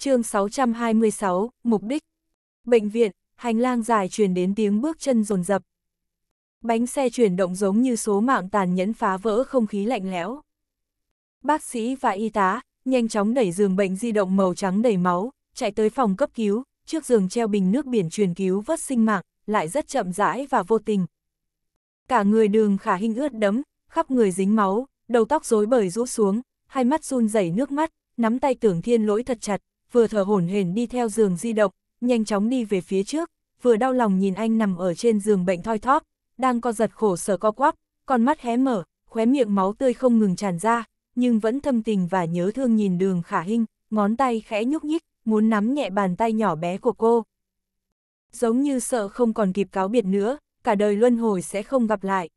chương 626, mục đích. Bệnh viện, hành lang dài truyền đến tiếng bước chân rồn rập. Bánh xe chuyển động giống như số mạng tàn nhẫn phá vỡ không khí lạnh lẽo. Bác sĩ và y tá, nhanh chóng đẩy giường bệnh di động màu trắng đầy máu, chạy tới phòng cấp cứu, trước giường treo bình nước biển truyền cứu vớt sinh mạng, lại rất chậm rãi và vô tình. Cả người đường khả hình ướt đấm, khắp người dính máu, đầu tóc rối bời rũ xuống, hai mắt run rẩy nước mắt, nắm tay tưởng thiên lỗi thật chặt, vừa thở hổn hển đi theo giường di động, nhanh chóng đi về phía trước, vừa đau lòng nhìn anh nằm ở trên giường bệnh thoi thóp, đang co giật khổ sở co quắp, con mắt hé mở, khóe miệng máu tươi không ngừng tràn ra, nhưng vẫn thâm tình và nhớ thương nhìn đường khả hình ngón tay khẽ nhúc nhích, muốn nắm nhẹ bàn tay nhỏ bé của cô. Giống như sợ không còn kịp cáo biệt nữa, cả đời luân hồi sẽ không gặp lại.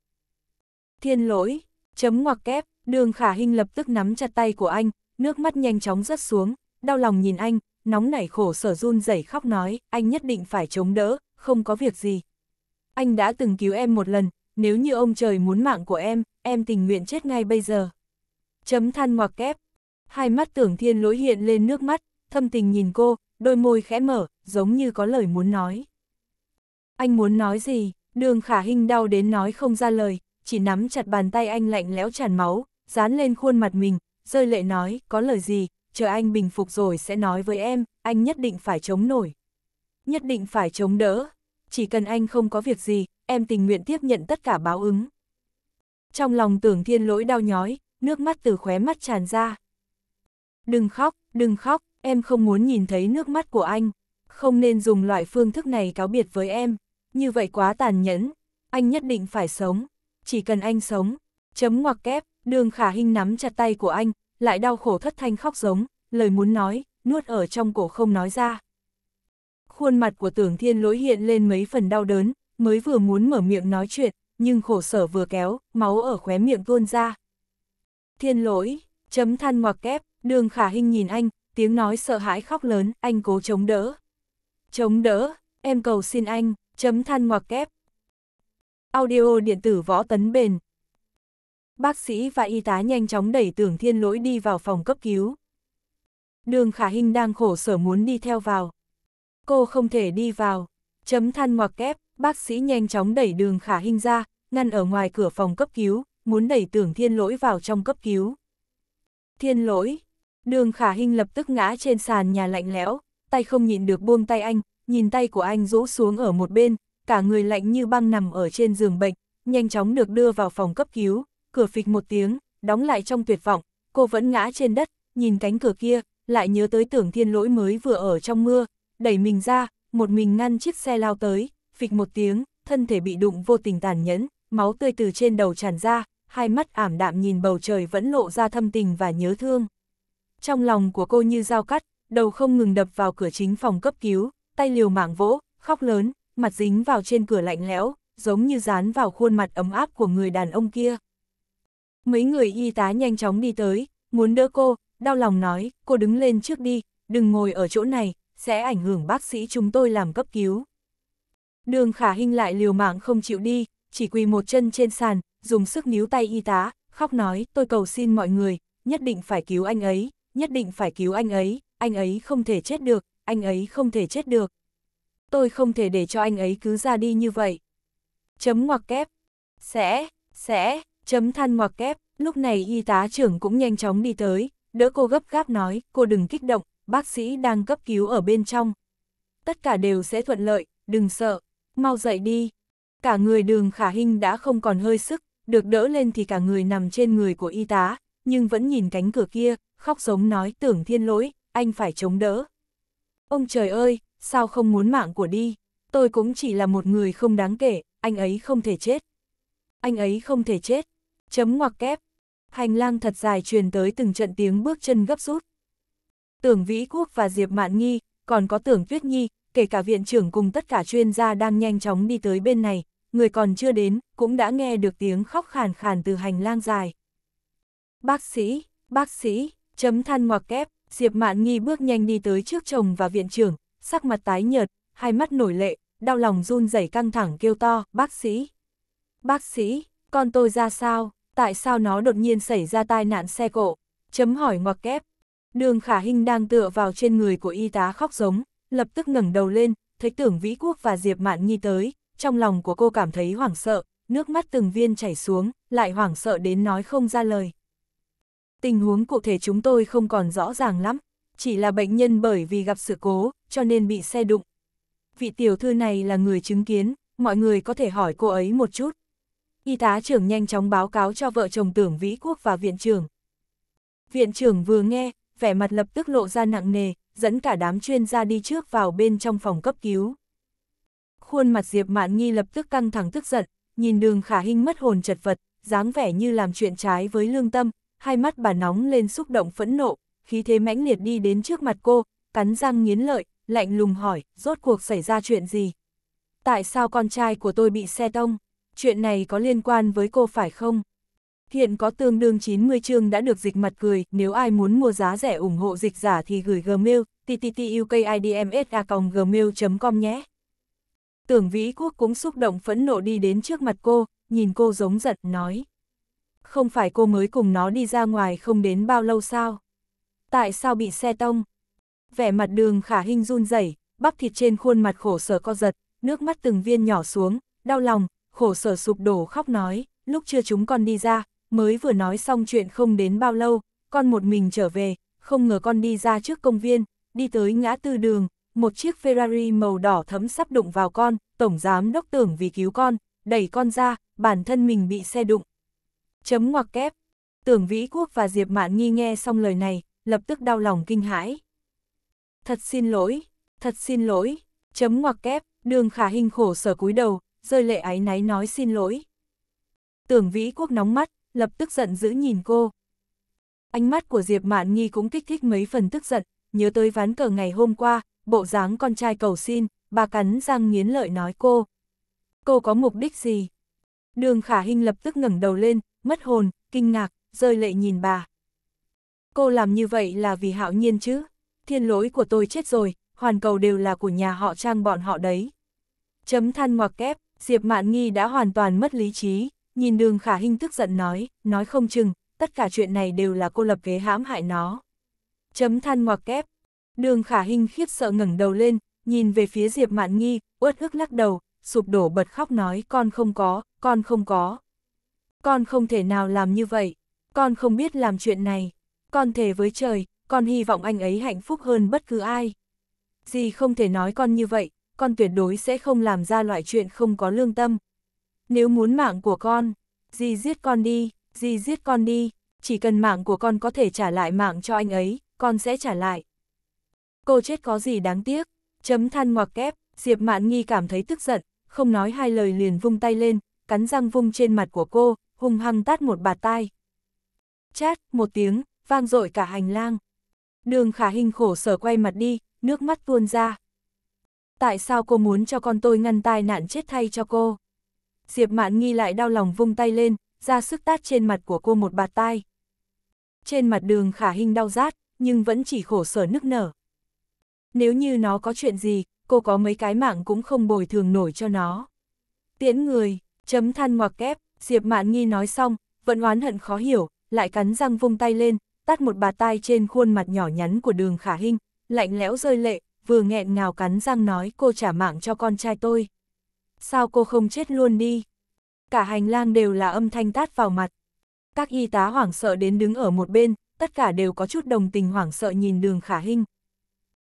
Thiên lỗi, chấm ngoặc kép, đường khả hình lập tức nắm chặt tay của anh, nước mắt nhanh chóng rớt xuống, đau lòng nhìn anh, nóng nảy khổ sở run rẩy khóc nói, anh nhất định phải chống đỡ, không có việc gì. Anh đã từng cứu em một lần, nếu như ông trời muốn mạng của em, em tình nguyện chết ngay bây giờ. Chấm than ngoặc kép. Hai mắt tưởng thiên lỗi hiện lên nước mắt, thâm tình nhìn cô, đôi môi khẽ mở, giống như có lời muốn nói. Anh muốn nói gì? Đường khả hình đau đến nói không ra lời, chỉ nắm chặt bàn tay anh lạnh lẽo tràn máu, dán lên khuôn mặt mình, rơi lệ nói, có lời gì, chờ anh bình phục rồi sẽ nói với em, anh nhất định phải chống nổi. Nhất định phải chống đỡ, chỉ cần anh không có việc gì, em tình nguyện tiếp nhận tất cả báo ứng. Trong lòng tưởng thiên lỗi đau nhói, nước mắt từ khóe mắt tràn ra. Đừng khóc, đừng khóc, em không muốn nhìn thấy nước mắt của anh. Không nên dùng loại phương thức này cáo biệt với em. Như vậy quá tàn nhẫn, anh nhất định phải sống. Chỉ cần anh sống, chấm ngoặc kép, đường khả hình nắm chặt tay của anh, lại đau khổ thất thanh khóc giống, lời muốn nói, nuốt ở trong cổ không nói ra. Khuôn mặt của tưởng thiên lỗi hiện lên mấy phần đau đớn, mới vừa muốn mở miệng nói chuyện, nhưng khổ sở vừa kéo, máu ở khóe miệng tuôn ra. Thiên lỗi, chấm than ngoặc kép, đường khả hình nhìn anh, tiếng nói sợ hãi khóc lớn, anh cố chống đỡ. Chống đỡ, em cầu xin anh, chấm than ngoặc kép. Audio điện tử võ tấn bền, Bác sĩ và y tá nhanh chóng đẩy tưởng thiên lỗi đi vào phòng cấp cứu. Đường khả hình đang khổ sở muốn đi theo vào. Cô không thể đi vào. Chấm than ngoặc kép, bác sĩ nhanh chóng đẩy đường khả hình ra, ngăn ở ngoài cửa phòng cấp cứu, muốn đẩy tưởng thiên lỗi vào trong cấp cứu. Thiên lỗi, đường khả hình lập tức ngã trên sàn nhà lạnh lẽo, tay không nhịn được buông tay anh, nhìn tay của anh rũ xuống ở một bên, cả người lạnh như băng nằm ở trên giường bệnh, nhanh chóng được đưa vào phòng cấp cứu, cửa phịch một tiếng, đóng lại trong tuyệt vọng, cô vẫn ngã trên đất, nhìn cánh cửa kia, lại nhớ tới tưởng thiên lỗi mới vừa ở trong mưa, đẩy mình ra, một mình ngăn chiếc xe lao tới, phịch một tiếng, thân thể bị đụng vô tình tàn nhẫn, máu tươi từ trên đầu tràn ra, hai mắt ảm đạm nhìn bầu trời vẫn lộ ra thâm tình và nhớ thương. Trong lòng của cô như dao cắt, đầu không ngừng đập vào cửa chính phòng cấp cứu, tay liều mạng vỗ, khóc lớn, mặt dính vào trên cửa lạnh lẽo, giống như dán vào khuôn mặt ấm áp của người đàn ông kia. Mấy người y tá nhanh chóng đi tới, muốn đỡ cô, đau lòng nói, cô đứng lên trước đi, đừng ngồi ở chỗ này, sẽ ảnh hưởng bác sĩ chúng tôi làm cấp cứu. Đường khả hình lại liều mạng không chịu đi, chỉ quỳ một chân trên sàn, dùng sức níu tay y tá, khóc nói, tôi cầu xin mọi người, nhất định phải cứu anh ấy, nhất định phải cứu anh ấy, anh ấy không thể chết được, anh ấy không thể chết được. Tôi không thể để cho anh ấy cứ ra đi như vậy. Chấm ngoặc kép. Sẽ, sẽ, chấm than ngoặc kép, lúc này y tá trưởng cũng nhanh chóng đi tới, đỡ cô gấp gáp nói, cô đừng kích động, bác sĩ đang cấp cứu ở bên trong. Tất cả đều sẽ thuận lợi, đừng sợ, mau dậy đi. Cả người đường khả hình đã không còn hơi sức, được đỡ lên thì cả người nằm trên người của y tá, nhưng vẫn nhìn cánh cửa kia, khóc giống nói tưởng thiên lỗi, anh phải chống đỡ. Ông trời ơi, sao không muốn mạng của đi, tôi cũng chỉ là một người không đáng kể, anh ấy không thể chết. Anh ấy không thể chết, Chấm ngoặc kép. Hành lang thật dài truyền tới từng trận tiếng bước chân gấp rút. Tưởng Vĩ Quốc và Diệp Mạn Nghi, còn có Tưởng Tuyết Nhi, kể cả viện trưởng cùng tất cả chuyên gia đang nhanh chóng đi tới bên này, người còn chưa đến, cũng đã nghe được tiếng khóc khàn khàn từ hành lang dài. Bác sĩ, bác sĩ, chấm than ngoặc kép, Diệp Mạn Nghi bước nhanh đi tới trước chồng và viện trưởng, sắc mặt tái nhợt, hai mắt nổi lệ, đau lòng run rẩy căng thẳng kêu to, bác sĩ. Bác sĩ, con tôi ra sao? tại sao nó đột nhiên xảy ra tai nạn xe cộ, chấm hỏi ngoặc kép. Đường khả Hinh đang tựa vào trên người của y tá khóc giống, lập tức ngẩng đầu lên, thấy tưởng Vĩ Quốc và Diệp Mạn Nhi tới, trong lòng của cô cảm thấy hoảng sợ, nước mắt từng viên chảy xuống, lại hoảng sợ đến nói không ra lời. Tình huống cụ thể chúng tôi không còn rõ ràng lắm, chỉ là bệnh nhân bởi vì gặp sự cố, cho nên bị xe đụng. Vị tiểu thư này là người chứng kiến, mọi người có thể hỏi cô ấy một chút y tá trưởng nhanh chóng báo cáo cho vợ chồng tưởng Vĩ Quốc và viện trưởng. Viện trưởng vừa nghe, vẻ mặt lập tức lộ ra nặng nề, dẫn cả đám chuyên gia đi trước vào bên trong phòng cấp cứu. Khuôn mặt Diệp Mạn Nghi lập tức căng thẳng tức giận, nhìn đường khả hình mất hồn chật vật, dáng vẻ như làm chuyện trái với lương tâm, hai mắt bà nóng lên xúc động phẫn nộ, khí thế mãnh liệt đi đến trước mặt cô, cắn răng nghiến lợi, lạnh lùng hỏi, rốt cuộc xảy ra chuyện gì? Tại sao con trai của tôi bị xe tông? chuyện này có liên quan với cô phải không? Hiện có tương đương 90 chương đã được dịch mặt cười, nếu ai muốn mua giá rẻ ủng hộ dịch giả thì gửi gmail, tttukidmsa.gmail.com nhé. Tưởng Vĩ Quốc cũng xúc động phẫn nộ đi đến trước mặt cô, nhìn cô giống giật nói. Không phải cô mới cùng nó đi ra ngoài không đến bao lâu sao? Tại sao bị xe tông? Vẻ mặt đường khả hình run rẩy, bắp thịt trên khuôn mặt khổ sở co giật, nước mắt từng viên nhỏ xuống, đau lòng, khổ sở sụp đổ khóc nói, lúc chưa chúng con đi ra, mới vừa nói xong chuyện không đến bao lâu, con một mình trở về, không ngờ con đi ra trước công viên, đi tới ngã tư đường, một chiếc Ferrari màu đỏ thấm sắp đụng vào con, tổng giám đốc tưởng vì cứu con, đẩy con ra, bản thân mình bị xe đụng. Chấm ngoặc kép. Tưởng Vĩ Quốc và Diệp Mạn nghi nghe xong lời này, lập tức đau lòng kinh hãi. Thật xin lỗi, thật xin lỗi, chấm ngoặc kép, đường khả hình khổ sở cúi đầu, rơi lệ áy náy nói xin lỗi. Tưởng Vĩ Quốc nóng mắt, lập tức giận dữ nhìn cô. Ánh mắt của Diệp Mạn Nghi cũng kích thích mấy phần tức giận, nhớ tới ván cờ ngày hôm qua, bộ dáng con trai cầu xin, bà cắn răng nghiến lợi nói cô. Cô có mục đích gì? Đường Khả hình lập tức ngẩng đầu lên, mất hồn, kinh ngạc, rơi lệ nhìn bà. Cô làm như vậy là vì hạo nhiên chứ? Thiên lỗi của tôi chết rồi, hoàn cầu đều là của nhà họ trang bọn họ đấy. Chấm than ngoặc kép, Diệp Mạn Nghi đã hoàn toàn mất lý trí, nhìn đường khả hình tức giận nói, nói không chừng, tất cả chuyện này đều là cô lập kế hãm hại nó. Chấm than ngoặc kép. Đường khả hình khiếp sợ ngẩng đầu lên, nhìn về phía Diệp Mạn Nghi, uất ức lắc đầu, sụp đổ bật khóc nói con không có, con không có. Con không thể nào làm như vậy, con không biết làm chuyện này, con thề với trời, con hy vọng anh ấy hạnh phúc hơn bất cứ ai. Dì không thể nói con như vậy, con tuyệt đối sẽ không làm ra loại chuyện không có lương tâm. Nếu muốn mạng của con, gì giết con đi, gì giết con đi, chỉ cần mạng của con có thể trả lại mạng cho anh ấy, con sẽ trả lại. Cô chết có gì đáng tiếc, chấm than ngoặc kép, Diệp Mạn Nghi cảm thấy tức giận, không nói hai lời liền vung tay lên, cắn răng vung trên mặt của cô, hung hăng tát một bạt tai. Chát, một tiếng, vang dội cả hành lang. Đường khả hình khổ sở quay mặt đi, nước mắt tuôn ra tại sao cô muốn cho con tôi ngăn tai nạn chết thay cho cô? Diệp Mạn nghi lại đau lòng vung tay lên, ra sức tát trên mặt của cô một bạt tai. Trên mặt đường khả hình đau rát, nhưng vẫn chỉ khổ sở nức nở. Nếu như nó có chuyện gì, cô có mấy cái mạng cũng không bồi thường nổi cho nó. Tiễn người, chấm than ngoặc kép, Diệp Mạn Nghi nói xong, vẫn oán hận khó hiểu, lại cắn răng vung tay lên, tát một bà tai trên khuôn mặt nhỏ nhắn của đường khả hình, lạnh lẽo rơi lệ, vừa nghẹn ngào cắn răng nói cô trả mạng cho con trai tôi. Sao cô không chết luôn đi? Cả hành lang đều là âm thanh tát vào mặt. Các y tá hoảng sợ đến đứng ở một bên, tất cả đều có chút đồng tình hoảng sợ nhìn đường khả hình.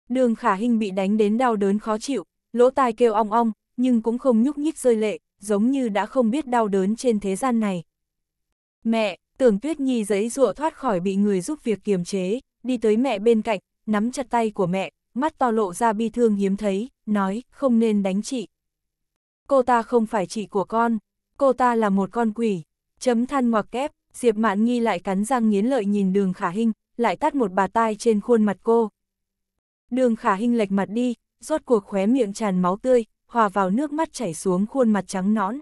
Đường khả hình bị đánh đến đau đớn khó chịu, lỗ tai kêu ong ong, nhưng cũng không nhúc nhích rơi lệ, giống như đã không biết đau đớn trên thế gian này. Mẹ, tưởng tuyết nhi giấy rụa thoát khỏi bị người giúp việc kiềm chế, đi tới mẹ bên cạnh, nắm chặt tay của mẹ, mắt to lộ ra bi thương hiếm thấy, nói, không nên đánh chị. Cô ta không phải chị của con, cô ta là một con quỷ. Chấm than ngoặc kép, Diệp Mạn Nghi lại cắn răng nghiến lợi nhìn đường khả hình, lại tát một bà tai trên khuôn mặt cô. Đường khả hình lệch mặt đi, rốt cuộc khóe miệng tràn máu tươi, hòa vào nước mắt chảy xuống khuôn mặt trắng nõn.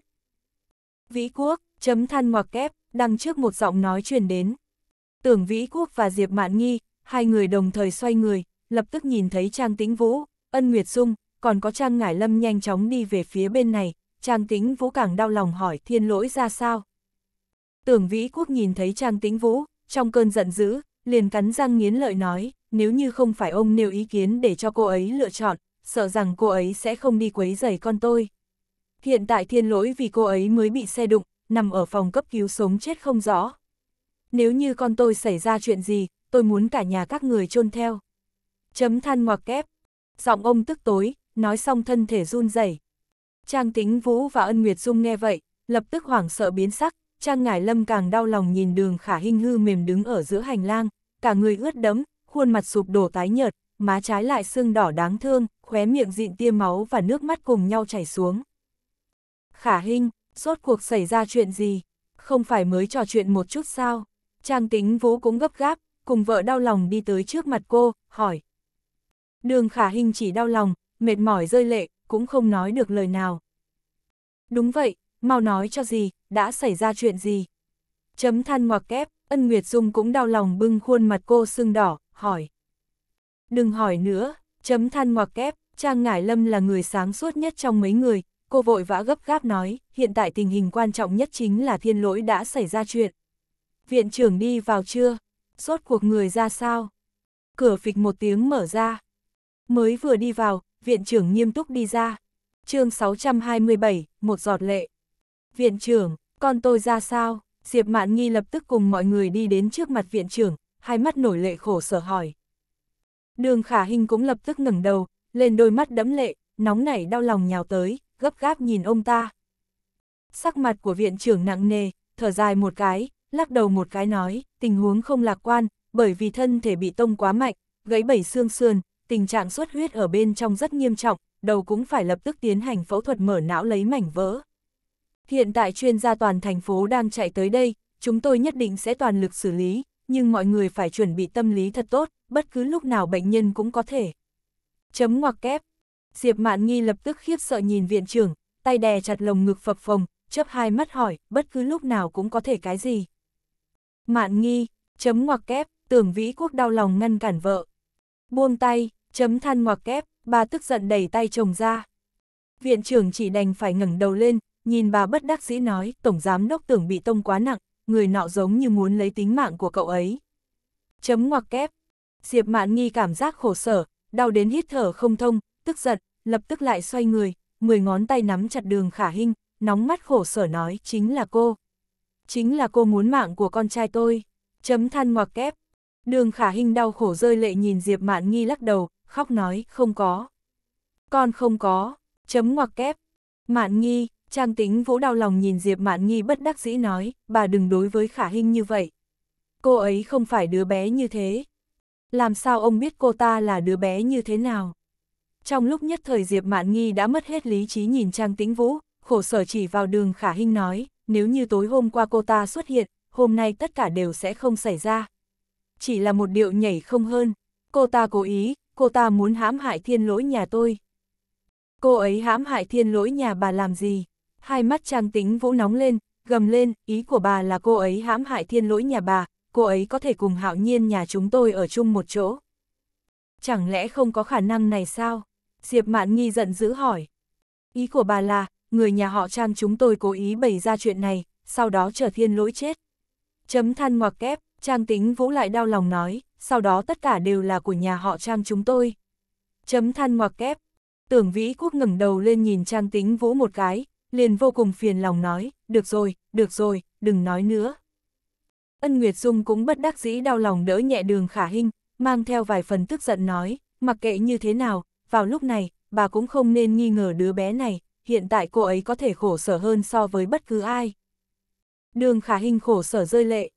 Vĩ Quốc, chấm than ngoặc kép, đằng trước một giọng nói truyền đến. Tưởng Vĩ Quốc và Diệp Mạn Nghi, hai người đồng thời xoay người, lập tức nhìn thấy Trang Tĩnh Vũ, Ân Nguyệt Dung, còn có Trang Ngải Lâm nhanh chóng đi về phía bên này, Trang Tĩnh Vũ càng đau lòng hỏi thiên lỗi ra sao. Tưởng Vĩ Quốc nhìn thấy Trang Tĩnh Vũ, trong cơn giận dữ, liền cắn răng nghiến lợi nói, nếu như không phải ông nêu ý kiến để cho cô ấy lựa chọn, sợ rằng cô ấy sẽ không đi quấy rầy con tôi. Hiện tại thiên lỗi vì cô ấy mới bị xe đụng, nằm ở phòng cấp cứu sống chết không rõ. Nếu như con tôi xảy ra chuyện gì, tôi muốn cả nhà các người chôn theo chấm than ngoặc kép. Giọng ông tức tối, nói xong thân thể run rẩy. Trang tính Vũ và Ân Nguyệt Dung nghe vậy, lập tức hoảng sợ biến sắc, Trang Ngải Lâm càng đau lòng nhìn đường khả hình hư mềm đứng ở giữa hành lang, cả người ướt đẫm, khuôn mặt sụp đổ tái nhợt, má trái lại sưng đỏ đáng thương, khóe miệng dịn tia máu và nước mắt cùng nhau chảy xuống. Khả hình, rốt cuộc xảy ra chuyện gì? Không phải mới trò chuyện một chút sao? Trang tính Vũ cũng gấp gáp, cùng vợ đau lòng đi tới trước mặt cô, hỏi, Đường khả hình chỉ đau lòng, mệt mỏi rơi lệ, cũng không nói được lời nào. Đúng vậy, mau nói cho gì, đã xảy ra chuyện gì? Chấm than ngoặc kép, ân Nguyệt Dung cũng đau lòng bưng khuôn mặt cô sưng đỏ, hỏi. Đừng hỏi nữa, chấm than ngoặc kép, Trang Ngải Lâm là người sáng suốt nhất trong mấy người, cô vội vã gấp gáp nói, hiện tại tình hình quan trọng nhất chính là thiên lỗi đã xảy ra chuyện. Viện trưởng đi vào chưa? sốt cuộc người ra sao? Cửa phịch một tiếng mở ra, Mới vừa đi vào, viện trưởng nghiêm túc đi ra. chương 627, một giọt lệ. Viện trưởng, con tôi ra sao? Diệp Mạn Nghi lập tức cùng mọi người đi đến trước mặt viện trưởng, hai mắt nổi lệ khổ sở hỏi. Đường Khả Hinh cũng lập tức ngẩng đầu, lên đôi mắt đẫm lệ, nóng nảy đau lòng nhào tới, gấp gáp nhìn ông ta. Sắc mặt của viện trưởng nặng nề, thở dài một cái, lắc đầu một cái nói, tình huống không lạc quan, bởi vì thân thể bị tông quá mạnh, gãy bảy xương sườn, tình trạng xuất huyết ở bên trong rất nghiêm trọng, đầu cũng phải lập tức tiến hành phẫu thuật mở não lấy mảnh vỡ. Hiện tại chuyên gia toàn thành phố đang chạy tới đây, chúng tôi nhất định sẽ toàn lực xử lý, nhưng mọi người phải chuẩn bị tâm lý thật tốt, bất cứ lúc nào bệnh nhân cũng có thể. Chấm ngoặc kép. Diệp Mạn Nghi lập tức khiếp sợ nhìn viện trưởng, tay đè chặt lồng ngực phập phồng, chớp hai mắt hỏi, bất cứ lúc nào cũng có thể cái gì. Mạn Nghi, chấm ngoặc kép, tưởng vĩ quốc đau lòng ngăn cản vợ, Buông tay, chấm than ngoặc kép, bà tức giận đẩy tay chồng ra. Viện trưởng chỉ đành phải ngẩng đầu lên, nhìn bà bất đắc dĩ nói, tổng giám đốc tưởng bị tông quá nặng, người nọ giống như muốn lấy tính mạng của cậu ấy. Chấm ngoặc kép. Diệp Mạn Nghi cảm giác khổ sở, đau đến hít thở không thông, tức giận, lập tức lại xoay người, mười ngón tay nắm chặt đường khả hình, nóng mắt khổ sở nói, chính là cô. Chính là cô muốn mạng của con trai tôi. Chấm than ngoặc kép, Đường khả hình đau khổ rơi lệ nhìn Diệp Mạn Nghi lắc đầu, khóc nói, không có. Con không có, chấm ngoặc kép. Mạn Nghi, Trang Tính vũ đau lòng nhìn Diệp Mạn Nghi bất đắc dĩ nói, bà đừng đối với khả hình như vậy. Cô ấy không phải đứa bé như thế. Làm sao ông biết cô ta là đứa bé như thế nào? Trong lúc nhất thời Diệp Mạn Nghi đã mất hết lý trí nhìn Trang Tĩnh Vũ, khổ sở chỉ vào đường khả hình nói, nếu như tối hôm qua cô ta xuất hiện, hôm nay tất cả đều sẽ không xảy ra chỉ là một điệu nhảy không hơn. Cô ta cố ý, cô ta muốn hãm hại thiên lỗi nhà tôi. Cô ấy hãm hại thiên lỗi nhà bà làm gì? Hai mắt trang tính vũ nóng lên, gầm lên, ý của bà là cô ấy hãm hại thiên lỗi nhà bà, cô ấy có thể cùng hạo nhiên nhà chúng tôi ở chung một chỗ. Chẳng lẽ không có khả năng này sao? Diệp Mạn Nghi giận dữ hỏi. Ý của bà là, người nhà họ Trang chúng tôi cố ý bày ra chuyện này, sau đó chờ thiên lỗi chết. Chấm than ngoặc kép, Trang tính vũ lại đau lòng nói, sau đó tất cả đều là của nhà họ Trang chúng tôi. Chấm than ngoặc kép. Tưởng Vĩ Quốc ngẩng đầu lên nhìn Trang tính vũ một cái, liền vô cùng phiền lòng nói, được rồi, được rồi, đừng nói nữa. Ân Nguyệt Dung cũng bất đắc dĩ đau lòng đỡ nhẹ đường khả hình, mang theo vài phần tức giận nói, mặc kệ như thế nào, vào lúc này, bà cũng không nên nghi ngờ đứa bé này, hiện tại cô ấy có thể khổ sở hơn so với bất cứ ai. Đường khả hình khổ sở rơi lệ,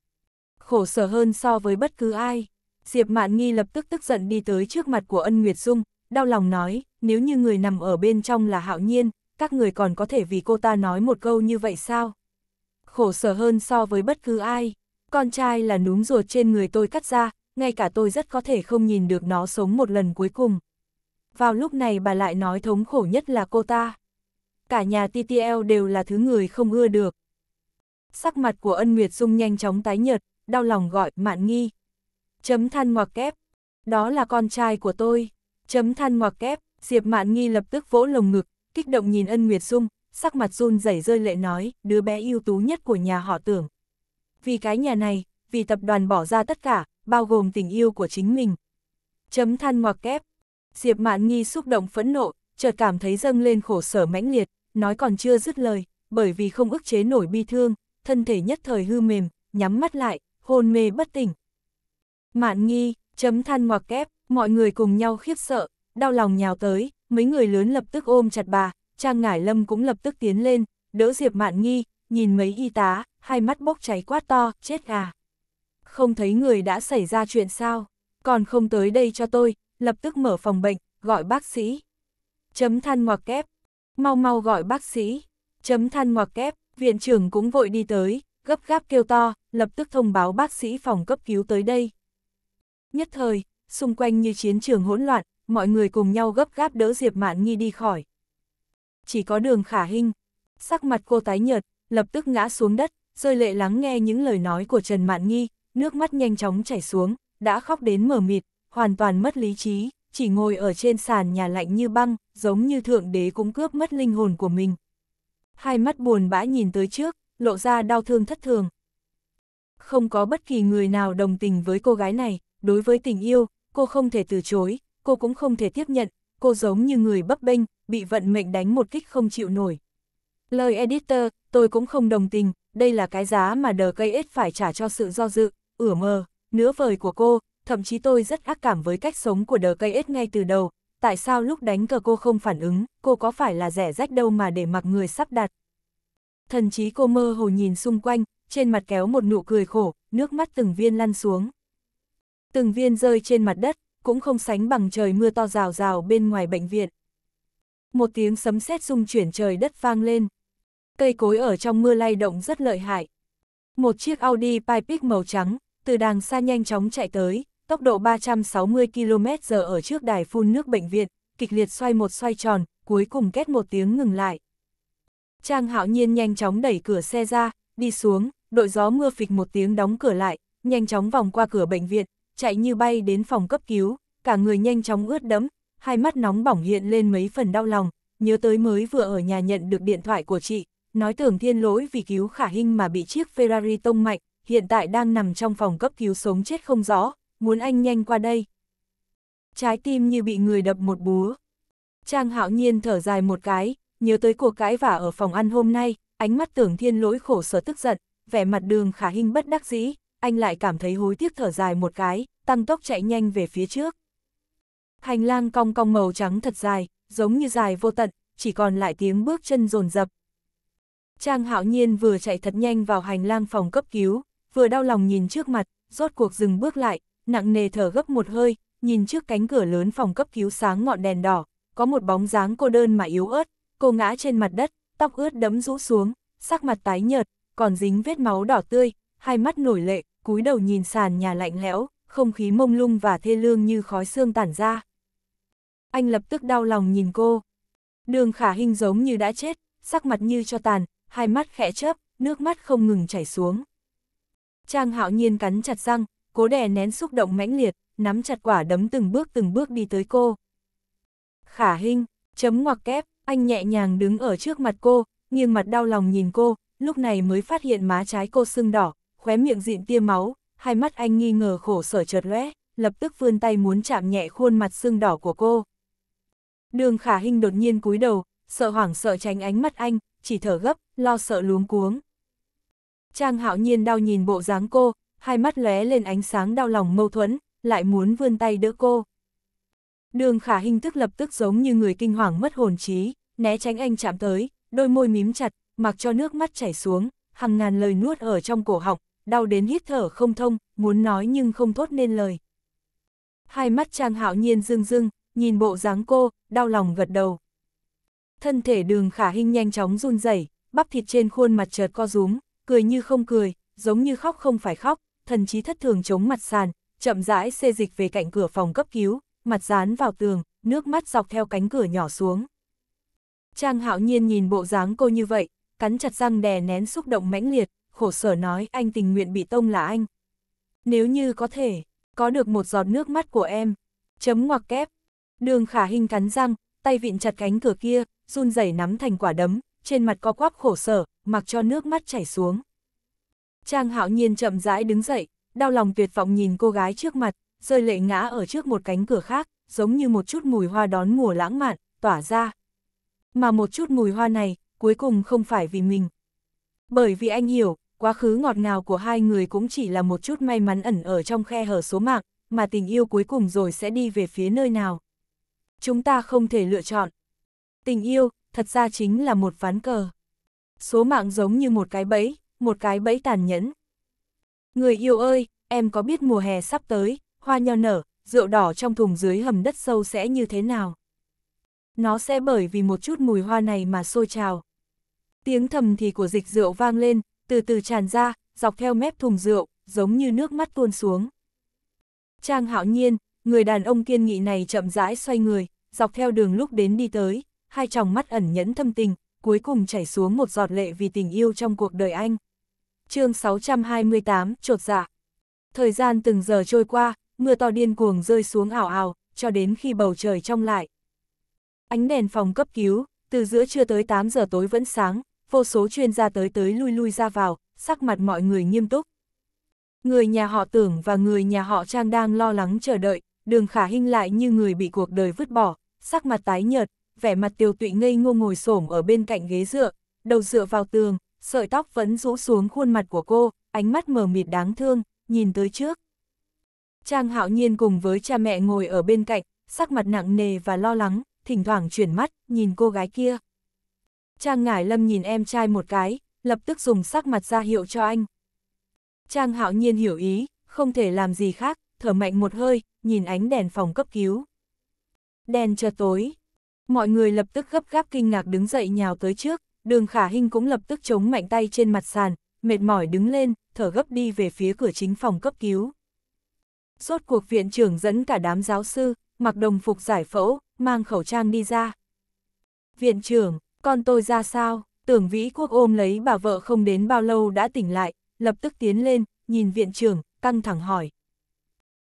khổ sở hơn so với bất cứ ai. Diệp Mạn Nghi lập tức tức giận đi tới trước mặt của Ân Nguyệt Dung, đau lòng nói, nếu như người nằm ở bên trong là hạo nhiên, các người còn có thể vì cô ta nói một câu như vậy sao? Khổ sở hơn so với bất cứ ai, con trai là núm ruột trên người tôi cắt ra, ngay cả tôi rất có thể không nhìn được nó sống một lần cuối cùng. Vào lúc này bà lại nói thống khổ nhất là cô ta. Cả nhà TTL đều là thứ người không ưa được. Sắc mặt của ân Nguyệt Dung nhanh chóng tái nhợt, đau lòng gọi mạn nghi. Chấm than ngoặc kép, đó là con trai của tôi. Chấm than ngoặc kép, Diệp mạn nghi lập tức vỗ lồng ngực, kích động nhìn ân Nguyệt Dung, sắc mặt run rẩy rơi lệ nói, đứa bé ưu tú nhất của nhà họ tưởng. Vì cái nhà này, vì tập đoàn bỏ ra tất cả, bao gồm tình yêu của chính mình. Chấm than ngoặc kép, Diệp mạn nghi xúc động phẫn nộ, chợt cảm thấy dâng lên khổ sở mãnh liệt, nói còn chưa dứt lời, bởi vì không ức chế nổi bi thương, thân thể nhất thời hư mềm, nhắm mắt lại, hôn mê bất tỉnh. Mạn nghi, chấm than ngoặc kép, mọi người cùng nhau khiếp sợ, đau lòng nhào tới, mấy người lớn lập tức ôm chặt bà, Trang Ngải Lâm cũng lập tức tiến lên, đỡ Diệp Mạn nghi, nhìn mấy y tá, hai mắt bốc cháy quát to, chết gà. Không thấy người đã xảy ra chuyện sao, còn không tới đây cho tôi, lập tức mở phòng bệnh, gọi bác sĩ. Chấm than ngoặc kép, mau mau gọi bác sĩ. Chấm than ngoặc kép, viện trưởng cũng vội đi tới, gấp gáp kêu to, lập tức thông báo bác sĩ phòng cấp cứu tới đây. Nhất thời, xung quanh như chiến trường hỗn loạn, mọi người cùng nhau gấp gáp đỡ Diệp Mạn Nghi đi khỏi. Chỉ có đường khả hình, sắc mặt cô tái nhợt, lập tức ngã xuống đất, rơi lệ lắng nghe những lời nói của Trần Mạn Nghi, nước mắt nhanh chóng chảy xuống, đã khóc đến mở mịt, hoàn toàn mất lý trí, chỉ ngồi ở trên sàn nhà lạnh như băng, giống như thượng đế cũng cướp mất linh hồn của mình. Hai mắt buồn bã nhìn tới trước, lộ ra đau thương thất thường. Không có bất kỳ người nào đồng tình với cô gái này, đối với tình yêu, cô không thể từ chối, cô cũng không thể tiếp nhận, cô giống như người bấp bênh, bị vận mệnh đánh một kích không chịu nổi. Lời editor, tôi cũng không đồng tình, đây là cái giá mà đờ cây ết phải trả cho sự do dự, ửa mờ, nửa vời của cô, thậm chí tôi rất ác cảm với cách sống của đờ cây ết ngay từ đầu. Tại sao lúc đánh cờ cô không phản ứng, cô có phải là rẻ rách đâu mà để mặc người sắp đặt, thần chí cô mơ hồ nhìn xung quanh, trên mặt kéo một nụ cười khổ, nước mắt từng viên lăn xuống. Từng viên rơi trên mặt đất, cũng không sánh bằng trời mưa to rào rào bên ngoài bệnh viện. Một tiếng sấm sét rung chuyển trời đất vang lên. Cây cối ở trong mưa lay động rất lợi hại. Một chiếc Audi Pipic màu trắng, từ đàng xa nhanh chóng chạy tới, tốc độ 360 km/h ở trước đài phun nước bệnh viện, kịch liệt xoay một xoay tròn, cuối cùng két một tiếng ngừng lại. Trang hạo nhiên nhanh chóng đẩy cửa xe ra, đi xuống, đội gió mưa phịch một tiếng đóng cửa lại, nhanh chóng vòng qua cửa bệnh viện, chạy như bay đến phòng cấp cứu, cả người nhanh chóng ướt đẫm, hai mắt nóng bỏng hiện lên mấy phần đau lòng, nhớ tới mới vừa ở nhà nhận được điện thoại của chị, nói tưởng thiên lỗi vì cứu khả hình mà bị chiếc Ferrari tông mạnh, hiện tại đang nằm trong phòng cấp cứu sống chết không rõ, muốn anh nhanh qua đây. Trái tim như bị người đập một búa. Trang hạo nhiên thở dài một cái, nhớ tới cuộc cãi vả ở phòng ăn hôm nay, ánh mắt tưởng thiên lỗi khổ sở tức giận, vẻ mặt đường khả hình bất đắc dĩ, anh lại cảm thấy hối tiếc thở dài một cái, tăng tốc chạy nhanh về phía trước. Hành lang cong cong màu trắng thật dài, giống như dài vô tận, chỉ còn lại tiếng bước chân rồn rập. Trang hạo nhiên vừa chạy thật nhanh vào hành lang phòng cấp cứu, vừa đau lòng nhìn trước mặt, rốt cuộc dừng bước lại, nặng nề thở gấp một hơi, nhìn trước cánh cửa lớn phòng cấp cứu sáng ngọn đèn đỏ, có một bóng dáng cô đơn mà yếu ớt, cô ngã trên mặt đất, tóc ướt đẫm rũ xuống, sắc mặt tái nhợt, còn dính vết máu đỏ tươi, hai mắt nổi lệ, cúi đầu nhìn sàn nhà lạnh lẽo, không khí mông lung và thê lương như khói xương tản ra. Anh lập tức đau lòng nhìn cô. Đường khả hình giống như đã chết, sắc mặt như cho tàn, hai mắt khẽ chớp, nước mắt không ngừng chảy xuống. Trang hạo nhiên cắn chặt răng, cố đè nén xúc động mãnh liệt, nắm chặt quả đấm từng bước từng bước đi tới cô. Khả hình, chấm ngoặc kép, anh nhẹ nhàng đứng ở trước mặt cô, nghiêng mặt đau lòng nhìn cô, lúc này mới phát hiện má trái cô sưng đỏ, khóe miệng dịn tia máu, hai mắt anh nghi ngờ khổ sở chợt lóe, lập tức vươn tay muốn chạm nhẹ khuôn mặt sưng đỏ của cô. Đường khả hình đột nhiên cúi đầu, sợ hoảng sợ tránh ánh mắt anh, chỉ thở gấp, lo sợ luống cuống. Trang hạo nhiên đau nhìn bộ dáng cô, hai mắt lóe lên ánh sáng đau lòng mâu thuẫn, lại muốn vươn tay đỡ cô. Đường khả hình thức lập tức giống như người kinh hoàng mất hồn trí, né tránh anh chạm tới, đôi môi mím chặt, mặc cho nước mắt chảy xuống, hàng ngàn lời nuốt ở trong cổ họng, đau đến hít thở không thông, muốn nói nhưng không thốt nên lời. Hai mắt Trang Hạo Nhiên rưng rưng, nhìn bộ dáng cô, đau lòng gật đầu. Thân thể Đường Khả hình nhanh chóng run rẩy, bắp thịt trên khuôn mặt chợt co rúm, cười như không cười, giống như khóc không phải khóc, thần trí thất thường chống mặt sàn, chậm rãi xê dịch về cạnh cửa phòng cấp cứu, mặt dán vào tường, nước mắt dọc theo cánh cửa nhỏ xuống. Trang hạo nhiên nhìn bộ dáng cô như vậy, cắn chặt răng đè nén xúc động mãnh liệt, khổ sở nói anh tình nguyện bị tông là anh. Nếu như có thể, có được một giọt nước mắt của em, chấm ngoặc kép. Đường khả hình cắn răng, tay vịn chặt cánh cửa kia, run rẩy nắm thành quả đấm, trên mặt co quắp khổ sở, mặc cho nước mắt chảy xuống. Trang hạo nhiên chậm rãi đứng dậy, đau lòng tuyệt vọng nhìn cô gái trước mặt, rơi lệ ngã ở trước một cánh cửa khác, giống như một chút mùi hoa đón mùa lãng mạn, tỏa ra. Mà một chút mùi hoa này, cuối cùng không phải vì mình. Bởi vì anh hiểu, quá khứ ngọt ngào của hai người cũng chỉ là một chút may mắn ẩn ở trong khe hở số mạng, mà tình yêu cuối cùng rồi sẽ đi về phía nơi nào. Chúng ta không thể lựa chọn. Tình yêu, thật ra chính là một ván cờ. Số mạng giống như một cái bẫy, một cái bẫy tàn nhẫn. Người yêu ơi, em có biết mùa hè sắp tới, hoa nho nở, rượu đỏ trong thùng dưới hầm đất sâu sẽ như thế nào? Nó sẽ bởi vì một chút mùi hoa này mà sôi trào. Tiếng thầm thì của dịch rượu vang lên, từ từ tràn ra, dọc theo mép thùng rượu, giống như nước mắt tuôn xuống. Trang hạo nhiên, người đàn ông kiên nghị này chậm rãi xoay người, dọc theo đường lúc đến đi tới, hai tròng mắt ẩn nhẫn thâm tình, cuối cùng chảy xuống một giọt lệ vì tình yêu trong cuộc đời anh. chương 628, trột dạ. Thời gian từng giờ trôi qua, mưa to điên cuồng rơi xuống ảo ảo, cho đến khi bầu trời trong lại. Ánh đèn phòng cấp cứu, từ giữa trưa tới 8 giờ tối vẫn sáng, vô số chuyên gia tới tới lui lui ra vào, sắc mặt mọi người nghiêm túc. Người nhà họ tưởng và người nhà họ trang đang lo lắng chờ đợi, đường khả hinh lại như người bị cuộc đời vứt bỏ, sắc mặt tái nhợt, vẻ mặt tiêu tụy ngây ngô ngồi xổm ở bên cạnh ghế dựa, đầu dựa vào tường, sợi tóc vẫn rũ xuống khuôn mặt của cô, ánh mắt mờ mịt đáng thương, nhìn tới trước. Trang hạo nhiên cùng với cha mẹ ngồi ở bên cạnh, sắc mặt nặng nề và lo lắng, thỉnh thoảng chuyển mắt, nhìn cô gái kia. Trang ngải lâm nhìn em trai một cái, lập tức dùng sắc mặt ra hiệu cho anh. Trang hạo nhiên hiểu ý, không thể làm gì khác, thở mạnh một hơi, nhìn ánh đèn phòng cấp cứu. Đèn chợt tối. Mọi người lập tức gấp gáp kinh ngạc đứng dậy nhào tới trước, đường khả hình cũng lập tức chống mạnh tay trên mặt sàn, mệt mỏi đứng lên, thở gấp đi về phía cửa chính phòng cấp cứu. Rốt cuộc viện trưởng dẫn cả đám giáo sư, mặc đồng phục giải phẫu, mang khẩu trang đi ra. Viện trưởng, con tôi ra sao? Tưởng Vĩ Quốc ôm lấy bà vợ không đến bao lâu đã tỉnh lại, lập tức tiến lên, nhìn viện trưởng, căng thẳng hỏi.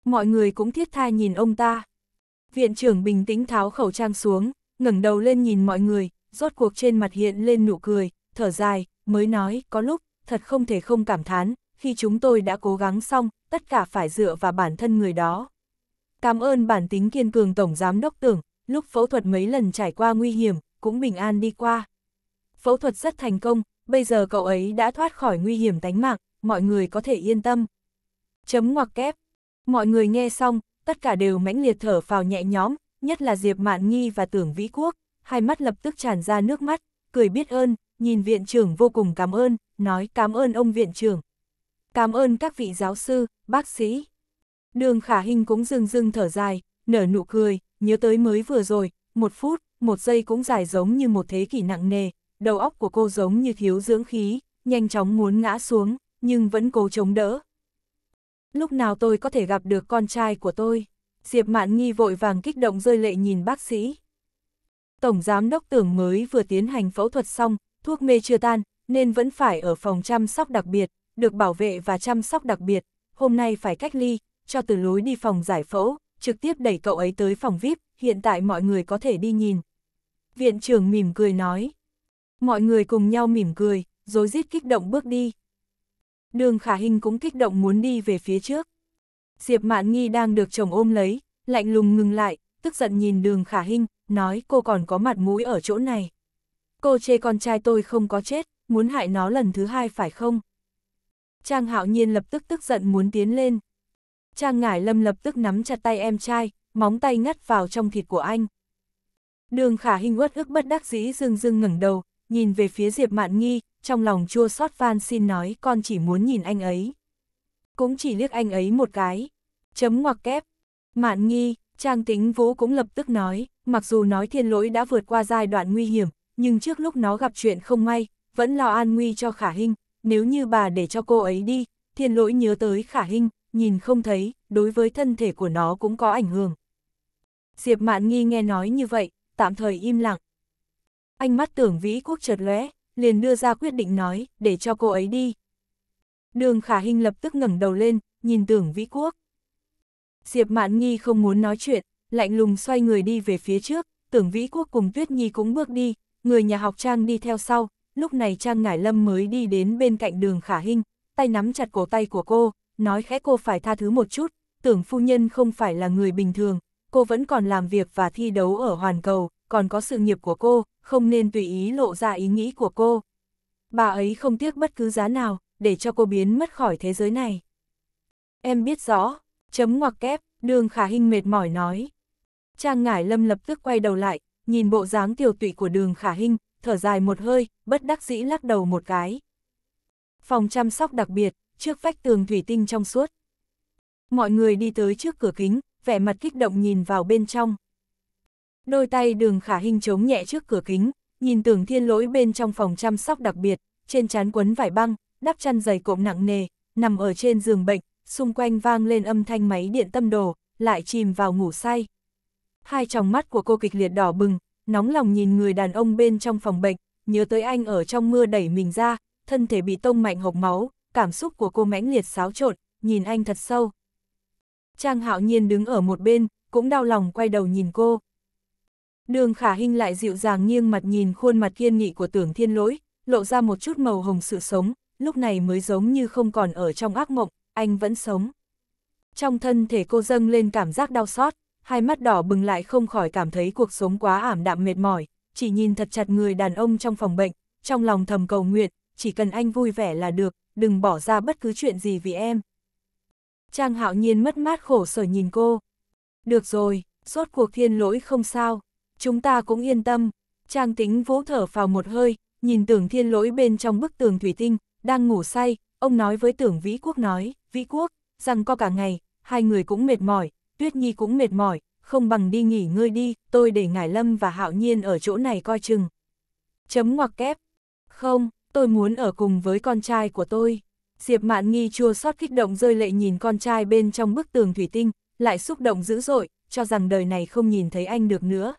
Mọi người cũng thiết tha nhìn ông ta. Viện trưởng bình tĩnh tháo khẩu trang xuống, ngẩng đầu lên nhìn mọi người, rốt cuộc trên mặt hiện lên nụ cười, thở dài, mới nói, có lúc, thật không thể không cảm thán, khi chúng tôi đã cố gắng xong, tất cả phải dựa vào bản thân người đó. Cảm ơn bản tính kiên cường Tổng Giám Đốc Tưởng, lúc phẫu thuật mấy lần trải qua nguy hiểm, cũng bình an đi qua. Phẫu thuật rất thành công, bây giờ cậu ấy đã thoát khỏi nguy hiểm tánh mạng, mọi người có thể yên tâm. Chấm ngoặc kép. Mọi người nghe xong, tất cả đều mãnh liệt thở phào nhẹ nhõm, nhất là Diệp Mạn Nghi và Tưởng Vĩ Quốc, hai mắt lập tức tràn ra nước mắt, cười biết ơn, nhìn viện trưởng vô cùng cảm ơn, nói cảm ơn ông viện trưởng. Cảm ơn các vị giáo sư, bác sĩ. Đường khả hình cũng dưng dưng thở dài, nở nụ cười, nhớ tới mới vừa rồi, một phút, một giây cũng dài giống như một thế kỷ nặng nề, đầu óc của cô giống như thiếu dưỡng khí, nhanh chóng muốn ngã xuống, nhưng vẫn cố chống đỡ. Lúc nào tôi có thể gặp được con trai của tôi? Diệp Mạn Nghi vội vàng kích động rơi lệ nhìn bác sĩ. Tổng giám đốc tưởng mới vừa tiến hành phẫu thuật xong, thuốc mê chưa tan, nên vẫn phải ở phòng chăm sóc đặc biệt, được bảo vệ và chăm sóc đặc biệt, hôm nay phải cách ly, cho từ lối đi phòng giải phẫu, trực tiếp đẩy cậu ấy tới phòng VIP, hiện tại mọi người có thể đi nhìn. Viện trưởng mỉm cười nói. Mọi người cùng nhau mỉm cười, rối rít kích động bước đi. Đường khả Hinh cũng kích động muốn đi về phía trước. Diệp Mạn Nghi đang được chồng ôm lấy, lạnh lùng ngừng lại, tức giận nhìn đường khả Hinh nói cô còn có mặt mũi ở chỗ này. Cô chê con trai tôi không có chết, muốn hại nó lần thứ hai phải không? Trang hạo nhiên lập tức tức giận muốn tiến lên. Trang ngải lâm lập tức nắm chặt tay em trai, móng tay ngắt vào trong thịt của anh. Đường khả Hinh uất ức bất đắc dĩ dưng dưng ngẩng đầu, nhìn về phía Diệp Mạn Nghi, trong lòng chua xót van xin nói con chỉ muốn nhìn anh ấy. Cũng chỉ liếc anh ấy một cái. Chấm ngoặc kép. Mạn Nghi, Trang tính vũ cũng lập tức nói, mặc dù nói thiên lỗi đã vượt qua giai đoạn nguy hiểm, nhưng trước lúc nó gặp chuyện không may, vẫn lo an nguy cho khả Hinh nếu như bà để cho cô ấy đi, thiên lỗi nhớ tới khả hình, nhìn không thấy, đối với thân thể của nó cũng có ảnh hưởng. Diệp Mạn Nghi nghe nói như vậy, tạm thời im lặng. anh mắt tưởng vĩ quốc chợt lóe, liền đưa ra quyết định nói, để cho cô ấy đi. Đường khả hình lập tức ngẩng đầu lên, nhìn tưởng vĩ quốc. Diệp Mạn Nghi không muốn nói chuyện, lạnh lùng xoay người đi về phía trước, tưởng vĩ quốc cùng Tuyết Nhi cũng bước đi, người nhà học trang đi theo sau, lúc này Trang Ngải Lâm mới đi đến bên cạnh đường khả hình, tay nắm chặt cổ tay của cô, nói khẽ cô phải tha thứ một chút, tưởng phu nhân không phải là người bình thường, cô vẫn còn làm việc và thi đấu ở hoàn cầu, còn có sự nghiệp của cô, không nên tùy ý lộ ra ý nghĩ của cô. Bà ấy không tiếc bất cứ giá nào, để cho cô biến mất khỏi thế giới này. Em biết rõ, chấm ngoặc kép, đường khả hình mệt mỏi nói. Trang ngải lâm lập tức quay đầu lại, nhìn bộ dáng tiểu tụy của đường khả hình, thở dài một hơi, bất đắc dĩ lắc đầu một cái. Phòng chăm sóc đặc biệt, trước vách tường thủy tinh trong suốt. Mọi người đi tới trước cửa kính, vẻ mặt kích động nhìn vào bên trong. Đôi tay đường khả hình chống nhẹ trước cửa kính, nhìn tưởng thiên lỗi bên trong phòng chăm sóc đặc biệt, trên chán quấn vải băng, đắp chăn dày cộm nặng nề, nằm ở trên giường bệnh, xung quanh vang lên âm thanh máy điện tâm đồ, lại chìm vào ngủ say. Hai tròng mắt của cô kịch liệt đỏ bừng, nóng lòng nhìn người đàn ông bên trong phòng bệnh, nhớ tới anh ở trong mưa đẩy mình ra, thân thể bị tông mạnh hộc máu, cảm xúc của cô mãnh liệt xáo trộn, nhìn anh thật sâu. Trang hạo nhiên đứng ở một bên, cũng đau lòng quay đầu nhìn cô. Đường khả hinh lại dịu dàng nghiêng mặt nhìn khuôn mặt kiên nghị của tưởng thiên lỗi, lộ ra một chút màu hồng sự sống, lúc này mới giống như không còn ở trong ác mộng, anh vẫn sống. Trong thân thể cô dâng lên cảm giác đau xót, hai mắt đỏ bừng lại không khỏi cảm thấy cuộc sống quá ảm đạm mệt mỏi, chỉ nhìn thật chặt người đàn ông trong phòng bệnh, trong lòng thầm cầu nguyện, chỉ cần anh vui vẻ là được, đừng bỏ ra bất cứ chuyện gì vì em. Trang hạo nhiên mất mát khổ sở nhìn cô. Được rồi, rốt cuộc thiên lỗi không sao, chúng ta cũng yên tâm. Trang tính vỗ thở vào một hơi, nhìn tưởng thiên lỗi bên trong bức tường thủy tinh, đang ngủ say, ông nói với tưởng vĩ quốc nói, vĩ quốc, rằng co cả ngày, hai người cũng mệt mỏi, Tuyết Nhi cũng mệt mỏi, không bằng đi nghỉ ngơi đi, tôi để Ngải Lâm và Hạo Nhiên ở chỗ này coi chừng. Chấm ngoặc kép. Không, tôi muốn ở cùng với con trai của tôi. Diệp Mạn Nghi chua xót kích động rơi lệ nhìn con trai bên trong bức tường thủy tinh, lại xúc động dữ dội, cho rằng đời này không nhìn thấy anh được nữa.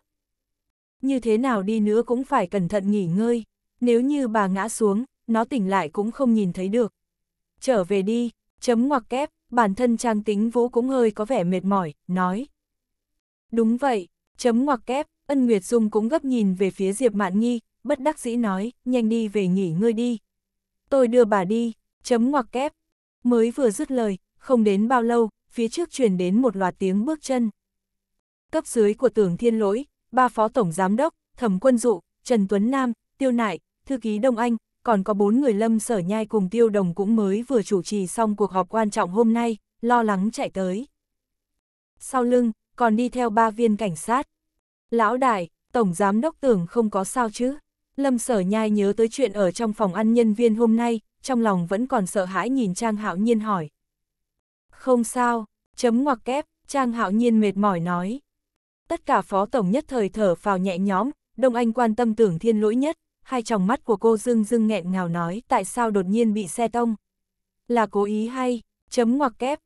Như thế nào đi nữa cũng phải cẩn thận nghỉ ngơi, nếu như bà ngã xuống, nó tỉnh lại cũng không nhìn thấy được. Trở về đi, chấm ngoặc kép, bản thân Trang Tính Vũ cũng hơi có vẻ mệt mỏi, nói. Đúng vậy, chấm ngoặc kép, Ân Nguyệt Dung cũng gấp nhìn về phía Diệp Mạn Nghi, bất đắc dĩ nói, nhanh đi về nghỉ ngơi đi. Tôi đưa bà đi, chấm ngoặc kép. Mới vừa dứt lời, không đến bao lâu, phía trước truyền đến một loạt tiếng bước chân. Cấp dưới của tưởng thiên lỗi, ba phó tổng giám đốc, thẩm quân dụ, Trần Tuấn Nam, Tiêu Nại, thư ký Đông Anh, còn có bốn người lâm sở nhai cùng tiêu đồng cũng mới vừa chủ trì xong cuộc họp quan trọng hôm nay, lo lắng chạy tới. Sau lưng, còn đi theo ba viên cảnh sát. Lão đại, tổng giám đốc tưởng không có sao chứ. Lâm sở nhai nhớ tới chuyện ở trong phòng ăn nhân viên hôm nay, trong lòng vẫn còn sợ hãi nhìn Trang Hạo Nhiên hỏi. Không sao, chấm ngoặc kép, Trang Hạo Nhiên mệt mỏi nói. Tất cả phó tổng nhất thời thở phào nhẹ nhóm, Đông Anh quan tâm tưởng thiên lỗi nhất, hai tròng mắt của cô dưng dưng nghẹn ngào nói tại sao đột nhiên bị xe tông. Là cố ý hay, chấm ngoặc kép.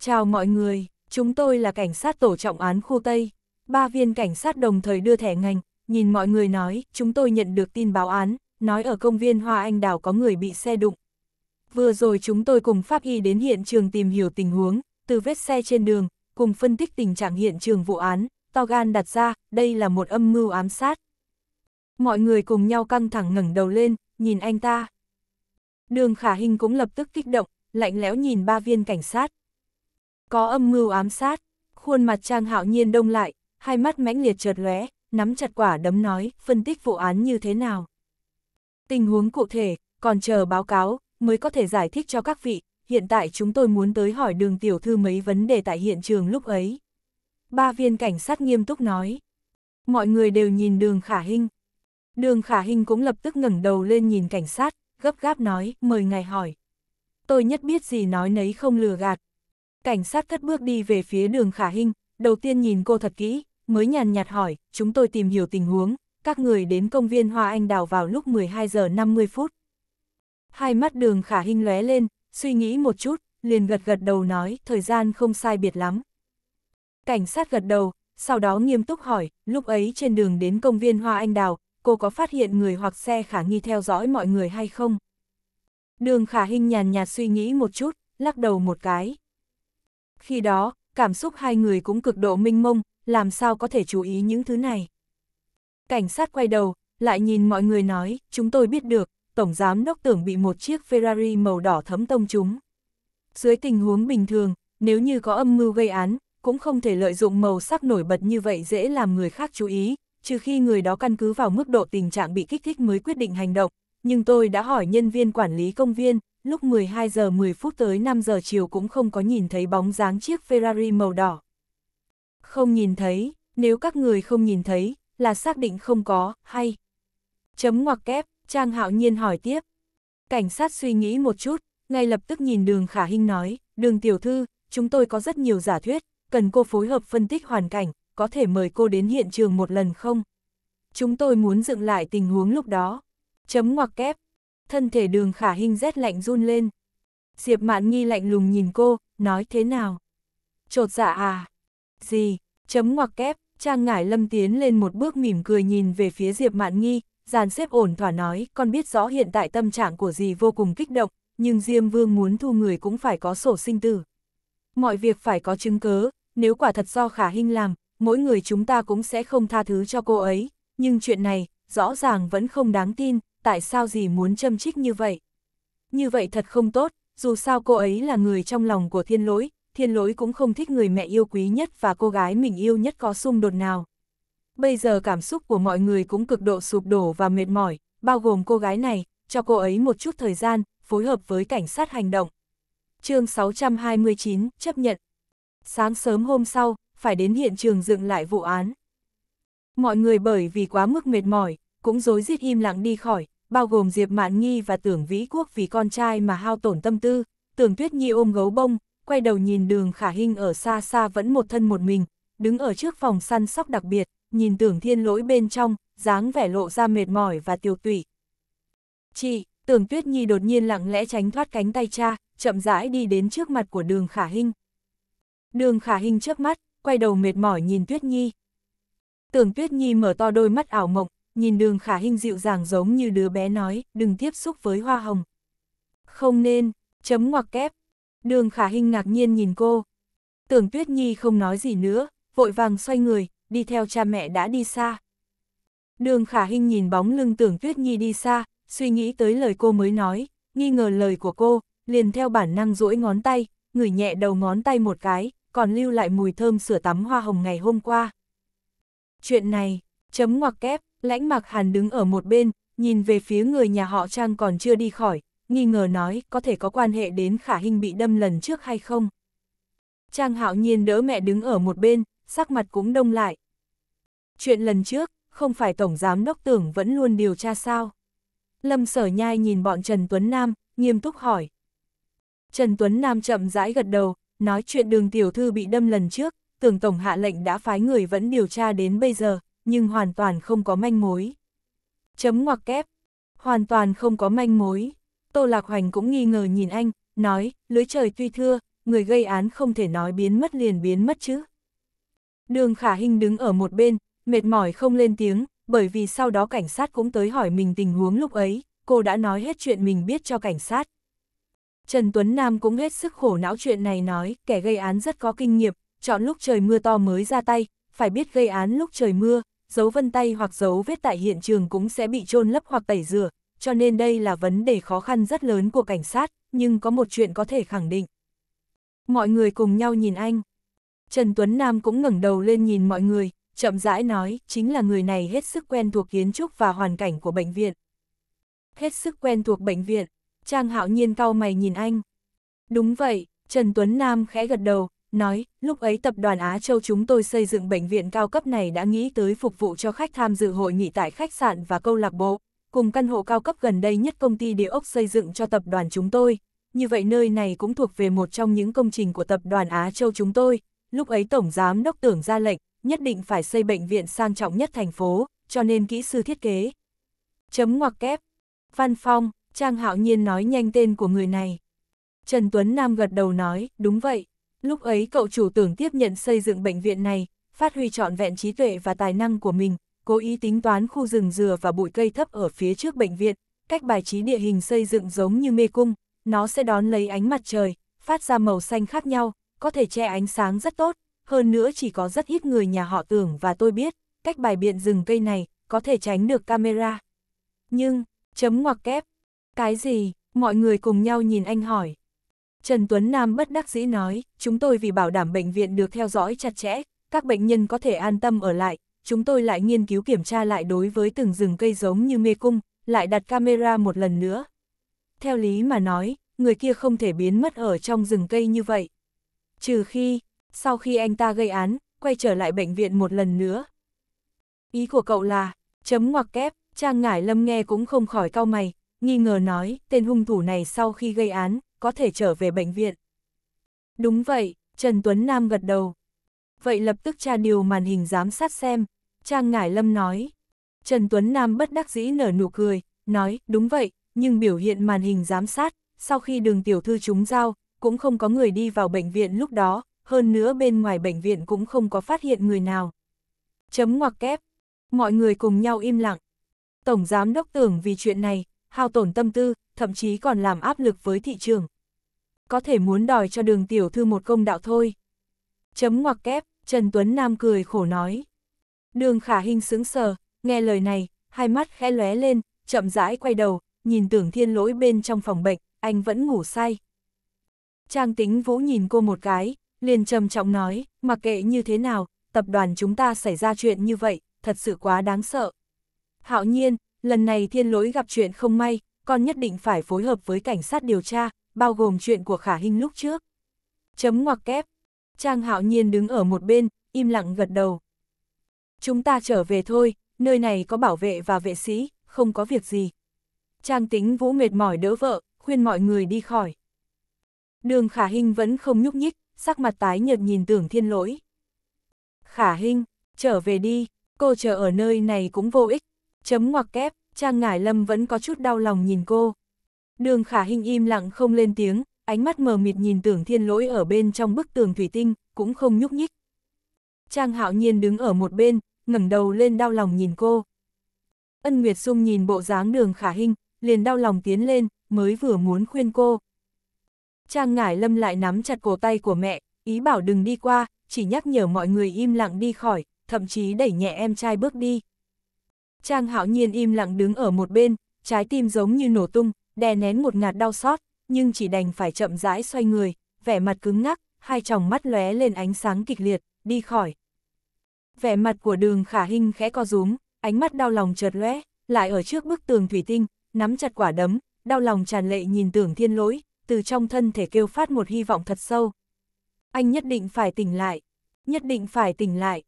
Chào mọi người, chúng tôi là cảnh sát tổ trọng án khu Tây. Ba viên cảnh sát đồng thời đưa thẻ ngành, nhìn mọi người nói, chúng tôi nhận được tin báo án, nói ở công viên Hoa Anh Đào có người bị xe đụng. Vừa rồi chúng tôi cùng pháp y đến hiện trường tìm hiểu tình huống, từ vết xe trên đường, cùng phân tích tình trạng hiện trường vụ án, to gan đặt ra, đây là một âm mưu ám sát mọi người cùng nhau căng thẳng ngẩng đầu lên, nhìn anh ta. Đường khả hình cũng lập tức kích động, lạnh lẽo nhìn ba viên cảnh sát. Có âm mưu ám sát, khuôn mặt Trang Hạo Nhiên đông lại, hai mắt mãnh liệt chợt lóe, nắm chặt quả đấm nói, phân tích vụ án như thế nào. Tình huống cụ thể, còn chờ báo cáo, mới có thể giải thích cho các vị, hiện tại chúng tôi muốn tới hỏi đường tiểu thư mấy vấn đề tại hiện trường lúc ấy. Ba viên cảnh sát nghiêm túc nói. Mọi người đều nhìn đường khả hình, Đường khả hình cũng lập tức ngẩng đầu lên nhìn cảnh sát, gấp gáp nói, mời ngài hỏi. Tôi nhất biết gì nói nấy không lừa gạt. Cảnh sát cất bước đi về phía đường khả hình, đầu tiên nhìn cô thật kỹ, mới nhàn nhạt hỏi, chúng tôi tìm hiểu tình huống, các người đến công viên Hoa Anh Đào vào lúc 12 giờ 50 phút. Hai mắt đường khả hình lóe lên, suy nghĩ một chút, liền gật gật đầu nói, thời gian không sai biệt lắm. Cảnh sát gật đầu, sau đó nghiêm túc hỏi, lúc ấy trên đường đến công viên Hoa Anh Đào, cô có phát hiện người hoặc xe khả nghi theo dõi mọi người hay không? Đường khả hình nhàn nhạt suy nghĩ một chút, lắc đầu một cái. Khi đó, cảm xúc hai người cũng cực độ minh mông, làm sao có thể chú ý những thứ này. Cảnh sát quay đầu, lại nhìn mọi người nói, chúng tôi biết được, Tổng Giám Đốc tưởng bị một chiếc Ferrari màu đỏ thấm tông chúng. Dưới tình huống bình thường, nếu như có âm mưu gây án, cũng không thể lợi dụng màu sắc nổi bật như vậy dễ làm người khác chú ý, trừ khi người đó căn cứ vào mức độ tình trạng bị kích thích mới quyết định hành động, nhưng tôi đã hỏi nhân viên quản lý công viên, lúc 12 giờ 10 phút tới 5 giờ chiều cũng không có nhìn thấy bóng dáng chiếc Ferrari màu đỏ. Không nhìn thấy, nếu các người không nhìn thấy, là xác định không có, hay? Chấm ngoặc kép, Trang Hạo Nhiên hỏi tiếp. Cảnh sát suy nghĩ một chút, ngay lập tức nhìn đường khả hinh nói, đường tiểu thư, chúng tôi có rất nhiều giả thuyết, cần cô phối hợp phân tích hoàn cảnh, có thể mời cô đến hiện trường một lần không? Chúng tôi muốn dựng lại tình huống lúc đó. Chấm ngoặc kép. Thân thể đường khả hình rét lạnh run lên. Diệp mạn nghi lạnh lùng nhìn cô, nói thế nào? Trột dạ à? Gì? Chấm ngoặc kép. Trang ngải lâm tiến lên một bước mỉm cười nhìn về phía Diệp mạn nghi, dàn xếp ổn thỏa nói, con biết rõ hiện tại tâm trạng của dì vô cùng kích động, nhưng Diêm Vương muốn thu người cũng phải có sổ sinh tử. Mọi việc phải có chứng cớ, nếu quả thật do khả hình làm, mỗi người chúng ta cũng sẽ không tha thứ cho cô ấy, nhưng chuyện này, rõ ràng vẫn không đáng tin, tại sao gì muốn châm trích như vậy? Như vậy thật không tốt, dù sao cô ấy là người trong lòng của thiên lỗi, thiên lỗi cũng không thích người mẹ yêu quý nhất và cô gái mình yêu nhất có xung đột nào. Bây giờ cảm xúc của mọi người cũng cực độ sụp đổ và mệt mỏi, bao gồm cô gái này, cho cô ấy một chút thời gian, phối hợp với cảnh sát hành động. chương 629, chấp nhận. Sáng sớm hôm sau, phải đến hiện trường dựng lại vụ án. Mọi người bởi vì quá mức mệt mỏi, cũng dối rít im lặng đi khỏi, bao gồm Diệp Mạn Nghi và Tưởng Vĩ Quốc vì con trai mà hao tổn tâm tư, Tưởng Tuyết Nhi ôm gấu bông, quay đầu nhìn đường khả hình ở xa xa vẫn một thân một mình, đứng ở trước phòng săn sóc đặc biệt, nhìn tưởng thiên lỗi bên trong, dáng vẻ lộ ra mệt mỏi và tiêu tụy. Chị, tưởng Tuyết Nhi đột nhiên lặng lẽ tránh thoát cánh tay cha, chậm rãi đi đến trước mặt của đường khả hình. Đường khả hình trước mắt, quay đầu mệt mỏi nhìn Tuyết Nhi. Tưởng Tuyết Nhi mở to đôi mắt ảo mộng, nhìn đường khả hình dịu dàng giống như đứa bé nói, đừng tiếp xúc với hoa hồng. Không nên, chấm ngoặc kép. Đường khả hình ngạc nhiên nhìn cô. Tưởng Tuyết Nhi không nói gì nữa, vội vàng xoay người, đi theo cha mẹ đã đi xa. Đường khả hình nhìn bóng lưng tưởng Tuyết Nhi đi xa, suy nghĩ tới lời cô mới nói, nghi ngờ lời của cô, liền theo bản năng duỗi ngón tay, ngửi nhẹ đầu ngón tay một cái, còn lưu lại mùi thơm sửa tắm hoa hồng ngày hôm qua. Chuyện này, chấm ngoặc kép, lãnh mặc hàn đứng ở một bên, nhìn về phía người nhà họ Trang còn chưa đi khỏi, nghi ngờ nói có thể có quan hệ đến khả hình bị đâm lần trước hay không. Trang hạo nhiên đỡ mẹ đứng ở một bên, sắc mặt cũng đông lại. Chuyện lần trước, không phải Tổng Giám Đốc Tưởng vẫn luôn điều tra sao? Lâm Sở Nhai nhìn bọn Trần Tuấn Nam, nghiêm túc hỏi. Trần Tuấn Nam chậm rãi gật đầu, nói chuyện đường tiểu thư bị đâm lần trước, tưởng tổng hạ lệnh đã phái người vẫn điều tra đến bây giờ, nhưng hoàn toàn không có manh mối. Chấm ngoặc kép, hoàn toàn không có manh mối. Tô Lạc Hoành cũng nghi ngờ nhìn anh, nói, lưới trời tuy thưa, người gây án không thể nói biến mất liền biến mất chứ. Đường Khả Hinh đứng ở một bên, mệt mỏi không lên tiếng, bởi vì sau đó cảnh sát cũng tới hỏi mình tình huống lúc ấy, cô đã nói hết chuyện mình biết cho cảnh sát, Trần Tuấn Nam cũng hết sức khổ não chuyện này nói, kẻ gây án rất có kinh nghiệm, chọn lúc trời mưa to mới ra tay, phải biết gây án lúc trời mưa, dấu vân tay hoặc dấu vết tại hiện trường cũng sẽ bị trôn lấp hoặc tẩy rửa, cho nên đây là vấn đề khó khăn rất lớn của cảnh sát, nhưng có một chuyện có thể khẳng định. Mọi người cùng nhau nhìn anh. Trần Tuấn Nam cũng ngẩng đầu lên nhìn mọi người, chậm rãi nói, chính là người này hết sức quen thuộc kiến trúc và hoàn cảnh của bệnh viện. Hết sức quen thuộc bệnh viện. Trang hạo nhiên cau mày nhìn anh. Đúng vậy, Trần Tuấn Nam khẽ gật đầu, nói, lúc ấy tập đoàn Á Châu chúng tôi xây dựng bệnh viện cao cấp này đã nghĩ tới phục vụ cho khách tham dự hội nghị tại khách sạn và câu lạc bộ, cùng căn hộ cao cấp gần đây nhất công ty địa ốc xây dựng cho tập đoàn chúng tôi. Như vậy nơi này cũng thuộc về một trong những công trình của tập đoàn Á Châu chúng tôi. Lúc ấy Tổng Giám Đốc tưởng ra lệnh, nhất định phải xây bệnh viện sang trọng nhất thành phố, cho nên kỹ sư thiết kế. Chấm ngoặc kép. Văn phong Trang hạo nhiên nói nhanh tên của người này. Trần Tuấn Nam gật đầu nói, đúng vậy. Lúc ấy cậu chủ tưởng tiếp nhận xây dựng bệnh viện này, phát huy trọn vẹn trí tuệ và tài năng của mình, cố ý tính toán khu rừng dừa và bụi cây thấp ở phía trước bệnh viện, cách bài trí địa hình xây dựng giống như mê cung, nó sẽ đón lấy ánh mặt trời, phát ra màu xanh khác nhau, có thể che ánh sáng rất tốt, hơn nữa chỉ có rất ít người nhà họ tưởng và tôi biết, cách bài biện rừng cây này, có thể tránh được camera. Nhưng, chấm ngoặc kép, cái gì? Mọi người cùng nhau nhìn anh hỏi. Trần Tuấn Nam bất đắc dĩ nói, chúng tôi vì bảo đảm bệnh viện được theo dõi chặt chẽ, các bệnh nhân có thể an tâm ở lại, chúng tôi lại nghiên cứu kiểm tra lại đối với từng rừng cây giống như mê cung, lại đặt camera một lần nữa. Theo lý mà nói, người kia không thể biến mất ở trong rừng cây như vậy. Trừ khi, sau khi anh ta gây án, quay trở lại bệnh viện một lần nữa. Ý của cậu là, chấm ngoặc kép, Trang Ngải Lâm nghe cũng không khỏi cau mày, nghi ngờ nói, tên hung thủ này sau khi gây án, có thể trở về bệnh viện. Đúng vậy, Trần Tuấn Nam gật đầu. Vậy lập tức tra điều màn hình giám sát xem, Trang Ngải Lâm nói. Trần Tuấn Nam bất đắc dĩ nở nụ cười, nói, đúng vậy, nhưng biểu hiện màn hình giám sát, sau khi đường tiểu thư chúng giao, cũng không có người đi vào bệnh viện lúc đó, hơn nữa bên ngoài bệnh viện cũng không có phát hiện người nào. Chấm ngoặc kép, mọi người cùng nhau im lặng. Tổng giám đốc tưởng vì chuyện này, hao tổn tâm tư, thậm chí còn làm áp lực với thị trường. Có thể muốn đòi cho đường tiểu thư một công đạo thôi. Chấm ngoặc kép, Trần Tuấn Nam cười khổ nói. Đường khả hình sững sờ, nghe lời này, hai mắt khẽ lóe lên, chậm rãi quay đầu, nhìn tưởng thiên lỗi bên trong phòng bệnh, anh vẫn ngủ say. Trang tính vũ nhìn cô một cái, liền trầm trọng nói, mặc kệ như thế nào, tập đoàn chúng ta xảy ra chuyện như vậy, thật sự quá đáng sợ. Hạo nhiên, lần này thiên lỗi gặp chuyện không may, con nhất định phải phối hợp với cảnh sát điều tra, bao gồm chuyện của khả hình lúc trước. Chấm ngoặc kép. Trang hạo nhiên đứng ở một bên, im lặng gật đầu. Chúng ta trở về thôi, nơi này có bảo vệ và vệ sĩ, không có việc gì. Trang tính vũ mệt mỏi đỡ vợ, khuyên mọi người đi khỏi. Đường khả hình vẫn không nhúc nhích, sắc mặt tái nhợt nhìn tưởng thiên lỗi. Khả hình, trở về đi, cô chờ ở nơi này cũng vô ích, Chấm ngoặc kép, Trang Ngải Lâm vẫn có chút đau lòng nhìn cô. Đường khả hình im lặng không lên tiếng, ánh mắt mờ mịt nhìn tưởng thiên lỗi ở bên trong bức tường thủy tinh, cũng không nhúc nhích. Trang hạo nhiên đứng ở một bên, ngẩng đầu lên đau lòng nhìn cô. Ân Nguyệt Sung nhìn bộ dáng đường khả hình, liền đau lòng tiến lên, mới vừa muốn khuyên cô. Trang ngải lâm lại nắm chặt cổ tay của mẹ, ý bảo đừng đi qua, chỉ nhắc nhở mọi người im lặng đi khỏi, thậm chí đẩy nhẹ em trai bước đi. Trang hạo nhiên im lặng đứng ở một bên, trái tim giống như nổ tung, đè nén một ngạt đau xót, nhưng chỉ đành phải chậm rãi xoay người, vẻ mặt cứng ngắc, hai tròng mắt lóe lên ánh sáng kịch liệt, đi khỏi. Vẻ mặt của đường khả Hinh khẽ co rúm, ánh mắt đau lòng chợt lóe, lại ở trước bức tường thủy tinh, nắm chặt quả đấm, đau lòng tràn lệ nhìn tưởng thiên lỗi, từ trong thân thể kêu phát một hy vọng thật sâu. Anh nhất định phải tỉnh lại, nhất định phải tỉnh lại.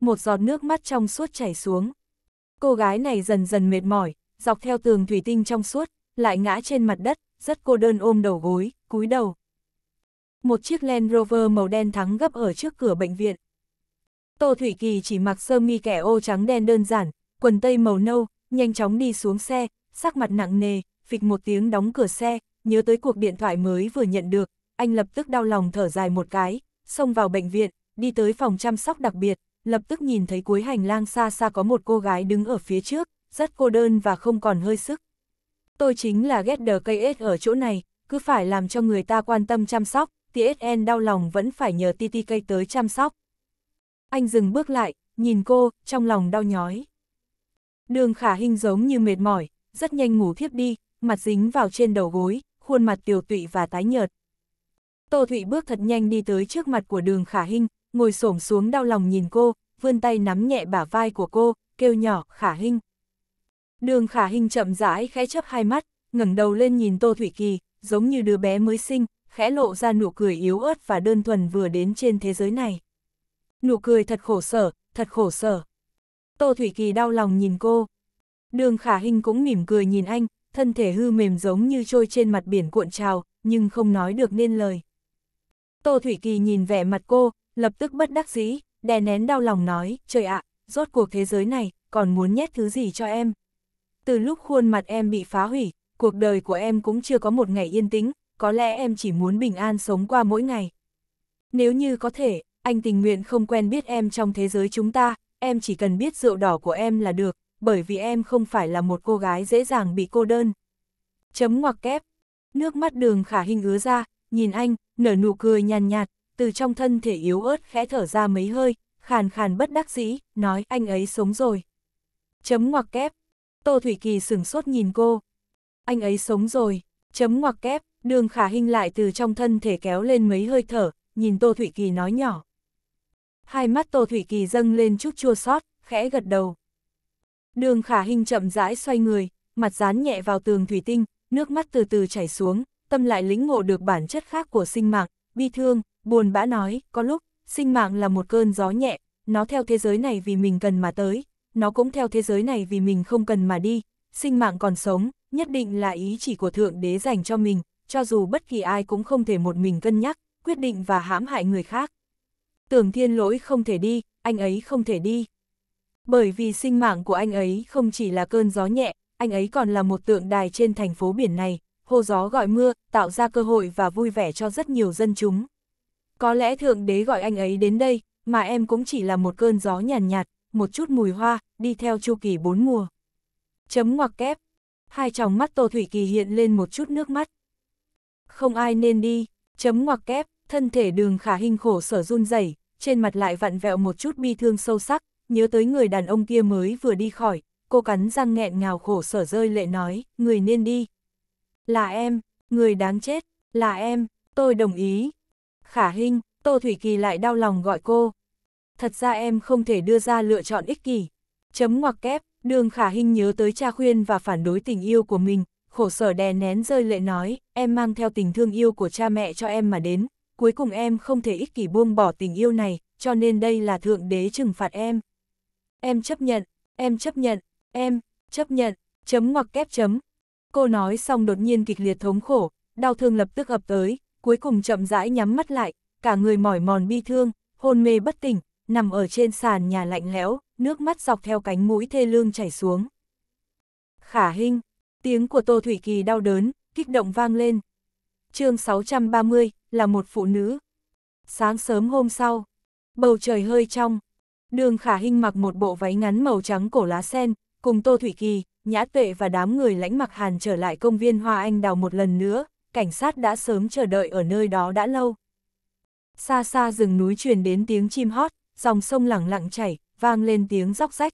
Một giọt nước mắt trong suốt chảy xuống. Cô gái này dần dần mệt mỏi, dọc theo tường thủy tinh trong suốt, lại ngã trên mặt đất, rất cô đơn ôm đầu gối, cúi đầu. Một chiếc Land Rover màu đen thắng gấp ở trước cửa bệnh viện. Tô Thủy Kỳ chỉ mặc sơ mi kẻ ô trắng đen đơn giản, quần tây màu nâu, nhanh chóng đi xuống xe, sắc mặt nặng nề, phịch một tiếng đóng cửa xe, nhớ tới cuộc điện thoại mới vừa nhận được, anh lập tức đau lòng thở dài một cái, xông vào bệnh viện, đi tới phòng chăm sóc đặc biệt, lập tức nhìn thấy cuối hành lang xa xa có một cô gái đứng ở phía trước, rất cô đơn và không còn hơi sức. Tôi chính là ghét đờ cây ở chỗ này, cứ phải làm cho người ta quan tâm chăm sóc, TSN đau lòng vẫn phải nhờ TTK tới chăm sóc. Anh dừng bước lại, nhìn cô, trong lòng đau nhói. Đường khả hình giống như mệt mỏi, rất nhanh ngủ thiếp đi, mặt dính vào trên đầu gối, khuôn mặt tiều tụy và tái nhợt. Tô Thụy bước thật nhanh đi tới trước mặt của đường khả hình, ngồi xổm xuống đau lòng nhìn cô, vươn tay nắm nhẹ bả vai của cô, kêu nhỏ, khả hình. Đường khả hình chậm rãi khẽ chấp hai mắt, ngẩng đầu lên nhìn Tô Thủy Kỳ, giống như đứa bé mới sinh, khẽ lộ ra nụ cười yếu ớt và đơn thuần vừa đến trên thế giới này. Nụ cười thật khổ sở, thật khổ sở. Tô Thủy Kỳ đau lòng nhìn cô. Đường khả hình cũng mỉm cười nhìn anh, thân thể hư mềm giống như trôi trên mặt biển cuộn trào, nhưng không nói được nên lời. Tô Thủy Kỳ nhìn vẻ mặt cô, lập tức bất đắc dĩ, đè nén đau lòng nói, trời ạ, rốt cuộc thế giới này, còn muốn nhét thứ gì cho em. Từ lúc khuôn mặt em bị phá hủy, cuộc đời của em cũng chưa có một ngày yên tĩnh, có lẽ em chỉ muốn bình an sống qua mỗi ngày. Nếu như có thể, anh tình nguyện không quen biết em trong thế giới chúng ta, em chỉ cần biết rượu đỏ của em là được, bởi vì em không phải là một cô gái dễ dàng bị cô đơn. Chấm ngoặc kép. Nước mắt đường khả hình ứa ra, nhìn anh, nở nụ cười nhàn nhạt, từ trong thân thể yếu ớt khẽ thở ra mấy hơi, khàn khàn bất đắc dĩ, nói anh ấy sống rồi. Chấm ngoặc kép. Tô Thủy Kỳ sửng sốt nhìn cô. Anh ấy sống rồi. Chấm ngoặc kép, đường khả hình lại từ trong thân thể kéo lên mấy hơi thở, nhìn Tô Thủy Kỳ nói nhỏ. Hai mắt Tô Thủy Kỳ dâng lên chút chua sót, khẽ gật đầu. Đường khả hình chậm rãi xoay người, mặt dán nhẹ vào tường thủy tinh, nước mắt từ từ chảy xuống, tâm lại lĩnh ngộ được bản chất khác của sinh mạng, bi thương, buồn bã nói, có lúc, sinh mạng là một cơn gió nhẹ, nó theo thế giới này vì mình cần mà tới, nó cũng theo thế giới này vì mình không cần mà đi, sinh mạng còn sống, nhất định là ý chỉ của Thượng Đế dành cho mình, cho dù bất kỳ ai cũng không thể một mình cân nhắc, quyết định và hãm hại người khác. Tưởng thiên lỗi không thể đi, anh ấy không thể đi. Bởi vì sinh mạng của anh ấy không chỉ là cơn gió nhẹ, anh ấy còn là một tượng đài trên thành phố biển này, hô gió gọi mưa, tạo ra cơ hội và vui vẻ cho rất nhiều dân chúng. Có lẽ Thượng Đế gọi anh ấy đến đây, mà em cũng chỉ là một cơn gió nhàn nhạt, nhạt, một chút mùi hoa, đi theo chu kỳ bốn mùa. Chấm ngoặc kép. Hai tròng mắt Tô Thủy Kỳ hiện lên một chút nước mắt. Không ai nên đi, chấm ngoặc kép, thân thể đường khả hình khổ sở run rẩy trên mặt lại vặn vẹo một chút bi thương sâu sắc, nhớ tới người đàn ông kia mới vừa đi khỏi, cô cắn răng nghẹn ngào khổ sở rơi lệ nói, người nên đi. Là em, người đáng chết, là em, tôi đồng ý, Khả Hinh, Tô Thủy Kỳ lại đau lòng gọi cô. Thật ra em không thể đưa ra lựa chọn ích kỷ. Chấm ngoặc kép, đường Khả Hinh nhớ tới cha khuyên và phản đối tình yêu của mình, khổ sở đè nén rơi lệ nói, em mang theo tình thương yêu của cha mẹ cho em mà đến, cuối cùng em không thể ích kỷ buông bỏ tình yêu này, cho nên đây là thượng đế trừng phạt em. Em chấp nhận, em chấp nhận, em, chấp nhận, chấm ngoặc kép chấm. Cô nói xong đột nhiên kịch liệt thống khổ, đau thương lập tức ập tới, cuối cùng chậm rãi nhắm mắt lại, cả người mỏi mòn bi thương, hôn mê bất tỉnh, nằm ở trên sàn nhà lạnh lẽo, nước mắt dọc theo cánh mũi thê lương chảy xuống. Khả hình, tiếng của Tô Thủy Kỳ đau đớn, kích động vang lên. chương 630, là một phụ nữ. Sáng sớm hôm sau, bầu trời hơi trong. Đường khả hình mặc một bộ váy ngắn màu trắng cổ lá sen, cùng Tô Thủy Kỳ, Nhã Tuệ và đám người lãnh mặc hàn trở lại công viên Hoa Anh đào một lần nữa, cảnh sát đã sớm chờ đợi ở nơi đó đã lâu. Xa xa rừng núi truyền đến tiếng chim hót, dòng sông lẳng lặng chảy, vang lên tiếng róc rách.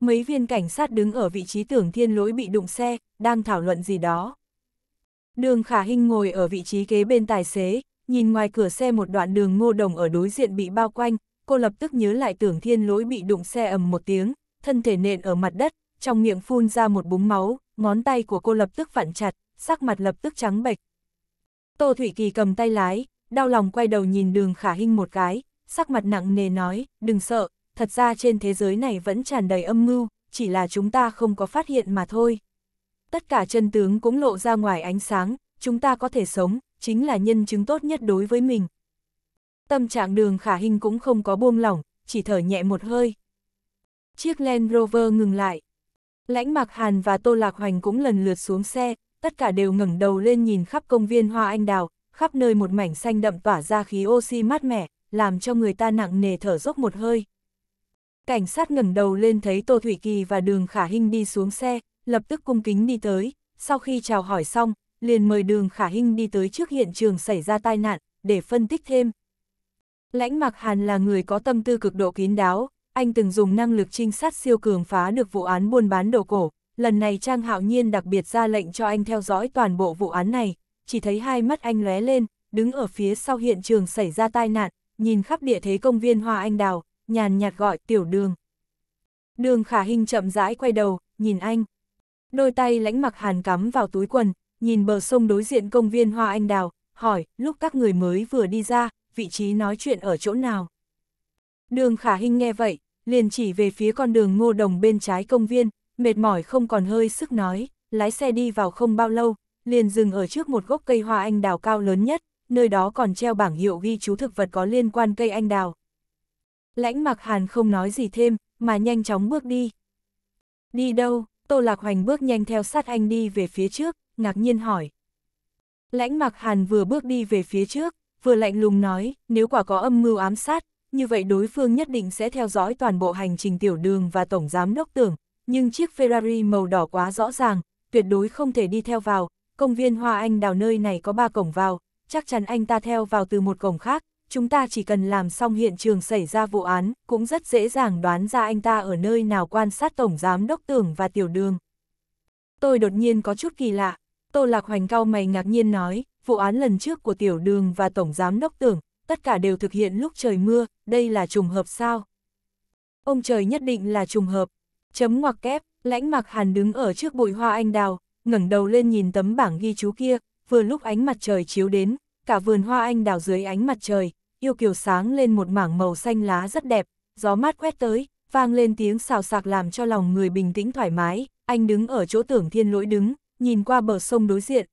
Mấy viên cảnh sát đứng ở vị trí tưởng thiên lỗi bị đụng xe, đang thảo luận gì đó. Đường khả Hinh ngồi ở vị trí kế bên tài xế, nhìn ngoài cửa xe một đoạn đường ngô đồng ở đối diện bị bao quanh, cô lập tức nhớ lại tưởng thiên lỗi bị đụng xe ầm một tiếng, thân thể nện ở mặt đất, trong miệng phun ra một búng máu, ngón tay của cô lập tức vặn chặt, sắc mặt lập tức trắng bệch. Tô Thủy Kỳ cầm tay lái, đau lòng quay đầu nhìn đường khả hinh một cái, sắc mặt nặng nề nói, đừng sợ, thật ra trên thế giới này vẫn tràn đầy âm mưu, chỉ là chúng ta không có phát hiện mà thôi. Tất cả chân tướng cũng lộ ra ngoài ánh sáng, chúng ta có thể sống, chính là nhân chứng tốt nhất đối với mình. Tâm trạng đường khả hình cũng không có buông lỏng, chỉ thở nhẹ một hơi. Chiếc Land Rover ngừng lại. Lãnh Mạc Hàn và Tô Lạc Hoành cũng lần lượt xuống xe, tất cả đều ngẩng đầu lên nhìn khắp công viên hoa anh đào, khắp nơi một mảnh xanh đậm tỏa ra khí oxy mát mẻ, làm cho người ta nặng nề thở dốc một hơi. Cảnh sát ngẩng đầu lên thấy Tô Thủy Kỳ và Đường Khả Hinh đi xuống xe, lập tức cung kính đi tới, sau khi chào hỏi xong, liền mời Đường Khả Hinh đi tới trước hiện trường xảy ra tai nạn, để phân tích thêm. Lãnh Mạc Hàn là người có tâm tư cực độ kín đáo, anh từng dùng năng lực trinh sát siêu cường phá được vụ án buôn bán đồ cổ, lần này Trang Hạo Nhiên đặc biệt ra lệnh cho anh theo dõi toàn bộ vụ án này, chỉ thấy hai mắt anh lóe lên, đứng ở phía sau hiện trường xảy ra tai nạn, nhìn khắp địa thế công viên Hoa Anh Đào, nhàn nhạt gọi tiểu đường. Đường khả hình chậm rãi quay đầu, nhìn anh. Đôi tay lãnh mặc hàn cắm vào túi quần, nhìn bờ sông đối diện công viên Hoa Anh Đào, hỏi, lúc các người mới vừa đi ra, vị trí nói chuyện ở chỗ nào? Đường khả hình nghe vậy, liền chỉ về phía con đường ngô đồng bên trái công viên, mệt mỏi không còn hơi sức nói, lái xe đi vào không bao lâu, liền dừng ở trước một gốc cây hoa anh đào cao lớn nhất, nơi đó còn treo bảng hiệu ghi chú thực vật có liên quan cây anh đào. Lãnh mặc hàn không nói gì thêm, mà nhanh chóng bước đi. Đi đâu, Tô Lạc Hoành bước nhanh theo sát anh đi về phía trước, ngạc nhiên hỏi. Lãnh mặc hàn vừa bước đi về phía trước, vừa lạnh lùng nói, nếu quả có âm mưu ám sát, như vậy đối phương nhất định sẽ theo dõi toàn bộ hành trình tiểu đường và tổng giám đốc tưởng, nhưng chiếc Ferrari màu đỏ quá rõ ràng, tuyệt đối không thể đi theo vào, công viên Hoa Anh đào nơi này có ba cổng vào, chắc chắn anh ta theo vào từ một cổng khác, chúng ta chỉ cần làm xong hiện trường xảy ra vụ án, cũng rất dễ dàng đoán ra anh ta ở nơi nào quan sát Tổng Giám Đốc Tưởng và Tiểu Đường. Tôi đột nhiên có chút kỳ lạ, Tô Lạc Hoành cao mày ngạc nhiên nói, vụ án lần trước của Tiểu Đường và Tổng Giám Đốc Tưởng, tất cả đều thực hiện lúc trời mưa, đây là trùng hợp sao? Ông trời nhất định là trùng hợp, Chấm ngoặc kép, lãnh mặc hàn đứng ở trước bụi hoa anh đào, ngẩng đầu lên nhìn tấm bảng ghi chú kia, vừa lúc ánh mặt trời chiếu đến, cả vườn hoa anh đào dưới ánh mặt trời, yêu kiều sáng lên một mảng màu xanh lá rất đẹp, gió mát quét tới, vang lên tiếng xào sạc làm cho lòng người bình tĩnh thoải mái, anh đứng ở chỗ tưởng thiên lỗi đứng, nhìn qua bờ sông đối diện.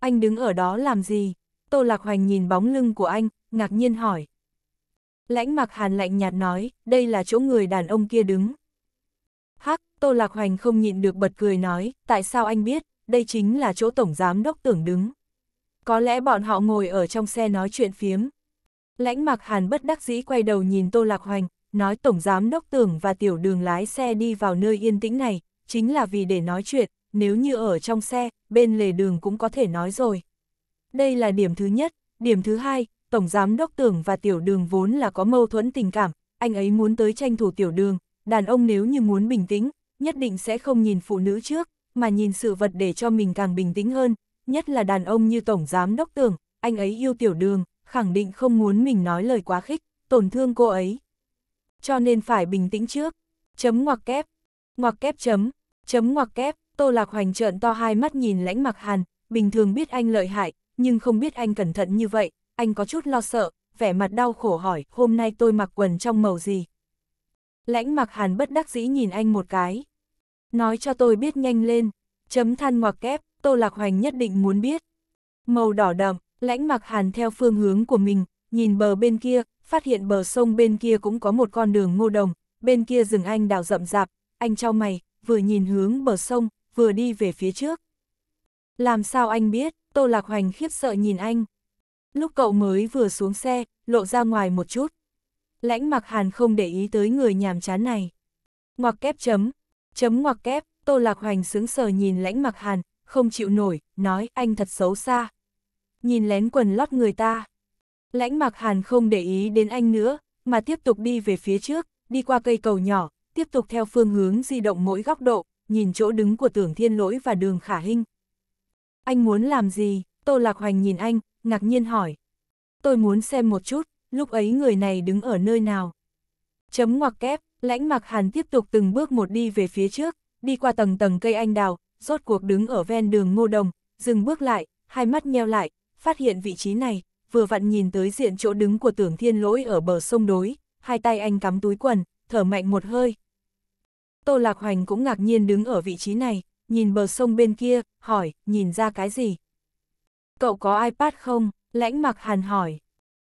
Anh đứng ở đó làm gì? Tô Lạc Hoành nhìn bóng lưng của anh, ngạc nhiên hỏi. Lãnh mặc hàn lạnh nhạt nói, đây là chỗ người đàn ông kia đứng. Tô Lạc Hoành không nhịn được bật cười nói, tại sao anh biết, đây chính là chỗ Tổng Giám Đốc tưởng đứng. Có lẽ bọn họ ngồi ở trong xe nói chuyện phiếm. Lãnh Mặc Hàn bất đắc dĩ quay đầu nhìn Tô Lạc Hoành, nói Tổng Giám Đốc tưởng và tiểu đường lái xe đi vào nơi yên tĩnh này, chính là vì để nói chuyện, nếu như ở trong xe, bên lề đường cũng có thể nói rồi. Đây là điểm thứ nhất, điểm thứ hai, Tổng Giám Đốc Tưởng và Tiểu Đường vốn là có mâu thuẫn tình cảm, anh ấy muốn tới tranh thủ Tiểu Đường, đàn ông nếu như muốn bình tĩnh, nhất định sẽ không nhìn phụ nữ trước, mà nhìn sự vật để cho mình càng bình tĩnh hơn, nhất là đàn ông như Tổng Giám Đốc Tưởng, anh ấy yêu tiểu đường, khẳng định không muốn mình nói lời quá khích, tổn thương cô ấy. Cho nên phải bình tĩnh trước, chấm ngoặc kép, ngoặc kép chấm, chấm ngoặc kép, Tô Lạc Hoành trợn to hai mắt nhìn lãnh mặc hàn, bình thường biết anh lợi hại, nhưng không biết anh cẩn thận như vậy, anh có chút lo sợ, vẻ mặt đau khổ hỏi, hôm nay tôi mặc quần trong màu gì, Lãnh mặc hàn bất đắc dĩ nhìn anh một cái. Nói cho tôi biết nhanh lên, chấm than ngoặc kép, Tô Lạc Hoành nhất định muốn biết. Màu đỏ đậm, lãnh mặc hàn theo phương hướng của mình, nhìn bờ bên kia, phát hiện bờ sông bên kia cũng có một con đường ngô đồng, bên kia rừng anh đào rậm rạp, anh trao mày, vừa nhìn hướng bờ sông, vừa đi về phía trước. Làm sao anh biết, Tô Lạc Hoành khiếp sợ nhìn anh. Lúc cậu mới vừa xuống xe, lộ ra ngoài một chút, lãnh mặc hàn không để ý tới người nhàm chán này. Ngoặc kép chấm, chấm ngoặc kép, Tô Lạc Hoành sướng sờ nhìn lãnh mặc hàn, không chịu nổi, nói anh thật xấu xa. Nhìn lén quần lót người ta. Lãnh mặc hàn không để ý đến anh nữa, mà tiếp tục đi về phía trước, đi qua cây cầu nhỏ, tiếp tục theo phương hướng di động mỗi góc độ, nhìn chỗ đứng của tưởng thiên lỗi và đường khả hinh. Anh muốn làm gì? Tô Lạc Hoành nhìn anh, ngạc nhiên hỏi. Tôi muốn xem một chút, lúc ấy người này đứng ở nơi nào. Chấm ngoặc kép, lãnh mặc hàn tiếp tục từng bước một đi về phía trước, đi qua tầng tầng cây anh đào, rốt cuộc đứng ở ven đường ngô đồng, dừng bước lại, hai mắt nheo lại, phát hiện vị trí này, vừa vặn nhìn tới diện chỗ đứng của tưởng thiên lỗi ở bờ sông đối, hai tay anh cắm túi quần, thở mạnh một hơi. Tô Lạc Hoành cũng ngạc nhiên đứng ở vị trí này, nhìn bờ sông bên kia, hỏi, nhìn ra cái gì? Cậu có iPad không? Lãnh mặc hàn hỏi.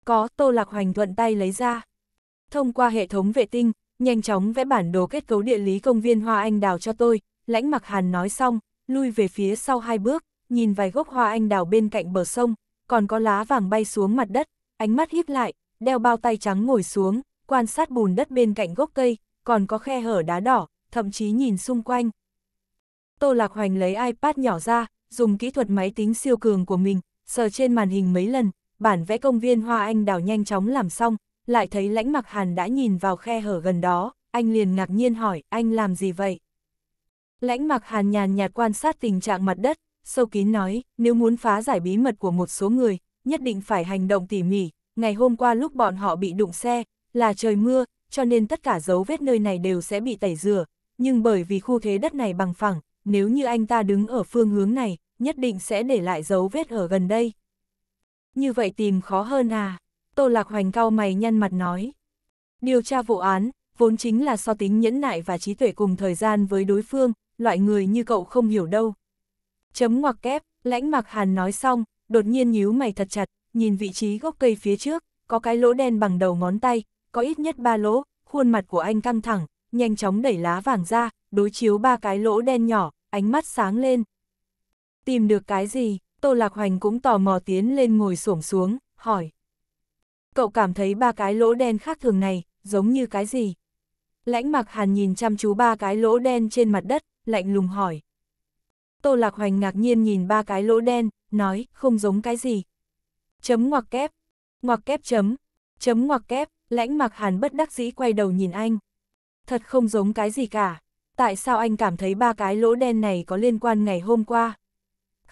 Có, Tô Lạc Hoành thuận tay lấy ra. Thông qua hệ thống vệ tinh, nhanh chóng vẽ bản đồ kết cấu địa lý công viên Hoa Anh Đào cho tôi, lãnh mặc hàn nói xong, lui về phía sau hai bước, nhìn vài gốc Hoa Anh Đào bên cạnh bờ sông, còn có lá vàng bay xuống mặt đất, ánh mắt híp lại, đeo bao tay trắng ngồi xuống, quan sát bùn đất bên cạnh gốc cây, còn có khe hở đá đỏ, thậm chí nhìn xung quanh. Tô Lạc Hoành lấy iPad nhỏ ra, dùng kỹ thuật máy tính siêu cường của mình, sờ trên màn hình mấy lần, bản vẽ công viên Hoa Anh Đào nhanh chóng làm xong, lại thấy lãnh mặc hàn đã nhìn vào khe hở gần đó, anh liền ngạc nhiên hỏi, anh làm gì vậy? Lãnh mặc hàn nhàn nhạt quan sát tình trạng mặt đất, sâu kín nói, nếu muốn phá giải bí mật của một số người, nhất định phải hành động tỉ mỉ, ngày hôm qua lúc bọn họ bị đụng xe, là trời mưa, cho nên tất cả dấu vết nơi này đều sẽ bị tẩy rửa, nhưng bởi vì khu thế đất này bằng phẳng, nếu như anh ta đứng ở phương hướng này, nhất định sẽ để lại dấu vết ở gần đây. Như vậy tìm khó hơn à? Tô Lạc Hoành cao mày nhăn mặt nói. Điều tra vụ án, vốn chính là so tính nhẫn nại và trí tuệ cùng thời gian với đối phương, loại người như cậu không hiểu đâu. Chấm ngoặc kép, lãnh mặc hàn nói xong, đột nhiên nhíu mày thật chặt, nhìn vị trí gốc cây phía trước, có cái lỗ đen bằng đầu ngón tay, có ít nhất ba lỗ, khuôn mặt của anh căng thẳng, nhanh chóng đẩy lá vàng ra, đối chiếu ba cái lỗ đen nhỏ, ánh mắt sáng lên. Tìm được cái gì? Tô Lạc Hoành cũng tò mò tiến lên ngồi xổm xuống, hỏi. Cậu cảm thấy ba cái lỗ đen khác thường này, giống như cái gì? Lãnh mặc hàn nhìn chăm chú ba cái lỗ đen trên mặt đất, lạnh lùng hỏi. Tô Lạc Hoành ngạc nhiên nhìn ba cái lỗ đen, nói, không giống cái gì. Chấm ngoặc kép, ngoặc kép chấm, chấm ngoặc kép, lãnh mặc hàn bất đắc dĩ quay đầu nhìn anh. Thật không giống cái gì cả, tại sao anh cảm thấy ba cái lỗ đen này có liên quan ngày hôm qua?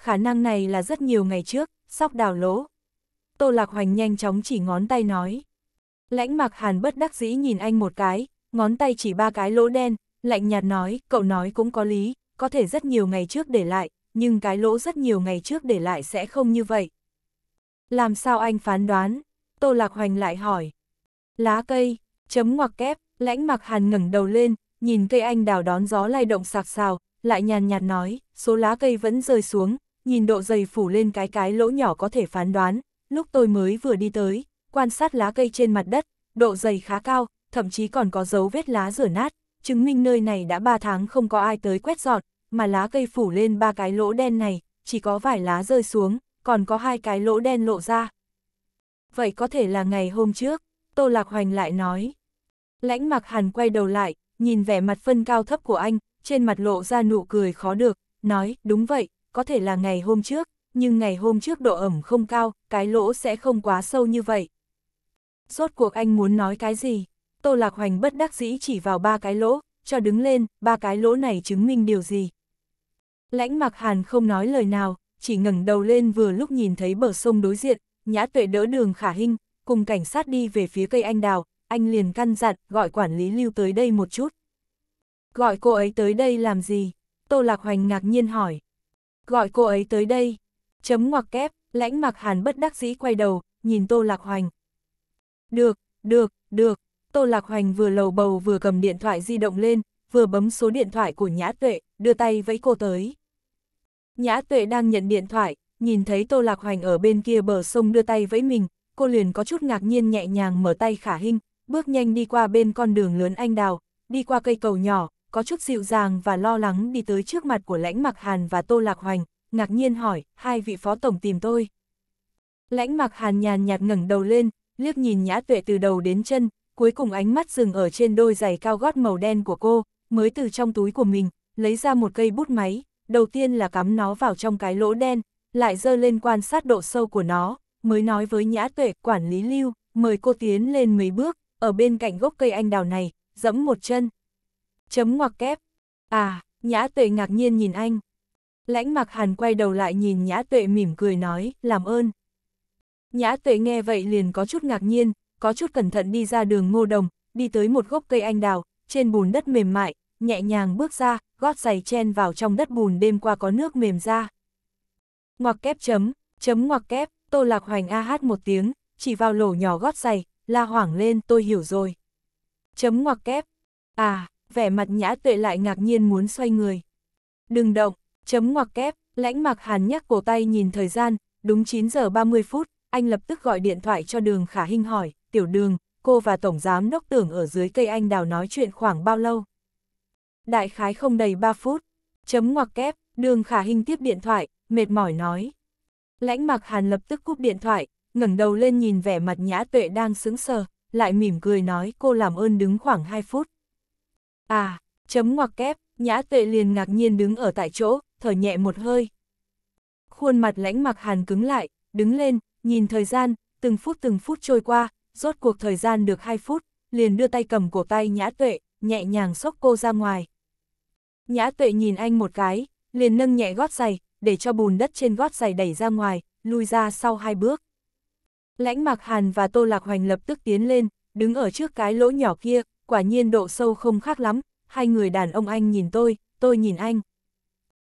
khả năng này là rất nhiều ngày trước, sóc đào lỗ. Tô Lạc Hoành nhanh chóng chỉ ngón tay nói. Lãnh Mạc Hàn bất đắc dĩ nhìn anh một cái, ngón tay chỉ ba cái lỗ đen, lạnh nhạt nói, cậu nói cũng có lý, có thể rất nhiều ngày trước để lại, nhưng cái lỗ rất nhiều ngày trước để lại sẽ không như vậy. Làm sao anh phán đoán? Tô Lạc Hoành lại hỏi. Lá cây, chấm ngoặc kép, lãnh Mạc Hàn ngẩng đầu lên, nhìn cây anh đào đón gió lay động sạc sào, lại nhàn nhạt nói, số lá cây vẫn rơi xuống, nhìn độ dày phủ lên cái cái lỗ nhỏ có thể phán đoán, lúc tôi mới vừa đi tới, quan sát lá cây trên mặt đất, độ dày khá cao, thậm chí còn có dấu vết lá rửa nát, chứng minh nơi này đã 3 tháng không có ai tới quét dọn, mà lá cây phủ lên ba cái lỗ đen này, chỉ có vài lá rơi xuống, còn có hai cái lỗ đen lộ ra. Vậy có thể là ngày hôm trước, Tô Lạc Hoành lại nói. Lãnh mặc hàn quay đầu lại, nhìn vẻ mặt phân cao thấp của anh, trên mặt lộ ra nụ cười khó được, nói, đúng vậy, có thể là ngày hôm trước, nhưng ngày hôm trước độ ẩm không cao, cái lỗ sẽ không quá sâu như vậy. Rốt cuộc anh muốn nói cái gì? Tô Lạc Hoành bất đắc dĩ chỉ vào ba cái lỗ, cho đứng lên, ba cái lỗ này chứng minh điều gì? Lãnh mặc Hàn không nói lời nào, chỉ ngẩng đầu lên vừa lúc nhìn thấy bờ sông đối diện, Nhã Tuệ đỡ đường Khả hình cùng cảnh sát đi về phía cây anh đào, anh liền căn dặn, gọi quản lý lưu tới đây một chút. Gọi cô ấy tới đây làm gì? Tô Lạc Hoành ngạc nhiên hỏi gọi cô ấy tới đây. Chấm ngoặc kép, lãnh mặc hàn bất đắc dĩ quay đầu, nhìn Tô Lạc Hoành. Được, được, được, Tô Lạc Hoành vừa lầu bầu vừa cầm điện thoại di động lên, vừa bấm số điện thoại của Nhã Tuệ, đưa tay vẫy cô tới. Nhã Tuệ đang nhận điện thoại, nhìn thấy Tô Lạc Hoành ở bên kia bờ sông đưa tay vẫy mình, cô liền có chút ngạc nhiên nhẹ nhàng mở tay khả hình, bước nhanh đi qua bên con đường lớn anh đào, đi qua cây cầu nhỏ, có chút dịu dàng và lo lắng đi tới trước mặt của lãnh mặc hàn và tô lạc hoành, ngạc nhiên hỏi, hai vị phó tổng tìm tôi. Lãnh mặc hàn nhàn nhạt ngẩng đầu lên, liếc nhìn nhã tuệ từ đầu đến chân, cuối cùng ánh mắt dừng ở trên đôi giày cao gót màu đen của cô, mới từ trong túi của mình, lấy ra một cây bút máy, đầu tiên là cắm nó vào trong cái lỗ đen, lại dơ lên quan sát độ sâu của nó, mới nói với nhã tuệ quản lý lưu, mời cô tiến lên mấy bước, ở bên cạnh gốc cây anh đào này, dẫm một chân. Chấm ngoặc kép. À, Nhã Tuệ ngạc nhiên nhìn anh. Lãnh mặc hàn quay đầu lại nhìn Nhã Tuệ mỉm cười nói, làm ơn. Nhã Tuệ nghe vậy liền có chút ngạc nhiên, có chút cẩn thận đi ra đường ngô đồng, đi tới một gốc cây anh đào, trên bùn đất mềm mại, nhẹ nhàng bước ra, gót giày chen vào trong đất bùn đêm qua có nước mềm ra. Ngoặc kép chấm, chấm ngoặc kép, Tô Lạc Hoành a hát một tiếng, chỉ vào lỗ nhỏ gót giày, la hoảng lên tôi hiểu rồi. Chấm ngoặc kép. À, vẻ mặt nhã tuệ lại ngạc nhiên muốn xoay người. Đừng động, chấm ngoặc kép, lãnh mặc hàn nhắc cổ tay nhìn thời gian, đúng 9 giờ 30 phút, anh lập tức gọi điện thoại cho đường khả hình hỏi, tiểu đường, cô và tổng giám đốc tưởng ở dưới cây anh đào nói chuyện khoảng bao lâu. Đại khái không đầy 3 phút, chấm ngoặc kép, đường khả hình tiếp điện thoại, mệt mỏi nói. Lãnh mặc hàn lập tức cúp điện thoại, ngẩng đầu lên nhìn vẻ mặt nhã tuệ đang sững sờ, lại mỉm cười nói cô làm ơn đứng khoảng 2 phút. À, chấm ngoặc kép, nhã tuệ liền ngạc nhiên đứng ở tại chỗ, thở nhẹ một hơi. Khuôn mặt lãnh mặc hàn cứng lại, đứng lên, nhìn thời gian, từng phút từng phút trôi qua, rốt cuộc thời gian được 2 phút, liền đưa tay cầm cổ tay nhã tuệ, nhẹ nhàng xốc cô ra ngoài. Nhã tuệ nhìn anh một cái, liền nâng nhẹ gót giày, để cho bùn đất trên gót giày đẩy ra ngoài, lui ra sau hai bước. Lãnh mặc Hàn và Tô Lạc Hoành lập tức tiến lên, đứng ở trước cái lỗ nhỏ kia, quả nhiên độ sâu không khác lắm, hai người đàn ông anh nhìn tôi, tôi nhìn anh.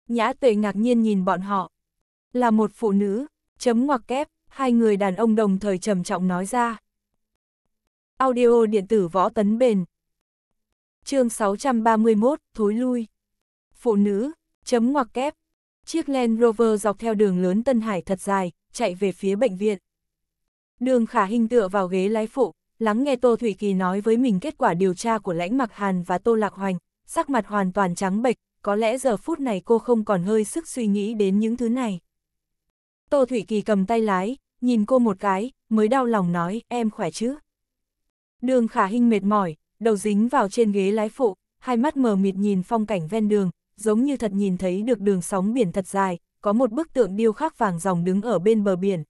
Nhã tệ ngạc nhiên nhìn bọn họ. Là một phụ nữ, chấm ngoặc kép, hai người đàn ông đồng thời trầm trọng nói ra. Audio điện tử võ tấn bền. chương 631, thối lui. Phụ nữ, chấm ngoặc kép. Chiếc Land Rover dọc theo đường lớn Tân Hải thật dài, chạy về phía bệnh viện. Đường khả hình tựa vào ghế lái phụ, lắng nghe Tô Thủy Kỳ nói với mình kết quả điều tra của lãnh mặc hàn và Tô Lạc Hoành, sắc mặt hoàn toàn trắng bệch, có lẽ giờ phút này cô không còn hơi sức suy nghĩ đến những thứ này. Tô Thủy Kỳ cầm tay lái, nhìn cô một cái, mới đau lòng nói, em khỏe chứ? Đường khả hình mệt mỏi, đầu dính vào trên ghế lái phụ, hai mắt mờ mịt nhìn phong cảnh ven đường, giống như thật nhìn thấy được đường sóng biển thật dài, có một bức tượng điêu khắc vàng dòng đứng ở bên bờ biển.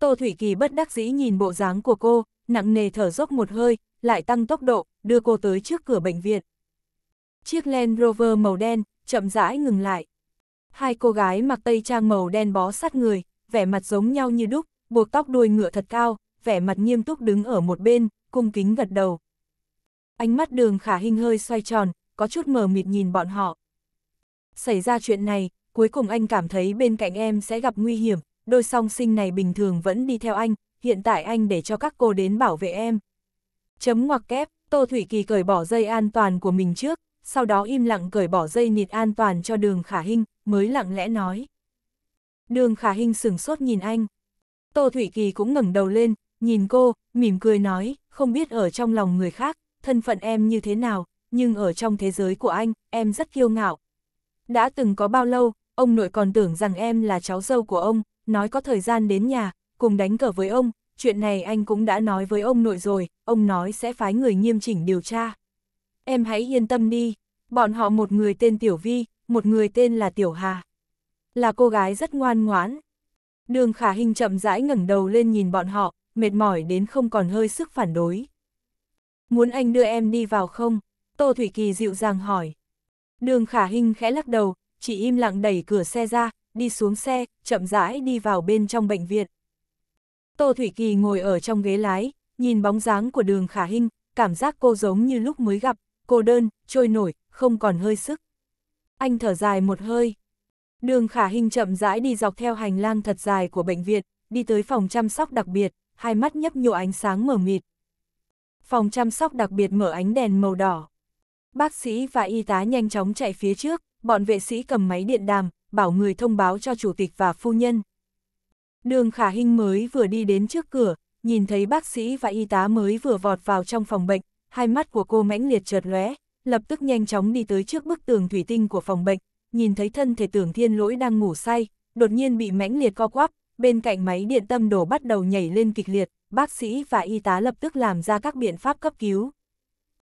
Tô Thủy Kỳ bất đắc dĩ nhìn bộ dáng của cô, nặng nề thở dốc một hơi, lại tăng tốc độ, đưa cô tới trước cửa bệnh viện. Chiếc Land Rover màu đen, chậm rãi ngừng lại. Hai cô gái mặc tây trang màu đen bó sát người, vẻ mặt giống nhau như đúc, buộc tóc đuôi ngựa thật cao, vẻ mặt nghiêm túc đứng ở một bên, cung kính gật đầu. Ánh mắt đường khả hình hơi xoay tròn, có chút mờ mịt nhìn bọn họ. Xảy ra chuyện này, cuối cùng anh cảm thấy bên cạnh em sẽ gặp nguy hiểm, đôi song sinh này bình thường vẫn đi theo anh, hiện tại anh để cho các cô đến bảo vệ em. Chấm ngoặc kép, Tô Thủy Kỳ cởi bỏ dây an toàn của mình trước, sau đó im lặng cởi bỏ dây nịt an toàn cho đường khả hình, mới lặng lẽ nói. Đường khả hình sửng sốt nhìn anh. Tô Thủy Kỳ cũng ngẩng đầu lên, nhìn cô, mỉm cười nói, không biết ở trong lòng người khác, thân phận em như thế nào, nhưng ở trong thế giới của anh, em rất kiêu ngạo. Đã từng có bao lâu, ông nội còn tưởng rằng em là cháu dâu của ông, nói có thời gian đến nhà, cùng đánh cờ với ông, chuyện này anh cũng đã nói với ông nội rồi, ông nói sẽ phái người nghiêm chỉnh điều tra. Em hãy yên tâm đi, bọn họ một người tên Tiểu Vi, một người tên là Tiểu Hà. Là cô gái rất ngoan ngoãn. Đường khả hình chậm rãi ngẩng đầu lên nhìn bọn họ, mệt mỏi đến không còn hơi sức phản đối. Muốn anh đưa em đi vào không? Tô Thủy Kỳ dịu dàng hỏi. Đường khả hình khẽ lắc đầu, chỉ im lặng đẩy cửa xe ra, đi xuống xe, chậm rãi đi vào bên trong bệnh viện. Tô Thủy Kỳ ngồi ở trong ghế lái, nhìn bóng dáng của đường khả hinh, cảm giác cô giống như lúc mới gặp, cô đơn, trôi nổi, không còn hơi sức. Anh thở dài một hơi. Đường khả hinh chậm rãi đi dọc theo hành lang thật dài của bệnh viện, đi tới phòng chăm sóc đặc biệt, hai mắt nhấp nhô ánh sáng mở mịt. Phòng chăm sóc đặc biệt mở ánh đèn màu đỏ. Bác sĩ và y tá nhanh chóng chạy phía trước, bọn vệ sĩ cầm máy điện đàm, bảo người thông báo cho chủ tịch và phu nhân, Đường khả hình mới vừa đi đến trước cửa, nhìn thấy bác sĩ và y tá mới vừa vọt vào trong phòng bệnh, hai mắt của cô mãnh liệt chợt lóe, lập tức nhanh chóng đi tới trước bức tường thủy tinh của phòng bệnh, nhìn thấy thân thể tưởng thiên lỗi đang ngủ say, đột nhiên bị mãnh liệt co quắp, bên cạnh máy điện tâm đồ bắt đầu nhảy lên kịch liệt, bác sĩ và y tá lập tức làm ra các biện pháp cấp cứu.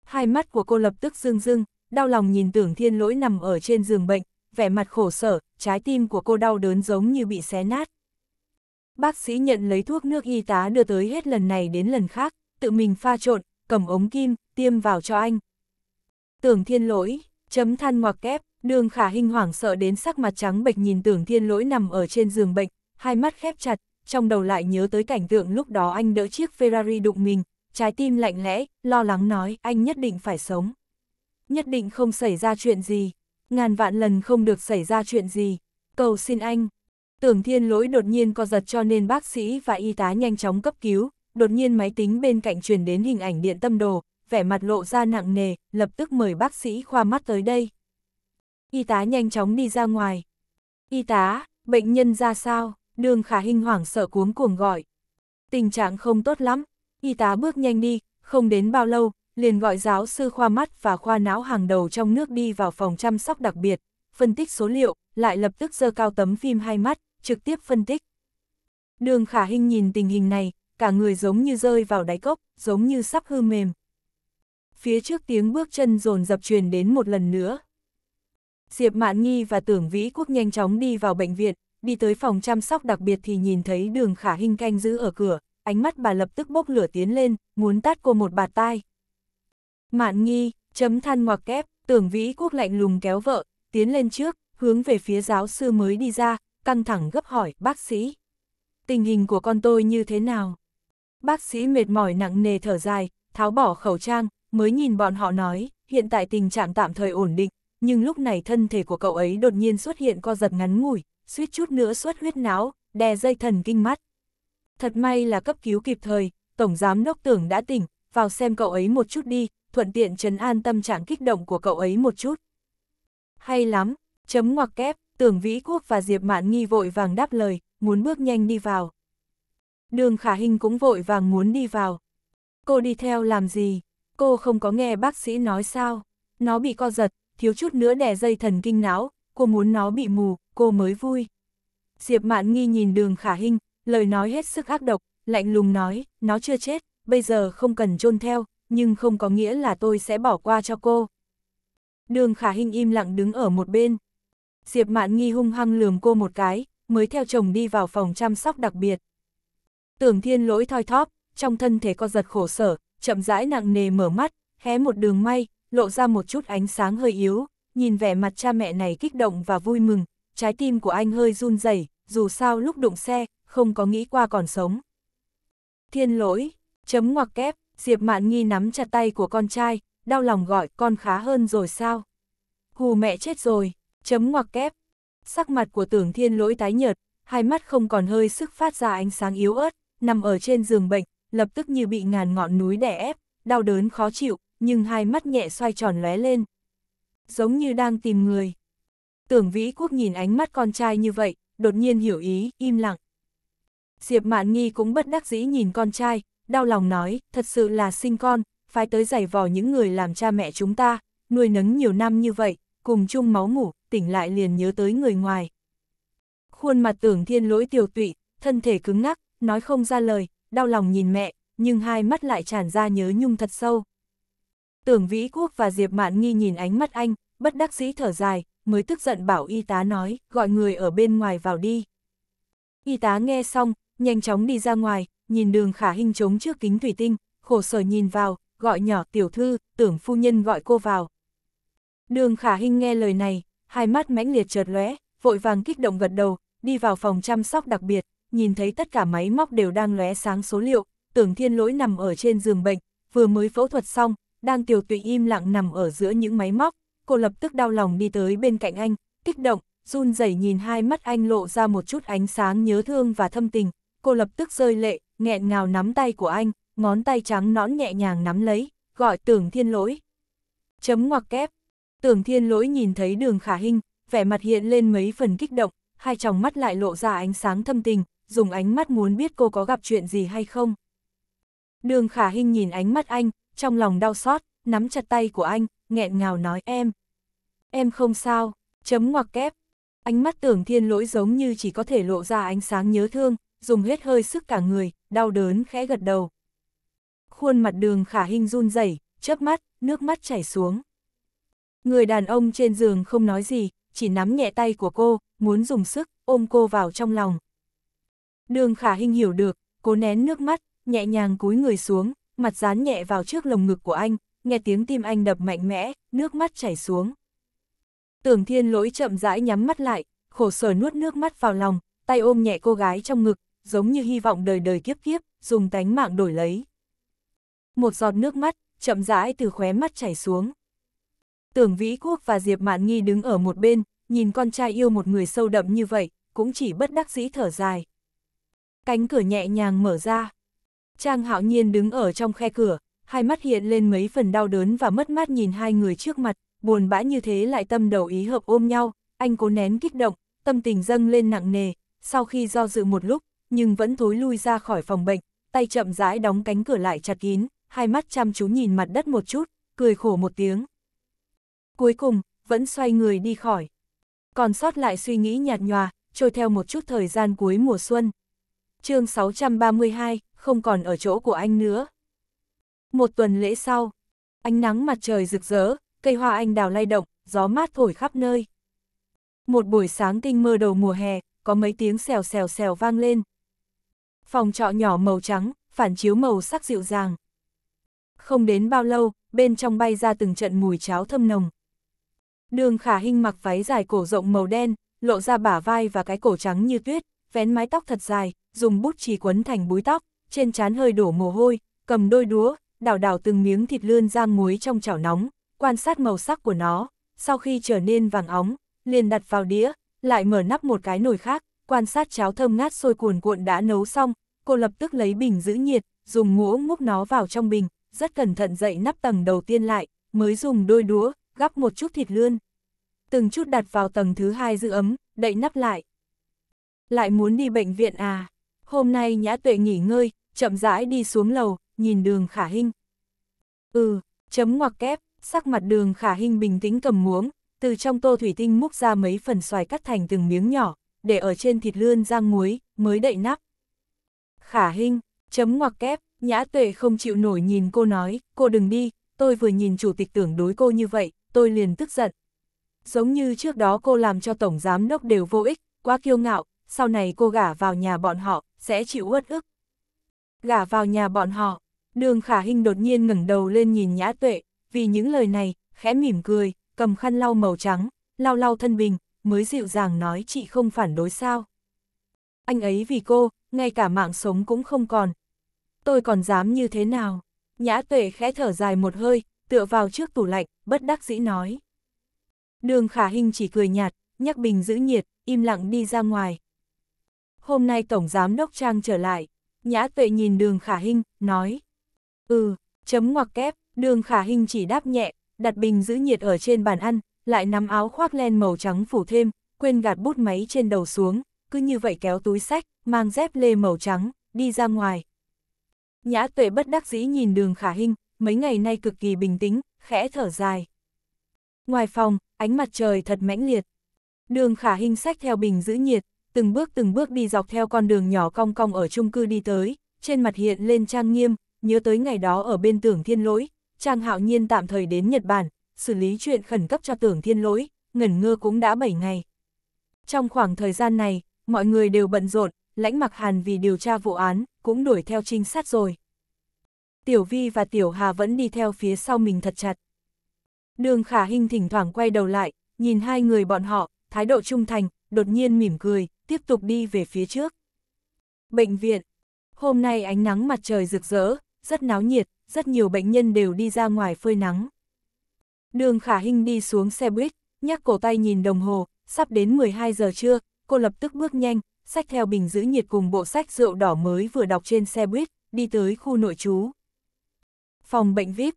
Hai mắt của cô lập tức rưng rưng, đau lòng nhìn tưởng thiên lỗi nằm ở trên giường bệnh, vẻ mặt khổ sở, trái tim của cô đau đớn giống như bị xé nát. Bác sĩ nhận lấy thuốc nước y tá đưa tới hết lần này đến lần khác, tự mình pha trộn, cầm ống kim, tiêm vào cho anh. Tưởng thiên lỗi, chấm than ngoặc kép, đường khả hình hoảng sợ đến sắc mặt trắng bệch nhìn tưởng thiên lỗi nằm ở trên giường bệnh, hai mắt khép chặt, trong đầu lại nhớ tới cảnh tượng lúc đó anh đỡ chiếc Ferrari đụng mình, trái tim lạnh lẽ, lo lắng nói anh nhất định phải sống. Nhất định không xảy ra chuyện gì, ngàn vạn lần không được xảy ra chuyện gì, cầu xin anh, Tưởng thiên lỗi đột nhiên co giật cho nên bác sĩ và y tá nhanh chóng cấp cứu, đột nhiên máy tính bên cạnh truyền đến hình ảnh điện tâm đồ, vẻ mặt lộ ra nặng nề, lập tức mời bác sĩ khoa mắt tới đây. Y tá nhanh chóng đi ra ngoài. Y tá, bệnh nhân ra sao? Đường khả hình hoảng sợ cuống cuồng gọi. Tình trạng không tốt lắm, y tá bước nhanh đi, không đến bao lâu, liền gọi giáo sư khoa mắt và khoa não hàng đầu trong nước đi vào phòng chăm sóc đặc biệt, phân tích số liệu, lại lập tức dơ cao tấm phim hai mắt, trực tiếp phân tích. Đường khả hình nhìn tình hình này, cả người giống như rơi vào đáy cốc, giống như sắp hư mềm. Phía trước tiếng bước chân rồn dập truyền đến một lần nữa. Diệp Mạn Nghi và Tưởng Vĩ Quốc nhanh chóng đi vào bệnh viện, đi tới phòng chăm sóc đặc biệt thì nhìn thấy đường khả hình canh giữ ở cửa, ánh mắt bà lập tức bốc lửa tiến lên, muốn tát cô một bạt tai. Mạn Nghi, chấm than ngoặc kép, Tưởng Vĩ Quốc lạnh lùng kéo vợ, tiến lên trước, hướng về phía giáo sư mới đi ra, căng thẳng gấp hỏi, bác sĩ. Tình hình của con tôi như thế nào? Bác sĩ mệt mỏi nặng nề thở dài, tháo bỏ khẩu trang, mới nhìn bọn họ nói, hiện tại tình trạng tạm thời ổn định, nhưng lúc này thân thể của cậu ấy đột nhiên xuất hiện co giật ngắn ngủi, suýt chút nữa xuất huyết não, đè dây thần kinh mắt. Thật may là cấp cứu kịp thời, Tổng Giám Đốc Tưởng đã tỉnh, vào xem cậu ấy một chút đi, thuận tiện trấn an tâm trạng kích động của cậu ấy một chút. Hay lắm, chấm ngoặc kép, Tưởng Vĩ Quốc và Diệp Mạn Nghi vội vàng đáp lời, muốn bước nhanh đi vào. Đường Khả Hinh cũng vội vàng muốn đi vào. Cô đi theo làm gì? Cô không có nghe bác sĩ nói sao? Nó bị co giật, thiếu chút nữa đè dây thần kinh não, cô muốn nó bị mù, cô mới vui. Diệp Mạn Nghi nhìn đường Khả Hinh, lời nói hết sức ác độc, lạnh lùng nói, nó chưa chết, bây giờ không cần chôn theo, nhưng không có nghĩa là tôi sẽ bỏ qua cho cô. Đường Khả Hinh im lặng đứng ở một bên, Diệp Mạn Nghi hung hăng lườm cô một cái, mới theo chồng đi vào phòng chăm sóc đặc biệt. Tưởng thiên lỗi thoi thóp, trong thân thể co giật khổ sở, chậm rãi nặng nề mở mắt, hé một đường may, lộ ra một chút ánh sáng hơi yếu, nhìn vẻ mặt cha mẹ này kích động và vui mừng, trái tim của anh hơi run rẩy, dù sao lúc đụng xe, không có nghĩ qua còn sống. Thiên lỗi, chấm ngoặc kép, Diệp Mạn Nghi nắm chặt tay của con trai, đau lòng gọi con khá hơn rồi sao? Hù mẹ chết rồi. Chấm ngoặc kép. Sắc mặt của tưởng thiên lỗi tái nhợt, hai mắt không còn hơi sức phát ra ánh sáng yếu ớt, nằm ở trên giường bệnh, lập tức như bị ngàn ngọn núi đè ép, đau đớn khó chịu, nhưng hai mắt nhẹ xoay tròn lóe lên. Giống như đang tìm người. Tưởng Vĩ Quốc nhìn ánh mắt con trai như vậy, đột nhiên hiểu ý, im lặng. Diệp Mạn Nghi cũng bất đắc dĩ nhìn con trai, đau lòng nói, thật sự là sinh con, phải tới giày vò những người làm cha mẹ chúng ta, nuôi nấng nhiều năm như vậy, cùng chung máu mủ, tỉnh lại liền nhớ tới người ngoài. Khuôn mặt tưởng thiên lỗi tiểu tụy, thân thể cứng ngắc, nói không ra lời, đau lòng nhìn mẹ, nhưng hai mắt lại tràn ra nhớ nhung thật sâu. Tưởng Vĩ Quốc và Diệp Mạn Nghi nhìn ánh mắt anh, bất đắc dĩ thở dài, mới tức giận bảo y tá nói, gọi người ở bên ngoài vào đi. Y tá nghe xong, nhanh chóng đi ra ngoài, nhìn đường khả hình trống trước kính thủy tinh, khổ sở nhìn vào, gọi nhỏ tiểu thư, tưởng phu nhân gọi cô vào. Đường khả hình nghe lời này, hai mắt mãnh liệt chợt lóe, vội vàng kích động gật đầu, đi vào phòng chăm sóc đặc biệt, nhìn thấy tất cả máy móc đều đang lóe sáng số liệu, tưởng thiên lỗi nằm ở trên giường bệnh, vừa mới phẫu thuật xong, đang tiểu tụy im lặng nằm ở giữa những máy móc, cô lập tức đau lòng đi tới bên cạnh anh, kích động, run rẩy nhìn hai mắt anh lộ ra một chút ánh sáng nhớ thương và thâm tình, cô lập tức rơi lệ, nghẹn ngào nắm tay của anh, ngón tay trắng nõn nhẹ nhàng nắm lấy, gọi tưởng thiên lỗi. Chấm ngoặc kép, Tưởng thiên lỗi nhìn thấy đường khả hình, vẻ mặt hiện lên mấy phần kích động, hai tròng mắt lại lộ ra ánh sáng thâm tình, dùng ánh mắt muốn biết cô có gặp chuyện gì hay không. Đường khả hình nhìn ánh mắt anh, trong lòng đau xót, nắm chặt tay của anh, nghẹn ngào nói em. Em không sao, chấm ngoặc kép. Ánh mắt tưởng thiên lỗi giống như chỉ có thể lộ ra ánh sáng nhớ thương, dùng hết hơi sức cả người, đau đớn khẽ gật đầu. Khuôn mặt đường khả hình run rẩy, chớp mắt, nước mắt chảy xuống. Người đàn ông trên giường không nói gì, chỉ nắm nhẹ tay của cô, muốn dùng sức, ôm cô vào trong lòng. Đường khả hình hiểu được, cố nén nước mắt, nhẹ nhàng cúi người xuống, mặt dán nhẹ vào trước lồng ngực của anh, nghe tiếng tim anh đập mạnh mẽ, nước mắt chảy xuống. Tưởng thiên lỗi chậm rãi nhắm mắt lại, khổ sở nuốt nước mắt vào lòng, tay ôm nhẹ cô gái trong ngực, giống như hy vọng đời đời kiếp kiếp, dùng tánh mạng đổi lấy. Một giọt nước mắt, chậm rãi từ khóe mắt chảy xuống. Tưởng Vĩ Quốc và Diệp Mạn Nghi đứng ở một bên, nhìn con trai yêu một người sâu đậm như vậy, cũng chỉ bất đắc dĩ thở dài. Cánh cửa nhẹ nhàng mở ra. Trang hạo nhiên đứng ở trong khe cửa, hai mắt hiện lên mấy phần đau đớn và mất mát nhìn hai người trước mặt, buồn bã như thế lại tâm đầu ý hợp ôm nhau, anh cố nén kích động, tâm tình dâng lên nặng nề, sau khi do dự một lúc, nhưng vẫn thối lui ra khỏi phòng bệnh, tay chậm rãi đóng cánh cửa lại chặt kín, hai mắt chăm chú nhìn mặt đất một chút, cười khổ một tiếng cuối cùng, vẫn xoay người đi khỏi. Còn sót lại suy nghĩ nhạt nhòa, trôi theo một chút thời gian cuối mùa xuân. chương 632, không còn ở chỗ của anh nữa. Một tuần lễ sau, ánh nắng mặt trời rực rỡ, cây hoa anh đào lay động, gió mát thổi khắp nơi. Một buổi sáng tinh mơ đầu mùa hè, có mấy tiếng xèo xèo xèo vang lên. Phòng trọ nhỏ màu trắng, phản chiếu màu sắc dịu dàng. Không đến bao lâu, bên trong bay ra từng trận mùi cháo thơm nồng. Đường khả hình mặc váy dài cổ rộng màu đen, lộ ra bả vai và cái cổ trắng như tuyết, vén mái tóc thật dài, dùng bút chì quấn thành búi tóc, trên trán hơi đổ mồ hôi, cầm đôi đúa, đảo đảo từng miếng thịt lươn rang muối trong chảo nóng, quan sát màu sắc của nó, sau khi trở nên vàng óng, liền đặt vào đĩa, lại mở nắp một cái nồi khác, quan sát cháo thơm ngát sôi cuồn cuộn đã nấu xong, cô lập tức lấy bình giữ nhiệt, dùng muỗng múc nó vào trong bình, rất cẩn thận dậy nắp tầng đầu tiên lại, mới dùng đôi đũa, gắp một chút thịt lươn. Từng chút đặt vào tầng thứ hai giữ ấm, đậy nắp lại. Lại muốn đi bệnh viện à? Hôm nay Nhã Tuệ nghỉ ngơi, chậm rãi đi xuống lầu, nhìn đường khả hinh. Ừ, chấm ngoặc kép, sắc mặt đường khả hinh bình tĩnh cầm muỗng, từ trong tô thủy tinh múc ra mấy phần xoài cắt thành từng miếng nhỏ, để ở trên thịt lươn rang muối, mới đậy nắp. Khả hinh, chấm ngoặc kép, nhã tuệ không chịu nổi nhìn cô nói, cô đừng đi, tôi vừa nhìn chủ tịch tưởng đối cô như vậy, tôi liền tức giận. Giống như trước đó cô làm cho Tổng Giám Đốc đều vô ích, quá kiêu ngạo, sau này cô gả vào nhà bọn họ, sẽ chịu uất ức. Gả vào nhà bọn họ, đường khả hình đột nhiên ngẩng đầu lên nhìn nhã tuệ, vì những lời này, khẽ mỉm cười, cầm khăn lau màu trắng, lau lau thân bình, mới dịu dàng nói chị không phản đối sao. Anh ấy vì cô, ngay cả mạng sống cũng không còn. Tôi còn dám như thế nào? Nhã tuệ khẽ thở dài một hơi, tựa vào trước tủ lạnh, bất đắc dĩ nói. Đường khả hình chỉ cười nhạt, nhắc bình giữ nhiệt, im lặng đi ra ngoài. Hôm nay Tổng Giám Đốc Trang trở lại, nhã tuệ nhìn đường khả hình, nói. Ừ, chấm ngoặc kép, đường khả hình chỉ đáp nhẹ, đặt bình giữ nhiệt ở trên bàn ăn, lại nắm áo khoác len màu trắng phủ thêm, quên gạt bút máy trên đầu xuống, cứ như vậy kéo túi sách, mang dép lê màu trắng, đi ra ngoài. Nhã tuệ bất đắc dĩ nhìn đường khả hình, mấy ngày nay cực kỳ bình tĩnh, khẽ thở dài. Ngoài phòng, ánh mặt trời thật mãnh liệt. Đường khả hình sách theo bình giữ nhiệt, từng bước từng bước đi dọc theo con đường nhỏ cong cong ở chung cư đi tới, trên mặt hiện lên trang nghiêm, nhớ tới ngày đó ở bên tưởng thiên lỗi, trang hạo nhiên tạm thời đến Nhật Bản, xử lý chuyện khẩn cấp cho tưởng thiên lỗi, ngẩn ngơ cũng đã 7 ngày. Trong khoảng thời gian này, mọi người đều bận rộn, lãnh mặc hàn vì điều tra vụ án, cũng đuổi theo trinh sát rồi. Tiểu Vi và Tiểu Hà vẫn đi theo phía sau mình thật chặt. Đường Khả Hinh thỉnh thoảng quay đầu lại, nhìn hai người bọn họ, thái độ trung thành, đột nhiên mỉm cười, tiếp tục đi về phía trước. Bệnh viện. Hôm nay ánh nắng mặt trời rực rỡ, rất náo nhiệt, rất nhiều bệnh nhân đều đi ra ngoài phơi nắng. Đường Khả Hinh đi xuống xe buýt, nhắc cổ tay nhìn đồng hồ, sắp đến 12 giờ trưa, cô lập tức bước nhanh, sách theo bình giữ nhiệt cùng bộ sách rượu đỏ mới vừa đọc trên xe buýt, đi tới khu nội trú. Phòng bệnh VIP,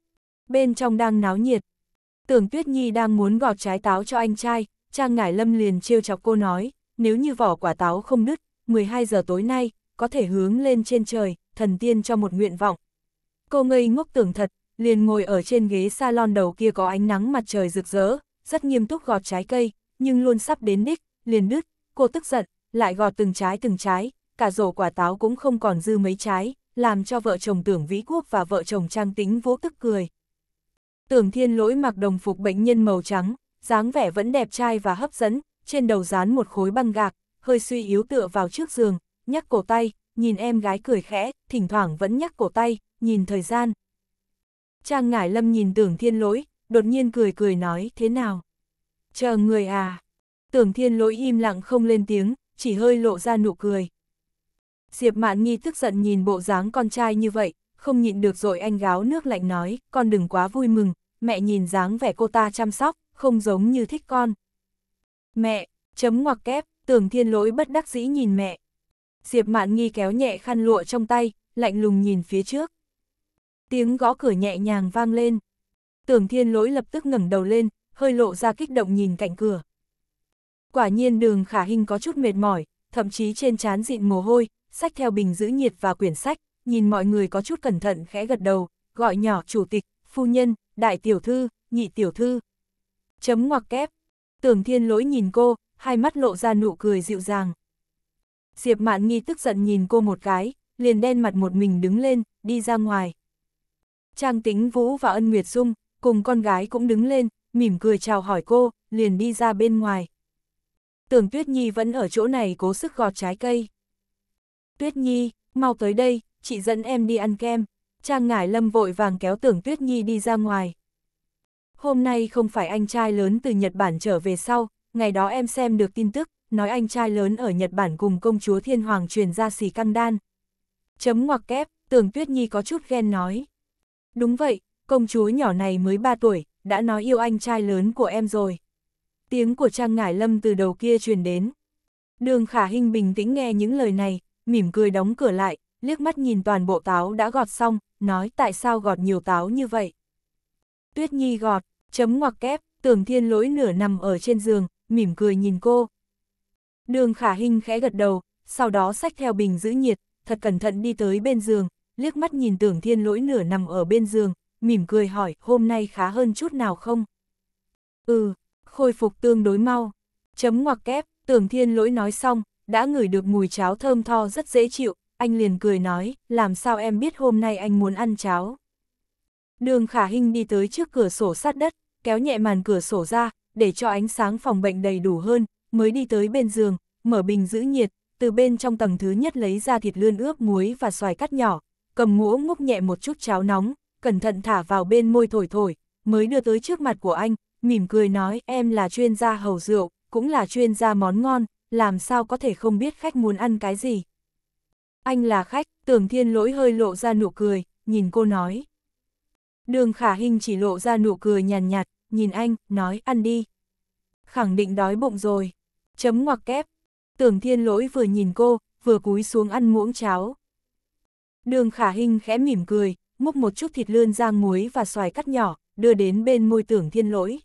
bên trong đang náo nhiệt. Tưởng Tuyết Nhi đang muốn gọt trái táo cho anh trai, Trang Ngải Lâm liền trêu chọc cô nói, nếu như vỏ quả táo không nứt, 12 giờ tối nay, có thể hướng lên trên trời, thần tiên cho một nguyện vọng. Cô ngây ngốc tưởng thật, liền ngồi ở trên ghế salon đầu kia có ánh nắng mặt trời rực rỡ, rất nghiêm túc gọt trái cây, nhưng luôn sắp đến đích, liền đứt, cô tức giận, lại gọt từng trái từng trái, cả rổ quả táo cũng không còn dư mấy trái, làm cho vợ chồng tưởng Vĩ Quốc và vợ chồng Trang Tính vỗ tức cười. Tưởng Thiên Lỗi mặc đồng phục bệnh nhân màu trắng, dáng vẻ vẫn đẹp trai và hấp dẫn, trên đầu dán một khối băng gạc, hơi suy yếu tựa vào trước giường, nhắc cổ tay, nhìn em gái cười khẽ, thỉnh thoảng vẫn nhắc cổ tay, nhìn thời gian. Trang Ngải Lâm nhìn Tưởng Thiên Lỗi, đột nhiên cười cười nói thế nào? Chờ người à? Tưởng Thiên Lỗi im lặng không lên tiếng, chỉ hơi lộ ra nụ cười. Diệp Mạn Nghi tức giận nhìn bộ dáng con trai như vậy, không nhịn được rồi anh gáo nước lạnh nói, con đừng quá vui mừng, mẹ nhìn dáng vẻ cô ta chăm sóc, không giống như thích con. Mẹ, chấm ngoặc kép, tưởng thiên lỗi bất đắc dĩ nhìn mẹ. Diệp Mạn Nghi kéo nhẹ khăn lụa trong tay, lạnh lùng nhìn phía trước. Tiếng gõ cửa nhẹ nhàng vang lên. Tưởng thiên lỗi lập tức ngẩng đầu lên, hơi lộ ra kích động nhìn cạnh cửa. Quả nhiên đường khả hình có chút mệt mỏi, thậm chí trên trán dịn mồ hôi, sách theo bình giữ nhiệt và quyển sách, nhìn mọi người có chút cẩn thận khẽ gật đầu, gọi nhỏ chủ tịch, phu nhân, đại tiểu thư, nhị tiểu thư. Chấm ngoặc kép. Tưởng thiên lỗi nhìn cô, hai mắt lộ ra nụ cười dịu dàng. Diệp mạn nghi tức giận nhìn cô một cái, liền đen mặt một mình đứng lên, đi ra ngoài. Trang tính Vũ và ân Nguyệt Dung, cùng con gái cũng đứng lên, mỉm cười chào hỏi cô, liền đi ra bên ngoài. Tưởng Tuyết Nhi vẫn ở chỗ này cố sức gọt trái cây. Tuyết Nhi, mau tới đây, chị dẫn em đi ăn kem. Trang Ngải Lâm vội vàng kéo tưởng Tuyết Nhi đi ra ngoài. Hôm nay không phải anh trai lớn từ Nhật Bản trở về sau, ngày đó em xem được tin tức, nói anh trai lớn ở Nhật Bản cùng công chúa Thiên Hoàng truyền ra xì căng đan. Chấm ngoặc kép, tưởng Tuyết Nhi có chút ghen nói. Đúng vậy, công chúa nhỏ này mới 3 tuổi, đã nói yêu anh trai lớn của em rồi. Tiếng của Trang Ngải Lâm từ đầu kia truyền đến. Đường Khả Hinh bình tĩnh nghe những lời này, mỉm cười đóng cửa lại, liếc mắt nhìn toàn bộ táo đã gọt xong, nói tại sao gọt nhiều táo như vậy. Tuyết Nhi gọt, chấm ngoặc kép, tưởng thiên lỗi nửa nằm ở trên giường, mỉm cười nhìn cô. Đường khả hình khẽ gật đầu, sau đó xách theo bình giữ nhiệt, thật cẩn thận đi tới bên giường, liếc mắt nhìn tưởng thiên lỗi nửa nằm ở bên giường, mỉm cười hỏi hôm nay khá hơn chút nào không? Ừ, khôi phục tương đối mau. Chấm ngoặc kép, tưởng thiên lỗi nói xong, đã ngửi được mùi cháo thơm tho rất dễ chịu, anh liền cười nói, làm sao em biết hôm nay anh muốn ăn cháo. Đường khả hình đi tới trước cửa sổ sát đất, kéo nhẹ màn cửa sổ ra, để cho ánh sáng phòng bệnh đầy đủ hơn, mới đi tới bên giường, mở bình giữ nhiệt, từ bên trong tầng thứ nhất lấy ra thịt lươn ướp muối và xoài cắt nhỏ, cầm muỗng múc nhẹ một chút cháo nóng, cẩn thận thả vào bên môi thổi thổi, mới đưa tới trước mặt của anh, mỉm cười nói em là chuyên gia hầu rượu, cũng là chuyên gia món ngon, làm sao có thể không biết khách muốn ăn cái gì. Anh là khách, tưởng thiên lỗi hơi lộ ra nụ cười, nhìn cô nói. Đường khả hình chỉ lộ ra nụ cười nhàn nhạt, nhạt, nhìn anh, nói ăn đi. Khẳng định đói bụng rồi. Chấm ngoặc kép. Tưởng thiên lỗi vừa nhìn cô, vừa cúi xuống ăn muỗng cháo. Đường khả hình khẽ mỉm cười, múc một chút thịt lươn rang muối và xoài cắt nhỏ, đưa đến bên môi tưởng thiên lỗi.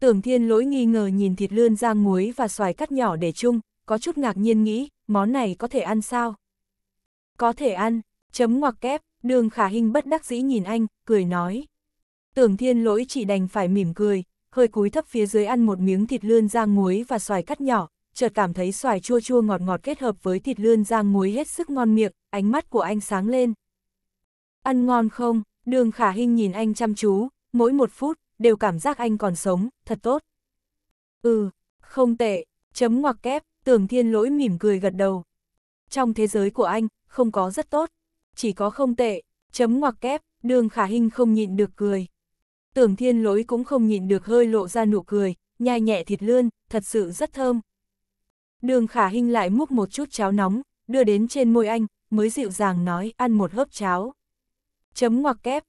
Tưởng thiên lỗi nghi ngờ nhìn thịt lươn rang muối và xoài cắt nhỏ để chung, có chút ngạc nhiên nghĩ, món này có thể ăn sao? Có thể ăn, chấm ngoặc kép, đường khả hình bất đắc dĩ nhìn anh, cười nói. Tưởng thiên lỗi chỉ đành phải mỉm cười, hơi cúi thấp phía dưới ăn một miếng thịt lươn rang muối và xoài cắt nhỏ, chợt cảm thấy xoài chua chua ngọt ngọt kết hợp với thịt lươn rang muối hết sức ngon miệng, ánh mắt của anh sáng lên. Ăn ngon không? Đường khả hình nhìn anh chăm chú, mỗi một phút, đều cảm giác anh còn sống, thật tốt. Ừ, không tệ, chấm ngoặc kép, tưởng thiên lỗi mỉm cười gật đầu. Trong thế giới của anh, không có rất tốt, chỉ có không tệ, chấm ngoặc kép, đường khả hình không nhịn được cười. Tưởng thiên lỗi cũng không nhịn được hơi lộ ra nụ cười, nhai nhẹ thịt lươn, thật sự rất thơm. Đường khả hình lại múc một chút cháo nóng, đưa đến trên môi anh, mới dịu dàng nói ăn một hớp cháo. Chấm ngoặc kép,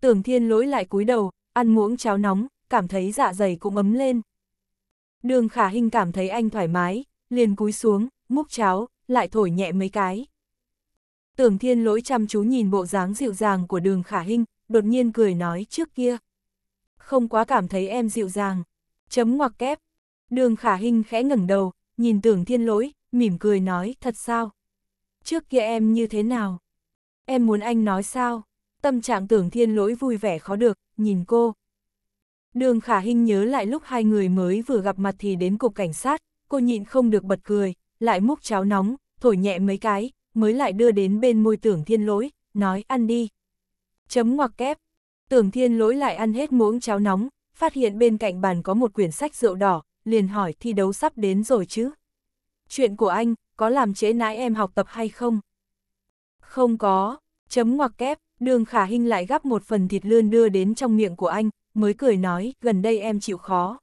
tưởng thiên lỗi lại cúi đầu, ăn muỗng cháo nóng, cảm thấy dạ dày cũng ấm lên. Đường khả hình cảm thấy anh thoải mái, liền cúi xuống, múc cháo, lại thổi nhẹ mấy cái. Tưởng thiên lỗi chăm chú nhìn bộ dáng dịu dàng của đường khả hình, đột nhiên cười nói trước kia. Không quá cảm thấy em dịu dàng. Chấm ngoặc kép. Đường khả hình khẽ ngẩng đầu, nhìn tưởng thiên lỗi, mỉm cười nói thật sao? Trước kia em như thế nào? Em muốn anh nói sao? tâm trạng tưởng thiên lỗi vui vẻ khó được, nhìn cô. Đường khả hình nhớ lại lúc hai người mới vừa gặp mặt thì đến cục cảnh sát, cô nhịn không được bật cười, lại múc cháo nóng, thổi nhẹ mấy cái, mới lại đưa đến bên môi tưởng thiên lỗi, nói ăn đi. Chấm ngoặc kép, tưởng thiên lỗi lại ăn hết muỗng cháo nóng, phát hiện bên cạnh bàn có một quyển sách rượu đỏ, liền hỏi thi đấu sắp đến rồi chứ. Chuyện của anh, có làm trễ nãi em học tập hay không? Không có, chấm ngoặc kép, Đường khả hinh lại gắp một phần thịt lươn đưa đến trong miệng của anh, mới cười nói, gần đây em chịu khó.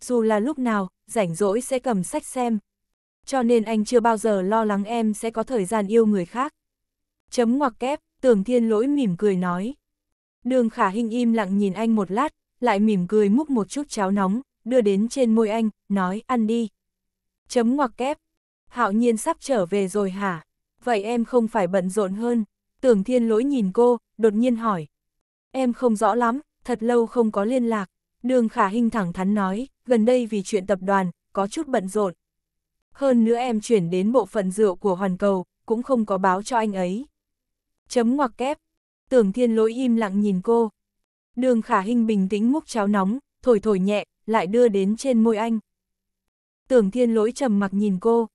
Dù là lúc nào, rảnh rỗi sẽ cầm sách xem. Cho nên anh chưa bao giờ lo lắng em sẽ có thời gian yêu người khác. Chấm ngoặc kép, Tưởng thiên lỗi mỉm cười nói. Đường khả hinh im lặng nhìn anh một lát, lại mỉm cười múc một chút cháo nóng, đưa đến trên môi anh, nói ăn đi. Chấm ngoặc kép, hạo nhiên sắp trở về rồi hả? Vậy em không phải bận rộn hơn. Tưởng thiên lỗi nhìn cô, đột nhiên hỏi. Em không rõ lắm, thật lâu không có liên lạc. Đường khả hình thẳng thắn nói, gần đây vì chuyện tập đoàn, có chút bận rộn. Hơn nữa em chuyển đến bộ phận rượu của Hoàn Cầu, cũng không có báo cho anh ấy. Chấm ngoặc kép. Tưởng thiên lỗi im lặng nhìn cô. Đường khả hình bình tĩnh múc cháo nóng, thổi thổi nhẹ, lại đưa đến trên môi anh. Tưởng thiên lỗi trầm mặc nhìn cô.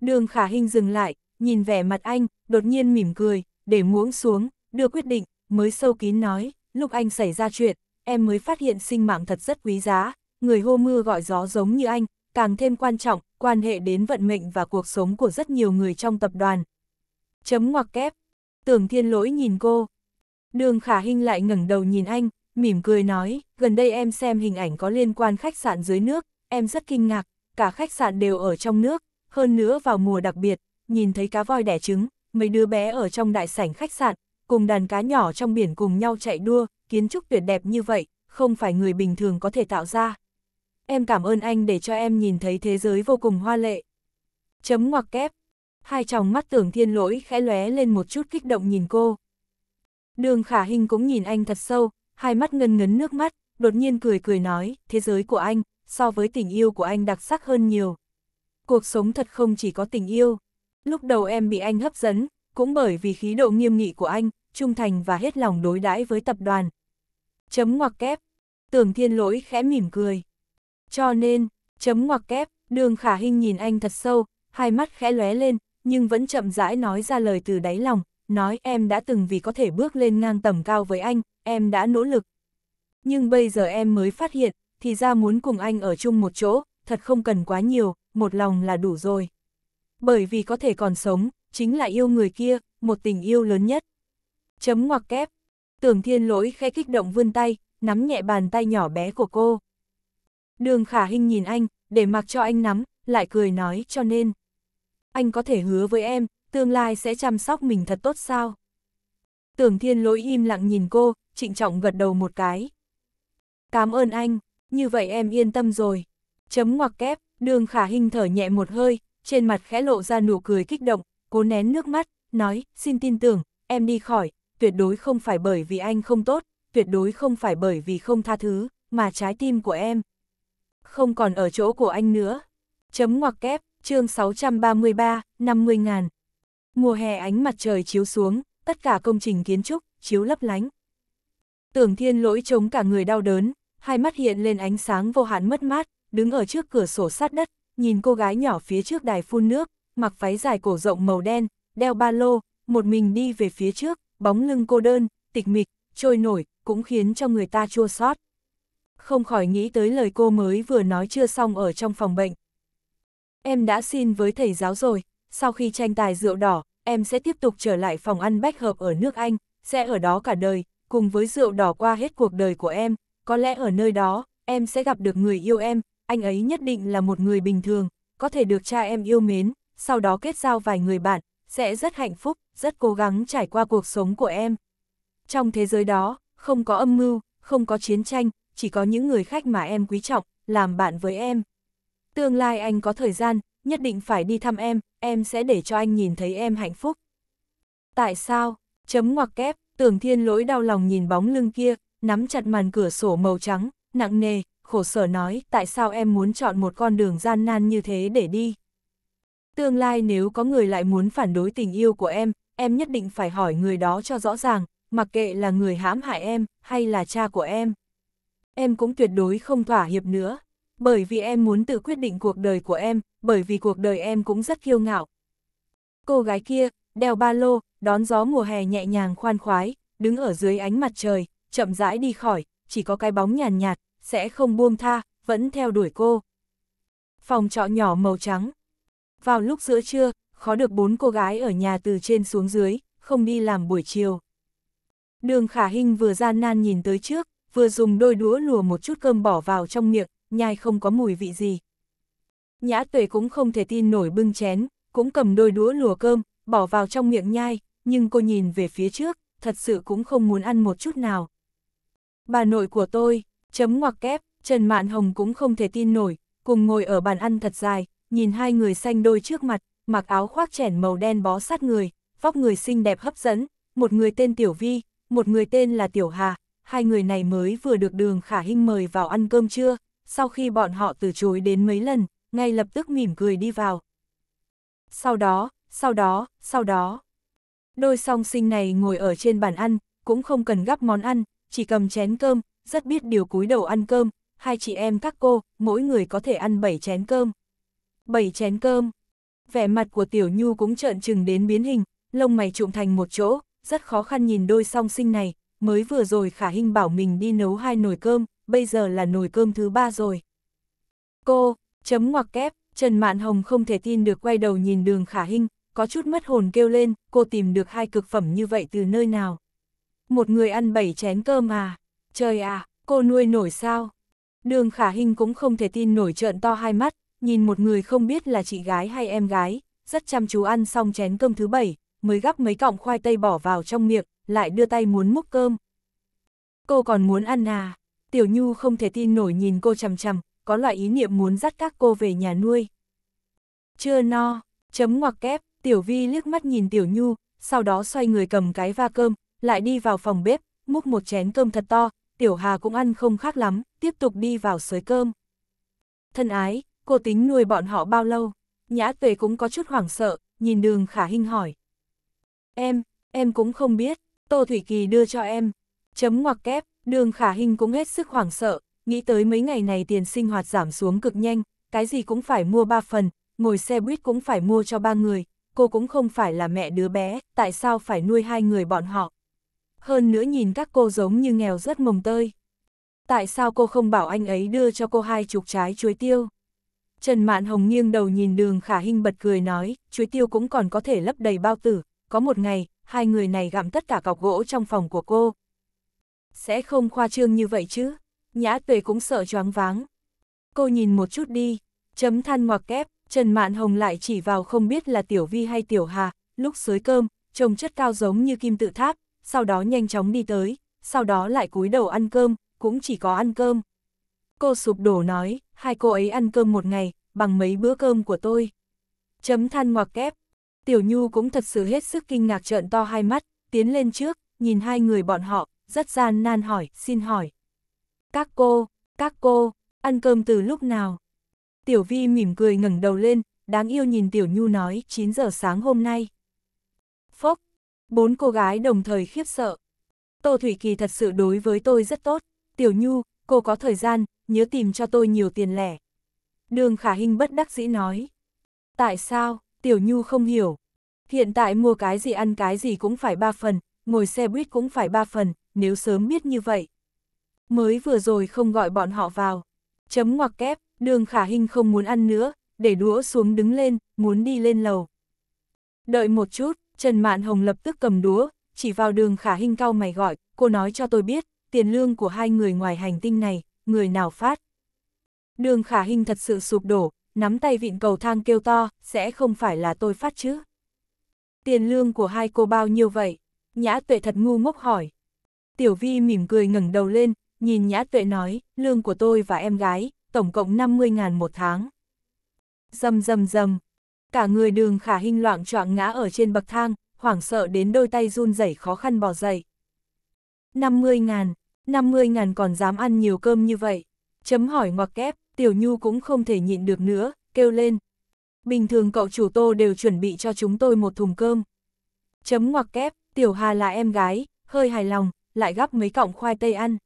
Đường khả hình dừng lại, nhìn vẻ mặt anh, đột nhiên mỉm cười, để muỗng xuống, đưa quyết định, mới sâu kín nói, lúc anh xảy ra chuyện, em mới phát hiện sinh mạng thật rất quý giá, người hô mưa gọi gió giống như anh, càng thêm quan trọng, quan hệ đến vận mệnh và cuộc sống của rất nhiều người trong tập đoàn. Chấm ngoặc kép, tưởng thiên lỗi nhìn cô. Đường khả hinh lại ngẩng đầu nhìn anh, mỉm cười nói, gần đây em xem hình ảnh có liên quan khách sạn dưới nước, em rất kinh ngạc, cả khách sạn đều ở trong nước, hơn nữa vào mùa đặc biệt, nhìn thấy cá voi đẻ trứng, mấy đứa bé ở trong đại sảnh khách sạn, cùng đàn cá nhỏ trong biển cùng nhau chạy đua, kiến trúc tuyệt đẹp như vậy, không phải người bình thường có thể tạo ra. Em cảm ơn anh để cho em nhìn thấy thế giới vô cùng hoa lệ. Chấm ngoặc kép. Hai tròng mắt tưởng thiên lỗi khẽ lóe lên một chút kích động nhìn cô. Đường khả hình cũng nhìn anh thật sâu, hai mắt ngân ngấn nước mắt, đột nhiên cười cười nói, thế giới của anh, so với tình yêu của anh đặc sắc hơn nhiều. Cuộc sống thật không chỉ có tình yêu. Lúc đầu em bị anh hấp dẫn, cũng bởi vì khí độ nghiêm nghị của anh, trung thành và hết lòng đối đãi với tập đoàn. Chấm ngoặc kép. Tưởng thiên lỗi khẽ mỉm cười. Cho nên, chấm ngoặc kép, đường khả hình nhìn anh thật sâu, hai mắt khẽ lóe lên, nhưng vẫn chậm rãi nói ra lời từ đáy lòng, nói em đã từng vì có thể bước lên ngang tầm cao với anh, em đã nỗ lực. Nhưng bây giờ em mới phát hiện, thì ra muốn cùng anh ở chung một chỗ, thật không cần quá nhiều, một lòng là đủ rồi bởi vì có thể còn sống, chính là yêu người kia, một tình yêu lớn nhất. Chấm ngoặc kép, tưởng thiên lỗi khẽ kích động vươn tay, nắm nhẹ bàn tay nhỏ bé của cô. Đường khả hình nhìn anh, để mặc cho anh nắm, lại cười nói cho nên. Anh có thể hứa với em, tương lai sẽ chăm sóc mình thật tốt sao? Tưởng thiên lỗi im lặng nhìn cô, trịnh trọng gật đầu một cái. Cảm ơn anh, như vậy em yên tâm rồi. Chấm ngoặc kép, đường khả hình thở nhẹ một hơi, trên mặt khẽ lộ ra nụ cười kích động, cố nén nước mắt, nói, xin tin tưởng, em đi khỏi, tuyệt đối không phải bởi vì anh không tốt, tuyệt đối không phải bởi vì không tha thứ, mà trái tim của em không còn ở chỗ của anh nữa. Chấm ngoặc kép, chương 633, 50 ngàn. Mùa hè ánh mặt trời chiếu xuống, tất cả công trình kiến trúc, chiếu lấp lánh. Tưởng thiên lỗi chống cả người đau đớn, hai mắt hiện lên ánh sáng vô hạn mất mát, đứng ở trước cửa sổ sát đất, nhìn cô gái nhỏ phía trước đài phun nước, mặc váy dài cổ rộng màu đen, đeo ba lô, một mình đi về phía trước, bóng lưng cô đơn, tịch mịch, trôi nổi, cũng khiến cho người ta chua xót. Không khỏi nghĩ tới lời cô mới vừa nói chưa xong ở trong phòng bệnh. Em đã xin với thầy giáo rồi, sau khi tranh tài rượu đỏ, em sẽ tiếp tục trở lại phòng ăn bách hợp ở nước Anh, sẽ ở đó cả đời, cùng với rượu đỏ qua hết cuộc đời của em, có lẽ ở nơi đó, em sẽ gặp được người yêu em, anh ấy nhất định là một người bình thường, có thể được cha em yêu mến, sau đó kết giao vài người bạn, sẽ rất hạnh phúc, rất cố gắng trải qua cuộc sống của em. Trong thế giới đó, không có âm mưu, không có chiến tranh, chỉ có những người khách mà em quý trọng, làm bạn với em. Tương lai anh có thời gian, nhất định phải đi thăm em, em sẽ để cho anh nhìn thấy em hạnh phúc. Tại sao? Chấm ngoặc kép, tưởng thiên lỗi đau lòng nhìn bóng lưng kia, nắm chặt màn cửa sổ màu trắng, nặng nề, khổ sở nói tại sao em muốn chọn một con đường gian nan như thế để đi. Tương lai nếu có người lại muốn phản đối tình yêu của em, em nhất định phải hỏi người đó cho rõ ràng, mặc kệ là người hãm hại em, hay là cha của em. Em cũng tuyệt đối không thỏa hiệp nữa, bởi vì em muốn tự quyết định cuộc đời của em, bởi vì cuộc đời em cũng rất kiêu ngạo. Cô gái kia, đeo ba lô, đón gió mùa hè nhẹ nhàng khoan khoái, đứng ở dưới ánh mặt trời, chậm rãi đi khỏi, chỉ có cái bóng nhàn nhạt, nhạt, sẽ không buông tha, vẫn theo đuổi cô. Phòng trọ nhỏ màu trắng. Vào lúc giữa trưa, khó được bốn cô gái ở nhà từ trên xuống dưới, không đi làm buổi chiều. Đường khả hình vừa gian nan nhìn tới trước, vừa dùng đôi đũa lùa một chút cơm bỏ vào trong miệng, nhai không có mùi vị gì. Nhã tuệ cũng không thể tin nổi bưng chén, cũng cầm đôi đũa lùa cơm, bỏ vào trong miệng nhai, nhưng cô nhìn về phía trước, thật sự cũng không muốn ăn một chút nào. Bà nội của tôi, Chấm ngoặc kép, Trần Mạn Hồng cũng không thể tin nổi, cùng ngồi ở bàn ăn thật dài, nhìn hai người xanh đôi trước mặt, mặc áo khoác chèn màu đen bó sát người, vóc người xinh đẹp hấp dẫn, một người tên Tiểu Vi, một người tên là Tiểu Hà, hai người này mới vừa được đường khả hinh mời vào ăn cơm trưa, sau khi bọn họ từ chối đến mấy lần, ngay lập tức mỉm cười đi vào. Sau đó, sau đó, sau đó, đôi song sinh này ngồi ở trên bàn ăn, cũng không cần gắp món ăn, chỉ cầm chén cơm, rất biết điều cúi đầu ăn cơm, hai chị em các cô, mỗi người có thể ăn 7 chén cơm. 7 chén cơm. Vẻ mặt của Tiểu Nhu cũng trợn trừng đến biến hình, lông mày trụm thành một chỗ, rất khó khăn nhìn đôi song sinh này, mới vừa rồi Khả Hinh bảo mình đi nấu hai nồi cơm, bây giờ là nồi cơm thứ ba rồi. Cô, chấm ngoặc kép, Trần Mạn Hồng không thể tin được quay đầu nhìn đường Khả Hinh, có chút mất hồn kêu lên, cô tìm được hai cực phẩm như vậy từ nơi nào. Một người ăn bảy chén cơm à trời à, cô nuôi nổi sao? Đường khả hình cũng không thể tin nổi trợn to hai mắt, nhìn một người không biết là chị gái hay em gái, rất chăm chú ăn xong chén cơm thứ bảy, mới gắp mấy cọng khoai tây bỏ vào trong miệng, lại đưa tay muốn múc cơm. Cô còn muốn ăn à? Tiểu Nhu không thể tin nổi nhìn cô chằm chằm, có loại ý niệm muốn dắt các cô về nhà nuôi. Chưa no, chấm ngoặc kép, Tiểu Vi liếc mắt nhìn Tiểu Nhu, sau đó xoay người cầm cái va cơm, lại đi vào phòng bếp, múc một chén cơm thật to, Tiểu Hà cũng ăn không khác lắm, tiếp tục đi vào sới cơm. Thân ái, cô tính nuôi bọn họ bao lâu? Nhã tuệ cũng có chút hoảng sợ, nhìn đường khả Hinh hỏi. Em, em cũng không biết, Tô Thủy Kỳ đưa cho em. Chấm ngoặc kép, đường khả Hinh cũng hết sức hoảng sợ, nghĩ tới mấy ngày này tiền sinh hoạt giảm xuống cực nhanh, cái gì cũng phải mua ba phần, ngồi xe buýt cũng phải mua cho ba người, cô cũng không phải là mẹ đứa bé, tại sao phải nuôi hai người bọn họ hơn nữa nhìn các cô giống như nghèo rất mồng tơi. Tại sao cô không bảo anh ấy đưa cho cô hai chục trái chuối tiêu? Trần Mạn Hồng nghiêng đầu nhìn đường khả hình bật cười nói, chuối tiêu cũng còn có thể lấp đầy bao tử, có một ngày, hai người này gặm tất cả cọc gỗ trong phòng của cô. Sẽ không khoa trương như vậy chứ, nhã tuệ cũng sợ choáng váng. Cô nhìn một chút đi, chấm than ngoặc kép, Trần Mạn Hồng lại chỉ vào không biết là Tiểu Vi hay Tiểu Hà, lúc xới cơm, trông chất cao giống như kim tự tháp, sau đó nhanh chóng đi tới, sau đó lại cúi đầu ăn cơm, cũng chỉ có ăn cơm. Cô sụp đổ nói, hai cô ấy ăn cơm một ngày, bằng mấy bữa cơm của tôi. Chấm than ngoặc kép. Tiểu Nhu cũng thật sự hết sức kinh ngạc trợn to hai mắt, tiến lên trước, nhìn hai người bọn họ, rất gian nan hỏi, xin hỏi. Các cô, các cô, ăn cơm từ lúc nào? Tiểu Vi mỉm cười ngẩng đầu lên, đáng yêu nhìn Tiểu Nhu nói, 9 giờ sáng hôm nay. Bốn cô gái đồng thời khiếp sợ. Tô Thủy Kỳ thật sự đối với tôi rất tốt. Tiểu Nhu, cô có thời gian, nhớ tìm cho tôi nhiều tiền lẻ. Đường Khả Hinh bất đắc dĩ nói. Tại sao, Tiểu Nhu không hiểu. Hiện tại mua cái gì ăn cái gì cũng phải ba phần, ngồi xe buýt cũng phải ba phần, nếu sớm biết như vậy. Mới vừa rồi không gọi bọn họ vào. Chấm ngoặc kép, đường Khả Hinh không muốn ăn nữa, để đũa xuống đứng lên, muốn đi lên lầu. Đợi một chút, Trần Mạn Hồng lập tức cầm đúa, chỉ vào đường khả hình cao mày gọi, cô nói cho tôi biết, tiền lương của hai người ngoài hành tinh này, người nào phát. Đường khả hình thật sự sụp đổ, nắm tay vịn cầu thang kêu to, sẽ không phải là tôi phát chứ. Tiền lương của hai cô bao nhiêu vậy? Nhã tuệ thật ngu ngốc hỏi. Tiểu vi mỉm cười ngẩng đầu lên, nhìn nhã tuệ nói, lương của tôi và em gái, tổng cộng 50.000 một tháng. Dầm dầm dầm, cả người đường khả hình loạn choạng ngã ở trên bậc thang, hoảng sợ đến đôi tay run rẩy khó khăn bỏ dậy. 50 ngàn, 50 ngàn còn dám ăn nhiều cơm như vậy. Chấm hỏi ngoặc kép, tiểu nhu cũng không thể nhịn được nữa, kêu lên. Bình thường cậu chủ tô đều chuẩn bị cho chúng tôi một thùng cơm. Chấm ngoặc kép, tiểu hà là em gái, hơi hài lòng, lại gắp mấy cọng khoai tây ăn.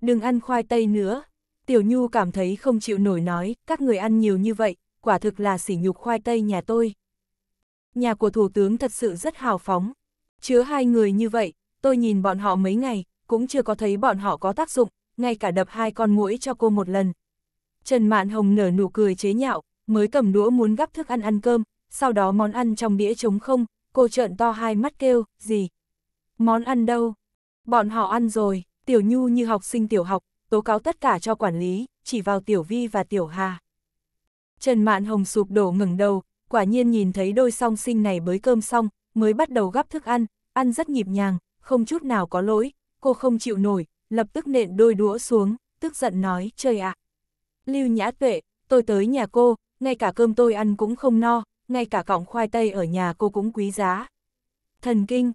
Đừng ăn khoai tây nữa. Tiểu nhu cảm thấy không chịu nổi nói, các người ăn nhiều như vậy, quả thực là sỉ nhục khoai tây nhà tôi. Nhà của Thủ tướng thật sự rất hào phóng. Chứa hai người như vậy, tôi nhìn bọn họ mấy ngày, cũng chưa có thấy bọn họ có tác dụng, ngay cả đập hai con mũi cho cô một lần. Trần Mạn Hồng nở nụ cười chế nhạo, mới cầm đũa muốn gắp thức ăn ăn cơm, sau đó món ăn trong đĩa trống không, cô trợn to hai mắt kêu, gì? Món ăn đâu? Bọn họ ăn rồi, Tiểu Nhu như học sinh tiểu học, tố cáo tất cả cho quản lý, chỉ vào Tiểu Vi và Tiểu Hà. Trần Mạn Hồng sụp đổ ngẩng đầu, quả nhiên nhìn thấy đôi song sinh này mới cơm xong, mới bắt đầu gắp thức ăn, ăn rất nhịp nhàng, không chút nào có lỗi, cô không chịu nổi, lập tức nện đôi đũa xuống, tức giận nói, trời ạ. Lưu Nhã Tuệ, tôi tới nhà cô, ngay cả cơm tôi ăn cũng không no, ngay cả cọng khoai tây ở nhà cô cũng quý giá. Thần kinh,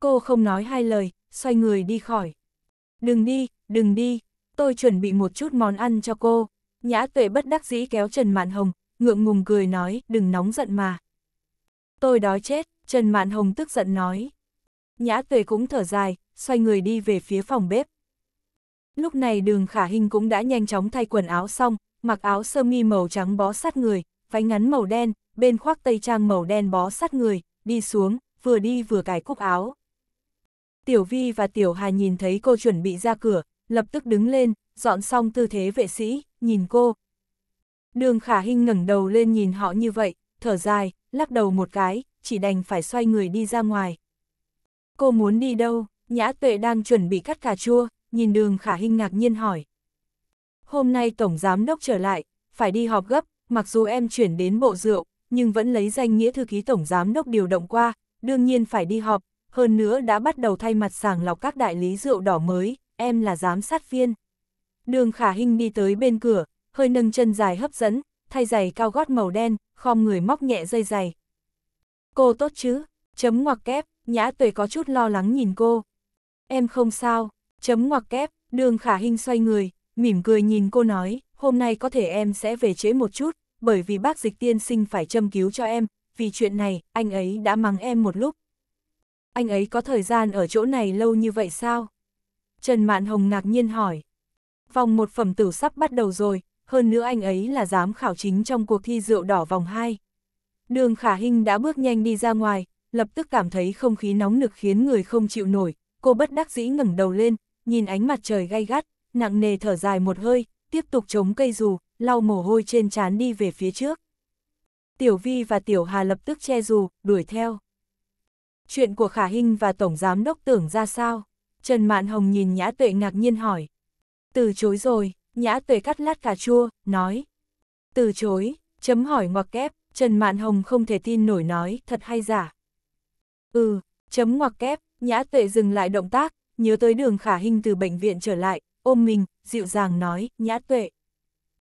cô không nói hai lời, xoay người đi khỏi. Đừng đi, đừng đi, tôi chuẩn bị một chút món ăn cho cô. Nhã tuệ bất đắc dĩ kéo Trần Mạn Hồng, ngượng ngùng cười nói, đừng nóng giận mà. Tôi đói chết, Trần Mạn Hồng tức giận nói. Nhã tuệ cũng thở dài, xoay người đi về phía phòng bếp. Lúc này đường khả hình cũng đã nhanh chóng thay quần áo xong, mặc áo sơ mi màu trắng bó sát người, váy ngắn màu đen, bên khoác tây trang màu đen bó sát người, đi xuống, vừa đi vừa cài cúc áo. Tiểu Vi và Tiểu Hà nhìn thấy cô chuẩn bị ra cửa, lập tức đứng lên, dọn xong tư thế vệ sĩ, nhìn cô. Đường khả hình ngẩng đầu lên nhìn họ như vậy, thở dài, lắc đầu một cái, chỉ đành phải xoay người đi ra ngoài. Cô muốn đi đâu? Nhã tuệ đang chuẩn bị cắt cà chua, nhìn đường khả hình ngạc nhiên hỏi. Hôm nay Tổng Giám Đốc trở lại, phải đi họp gấp, mặc dù em chuyển đến bộ rượu, nhưng vẫn lấy danh nghĩa thư ký Tổng Giám Đốc điều động qua, đương nhiên phải đi họp, hơn nữa đã bắt đầu thay mặt sàng lọc các đại lý rượu đỏ mới, em là giám sát viên. Đường khả hình đi tới bên cửa, hơi nâng chân dài hấp dẫn, thay giày cao gót màu đen, khom người móc nhẹ dây giày. Cô tốt chứ, chấm ngoặc kép, nhã tuệ có chút lo lắng nhìn cô. Em không sao, chấm ngoặc kép, đường khả hình xoay người, mỉm cười nhìn cô nói, hôm nay có thể em sẽ về trễ một chút, bởi vì bác dịch tiên sinh phải châm cứu cho em, vì chuyện này, anh ấy đã mắng em một lúc. Anh ấy có thời gian ở chỗ này lâu như vậy sao? Trần Mạn Hồng ngạc nhiên hỏi. Vòng một phẩm tử sắp bắt đầu rồi, hơn nữa anh ấy là giám khảo chính trong cuộc thi rượu đỏ vòng 2. Đường Khả Hinh đã bước nhanh đi ra ngoài, lập tức cảm thấy không khí nóng nực khiến người không chịu nổi, cô bất đắc dĩ ngẩng đầu lên, nhìn ánh mặt trời gay gắt, nặng nề thở dài một hơi, tiếp tục chống cây dù, lau mồ hôi trên trán đi về phía trước. Tiểu Vi và Tiểu Hà lập tức che dù, đuổi theo. Chuyện của Khả Hinh và Tổng Giám Đốc tưởng ra sao? Trần Mạn Hồng nhìn Nhã Tuệ ngạc nhiên hỏi. Từ chối rồi, nhã tuệ cắt lát cà chua, nói. Từ chối, chấm hỏi ngoặc kép, Trần Mạn Hồng không thể tin nổi nói, thật hay giả. Ừ, chấm ngoặc kép, nhã tuệ dừng lại động tác, nhớ tới đường khả hình từ bệnh viện trở lại, ôm mình, dịu dàng nói, nhã tuệ.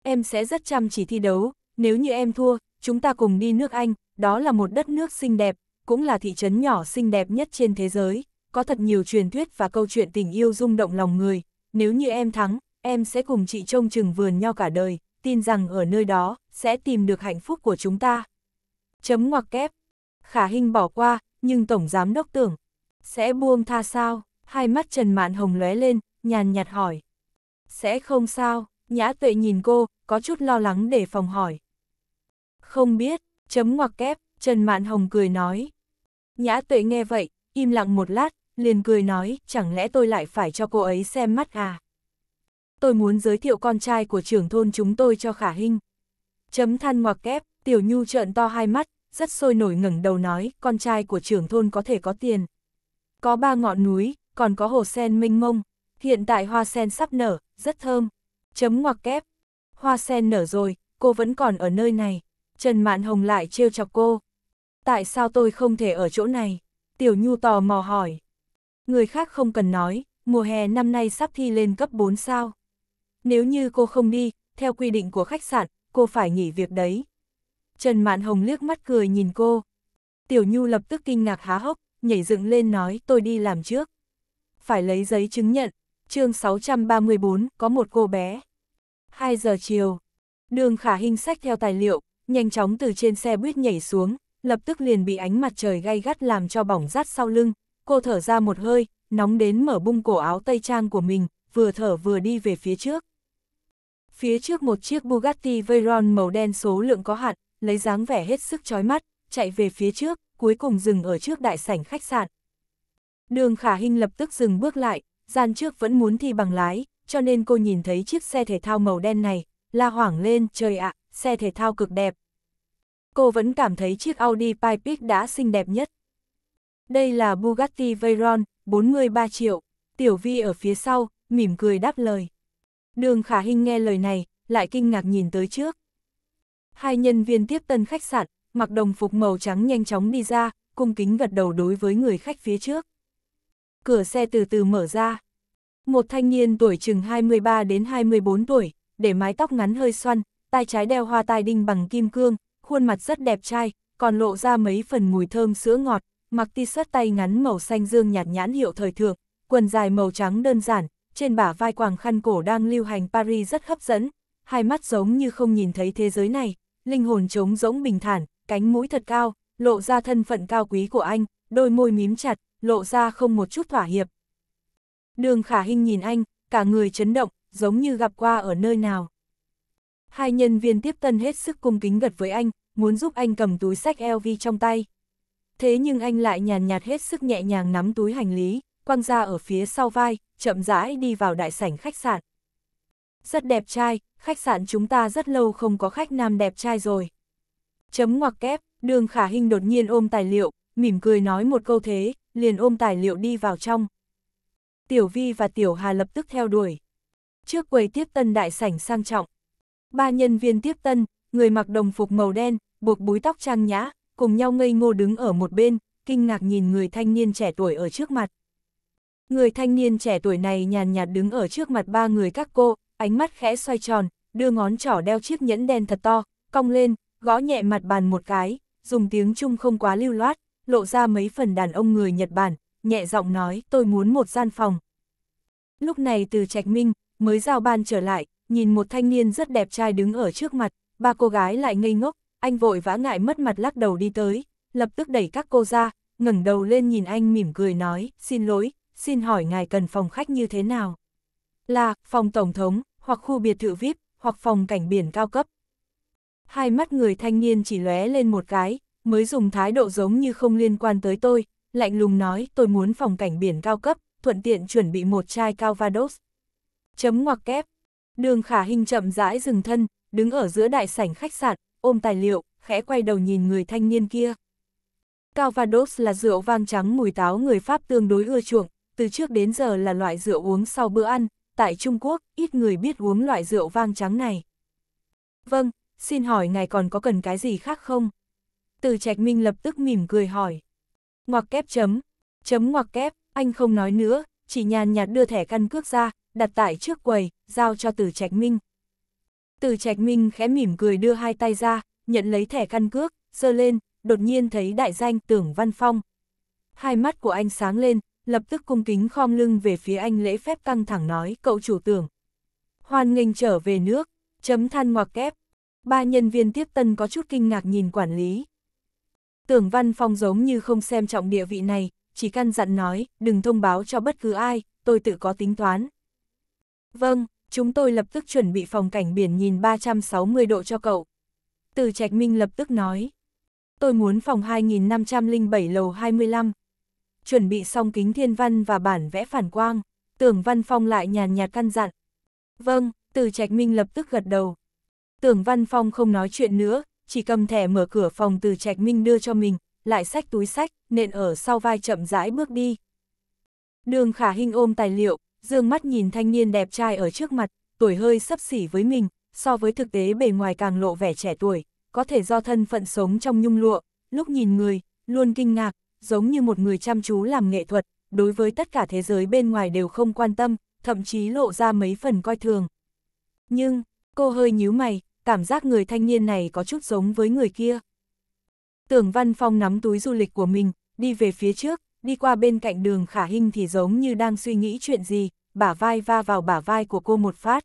Em sẽ rất chăm chỉ thi đấu, nếu như em thua, chúng ta cùng đi nước Anh, đó là một đất nước xinh đẹp, cũng là thị trấn nhỏ xinh đẹp nhất trên thế giới, có thật nhiều truyền thuyết và câu chuyện tình yêu rung động lòng người, nếu như em thắng, em sẽ cùng chị trông chừng vườn nho cả đời, tin rằng ở nơi đó, sẽ tìm được hạnh phúc của chúng ta. Chấm ngoặc kép. Khả hình bỏ qua, nhưng Tổng Giám Đốc tưởng, sẽ buông tha sao? Hai mắt Trần Mạn Hồng lóe lên, nhàn nhạt hỏi. Sẽ không sao, nhã tuệ nhìn cô, có chút lo lắng để phòng hỏi. Không biết, chấm ngoặc kép, Trần Mạn Hồng cười nói. Nhã tuệ nghe vậy, im lặng một lát, liền cười nói, chẳng lẽ tôi lại phải cho cô ấy xem mắt à? Tôi muốn giới thiệu con trai của trưởng thôn chúng tôi cho Khả Hinh. Chấm than ngoặc kép, Tiểu Nhu trợn to hai mắt, rất sôi nổi ngẩng đầu nói, con trai của trưởng thôn có thể có tiền. Có ba ngọn núi, còn có hồ sen minh mông, hiện tại hoa sen sắp nở, rất thơm. Chấm ngoặc kép, hoa sen nở rồi, cô vẫn còn ở nơi này. Trần Mạn Hồng lại trêu chọc cô. Tại sao tôi không thể ở chỗ này? Tiểu Nhu tò mò hỏi. Người khác không cần nói, mùa hè năm nay sắp thi lên cấp 4 sao. Nếu như cô không đi, theo quy định của khách sạn, cô phải nghỉ việc đấy. Trần Mạn Hồng liếc mắt cười nhìn cô. Tiểu Nhu lập tức kinh ngạc há hốc, nhảy dựng lên nói tôi đi làm trước. Phải lấy giấy chứng nhận, chương 634 có một cô bé. 2 giờ chiều, đường khả hình sách theo tài liệu, nhanh chóng từ trên xe buýt nhảy xuống, lập tức liền bị ánh mặt trời gay gắt làm cho bỏng rát sau lưng, cô thở ra một hơi, nóng đến mở bung cổ áo tây trang của mình, vừa thở vừa đi về phía trước. Phía trước một chiếc Bugatti Veyron màu đen số lượng có hạn, lấy dáng vẻ hết sức chói mắt, chạy về phía trước, cuối cùng dừng ở trước đại sảnh khách sạn. Đường Khả Hinh lập tức dừng bước lại, gian trước vẫn muốn thi bằng lái, cho nên cô nhìn thấy chiếc xe thể thao màu đen này, la hoảng lên, trời ạ, xe thể thao cực đẹp. Cô vẫn cảm thấy chiếc Audi Pipic đã xinh đẹp nhất. Đây là Bugatti Veyron, 43 triệu. Tiểu Vi ở phía sau, mỉm cười đáp lời. Đường Khả Hinh nghe lời này, lại kinh ngạc nhìn tới trước. Hai nhân viên tiếp tân khách sạn, mặc đồng phục màu trắng nhanh chóng đi ra, cung kính gật đầu đối với người khách phía trước. Cửa xe từ từ mở ra. Một thanh niên tuổi chừng 23 đến 24 tuổi, để mái tóc ngắn hơi xoăn, tai trái đeo hoa tai đinh bằng kim cương, khuôn mặt rất đẹp trai, còn lộ ra mấy phần mùi thơm sữa ngọt, mặc t-shirt tay ngắn màu xanh dương nhạt nhãn hiệu thời thượng, quần dài màu trắng đơn giản, trên bả vai quàng khăn cổ đang lưu hành Paris rất hấp dẫn, hai mắt giống như không nhìn thấy thế giới này, linh hồn trống rỗng bình thản, cánh mũi thật cao, lộ ra thân phận cao quý của anh, đôi môi mím chặt, lộ ra không một chút thỏa hiệp. Đường khả hình nhìn anh, cả người chấn động, giống như gặp qua ở nơi nào. Hai nhân viên tiếp tân hết sức cung kính gật với anh, muốn giúp anh cầm túi sách LV trong tay thế nhưng anh lại nhàn nhạt hết sức nhẹ nhàng nắm túi hành lý, quăng ra ở phía sau vai, chậm rãi đi vào đại sảnh khách sạn. Rất đẹp trai, khách sạn chúng ta rất lâu không có khách nam đẹp trai rồi. Chấm ngoặc kép, đường khả hình đột nhiên ôm tài liệu, mỉm cười nói một câu thế, liền ôm tài liệu đi vào trong. Tiểu Vi và Tiểu Hà lập tức theo đuổi. Trước quầy tiếp tân đại sảnh sang trọng, ba nhân viên tiếp tân, người mặc đồng phục màu đen, buộc búi tóc trang nhã, cùng nhau ngây ngô đứng ở một bên, kinh ngạc nhìn người thanh niên trẻ tuổi ở trước mặt. Người thanh niên trẻ tuổi này nhàn nhạt đứng ở trước mặt ba người các cô, ánh mắt khẽ xoay tròn, đưa ngón trỏ đeo chiếc nhẫn đen thật to, cong lên, gõ nhẹ mặt bàn một cái, dùng tiếng Trung không quá lưu loát, lộ ra mấy phần đàn ông người Nhật Bản, nhẹ giọng nói tôi muốn một gian phòng. Lúc này từ Trạch Minh, mới giao ban trở lại, nhìn một thanh niên rất đẹp trai đứng ở trước mặt, ba cô gái lại ngây ngốc, anh vội vã ngại mất mặt lắc đầu đi tới, lập tức đẩy các cô ra, ngẩng đầu lên nhìn anh mỉm cười nói, xin lỗi, xin hỏi ngài cần phòng khách như thế nào? Là, phòng tổng thống, hoặc khu biệt thự VIP, hoặc phòng cảnh biển cao cấp. Hai mắt người thanh niên chỉ lóe lên một cái, mới dùng thái độ giống như không liên quan tới tôi, lạnh lùng nói tôi muốn phòng cảnh biển cao cấp, thuận tiện chuẩn bị một chai Calvados. Chấm ngoặc kép. Đường khả hình chậm rãi dừng thân, đứng ở giữa đại sảnh khách sạn, ôm tài liệu, khẽ quay đầu nhìn người thanh niên kia. Calvados là rượu vang trắng mùi táo người Pháp tương đối ưa chuộng, từ trước đến giờ là loại rượu uống sau bữa ăn, tại Trung Quốc, ít người biết uống loại rượu vang trắng này. Vâng, xin hỏi ngài còn có cần cái gì khác không? Từ Trạch Minh lập tức mỉm cười hỏi. Ngoặc kép chấm, chấm ngoặc kép, anh không nói nữa, chỉ nhàn nhạt đưa thẻ căn cước ra, đặt tại trước quầy, giao cho Từ Trạch Minh. Từ Trạch Minh khẽ mỉm cười đưa hai tay ra, nhận lấy thẻ căn cước, giơ lên, đột nhiên thấy đại danh Tưởng Văn Phong. Hai mắt của anh sáng lên, lập tức cung kính khom lưng về phía anh lễ phép căng thẳng nói cậu chủ tưởng. Hoan nghênh trở về nước, chấm than ngoặc kép. Ba nhân viên tiếp tân có chút kinh ngạc nhìn quản lý. Tưởng Văn Phong giống như không xem trọng địa vị này, chỉ căn dặn nói, đừng thông báo cho bất cứ ai, tôi tự có tính toán. Vâng, chúng tôi lập tức chuẩn bị phòng cảnh biển nhìn 360 độ cho cậu. Từ Trạch Minh lập tức nói. Tôi muốn phòng 2507 lầu 25. Chuẩn bị xong kính thiên văn và bản vẽ phản quang. Tưởng Văn Phong lại nhàn nhạt căn dặn. Vâng, Từ Trạch Minh lập tức gật đầu. Tưởng Văn Phong không nói chuyện nữa, chỉ cầm thẻ mở cửa phòng Từ Trạch Minh đưa cho mình, lại xách túi sách, nện ở sau vai chậm rãi bước đi. Đường Khả hình ôm tài liệu, dương mắt nhìn thanh niên đẹp trai ở trước mặt, tuổi hơi sấp xỉ với mình, so với thực tế bề ngoài càng lộ vẻ trẻ tuổi, có thể do thân phận sống trong nhung lụa, lúc nhìn người, luôn kinh ngạc, giống như một người chăm chú làm nghệ thuật, đối với tất cả thế giới bên ngoài đều không quan tâm, thậm chí lộ ra mấy phần coi thường. Nhưng, cô hơi nhíu mày, cảm giác người thanh niên này có chút giống với người kia. Tưởng Văn Phong nắm túi du lịch của mình, đi về phía trước, đi qua bên cạnh đường khả hình thì giống như đang suy nghĩ chuyện gì, bả vai va vào bả vai của cô một phát.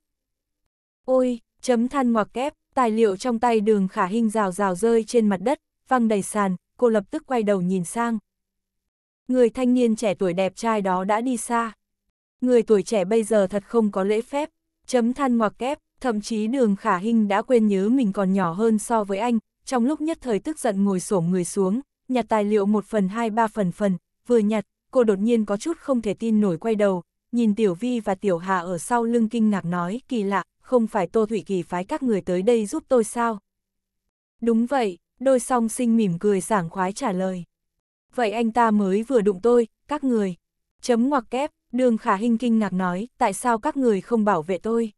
Ôi, chấm than ngoặc kép, tài liệu trong tay đường khả hình rào rào rơi trên mặt đất, văng đầy sàn, cô lập tức quay đầu nhìn sang. Người thanh niên trẻ tuổi đẹp trai đó đã đi xa. Người tuổi trẻ bây giờ thật không có lễ phép, chấm than ngoặc kép, thậm chí đường khả hình đã quên nhớ mình còn nhỏ hơn so với anh, trong lúc nhất thời tức giận ngồi xổm người xuống, nhặt tài liệu một phần hai ba phần phần, vừa nhặt, cô đột nhiên có chút không thể tin nổi quay đầu, nhìn Tiểu Vi và Tiểu Hà ở sau lưng kinh ngạc nói, kỳ lạ, không phải Tô Thủy Kỳ phái các người tới đây giúp tôi sao? Đúng vậy, đôi song sinh mỉm cười sảng khoái trả lời. Vậy anh ta mới vừa đụng tôi, các người. Chấm ngoặc kép, đường khả hình kinh ngạc nói, tại sao các người không bảo vệ tôi?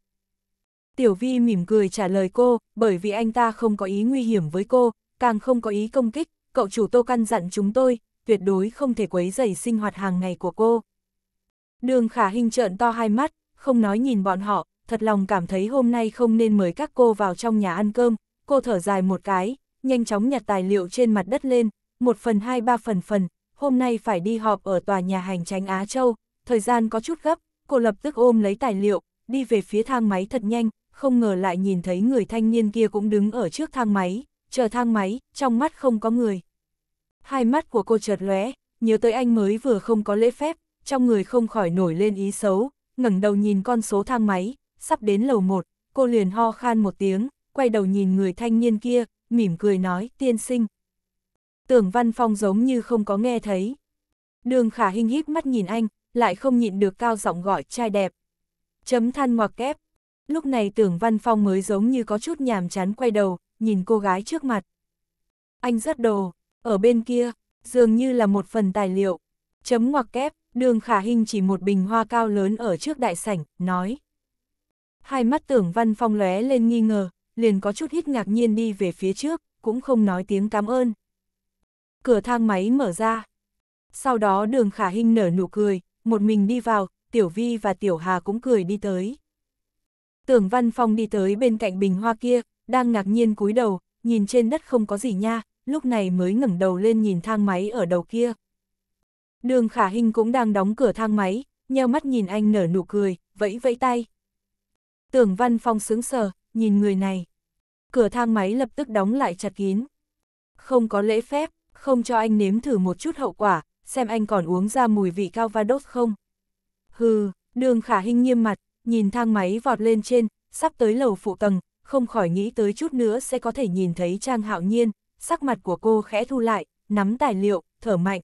Tiểu Vi mỉm cười trả lời cô, bởi vì anh ta không có ý nguy hiểm với cô, càng không có ý công kích, cậu chủ Tô căn dặn chúng tôi, tuyệt đối không thể quấy rầy sinh hoạt hàng ngày của cô. Đường khả hình trợn to hai mắt, không nói nhìn bọn họ, thật lòng cảm thấy hôm nay không nên mời các cô vào trong nhà ăn cơm, cô thở dài một cái, nhanh chóng nhặt tài liệu trên mặt đất lên, một phần hai ba phần phần, hôm nay phải đi họp ở tòa nhà hành tránh Á Châu, thời gian có chút gấp, cô lập tức ôm lấy tài liệu, đi về phía thang máy thật nhanh, không ngờ lại nhìn thấy người thanh niên kia cũng đứng ở trước thang máy, chờ thang máy, trong mắt không có người hai mắt của cô chợt lóe, nhớ tới anh mới vừa không có lễ phép, trong người không khỏi nổi lên ý xấu, ngẩng đầu nhìn con số thang máy, sắp đến lầu một cô liền ho khan một tiếng, quay đầu nhìn người thanh niên kia, mỉm cười nói, tiên sinh. Tưởng Văn Phong giống như không có nghe thấy. Đường khả hình híp mắt nhìn anh, lại không nhịn được cao giọng gọi trai đẹp. Chấm than ngoặc kép. Lúc này tưởng Văn Phong mới giống như có chút nhàm chán quay đầu, nhìn cô gái trước mặt. Anh rất đồ, ở bên kia, dường như là một phần tài liệu. Chấm ngoặc kép, đường khả hình chỉ một bình hoa cao lớn ở trước đại sảnh, nói. Hai mắt tưởng văn phong lóe lên nghi ngờ, liền có chút hít ngạc nhiên đi về phía trước, cũng không nói tiếng cảm ơn. Cửa thang máy mở ra. Sau đó đường khả hình nở nụ cười, một mình đi vào, Tiểu Vi và Tiểu Hà cũng cười đi tới. Tưởng Văn Phong đi tới bên cạnh bình hoa kia, đang ngạc nhiên cúi đầu, nhìn trên đất không có gì nha, lúc này mới ngẩng đầu lên nhìn thang máy ở đầu kia. Đường khả hình cũng đang đóng cửa thang máy, nheo mắt nhìn anh nở nụ cười, vẫy vẫy tay. Tưởng văn phong sướng sờ, nhìn người này. Cửa thang máy lập tức đóng lại chặt kín. Không có lễ phép, không cho anh nếm thử một chút hậu quả, xem anh còn uống ra mùi vị cao va đốt không. Hừ, đường khả hình nghiêm mặt, nhìn thang máy vọt lên trên, sắp tới lầu phụ tầng, không khỏi nghĩ tới chút nữa sẽ có thể nhìn thấy Trang Hạo Nhiên, sắc mặt của cô khẽ thu lại, nắm tài liệu, thở mạnh.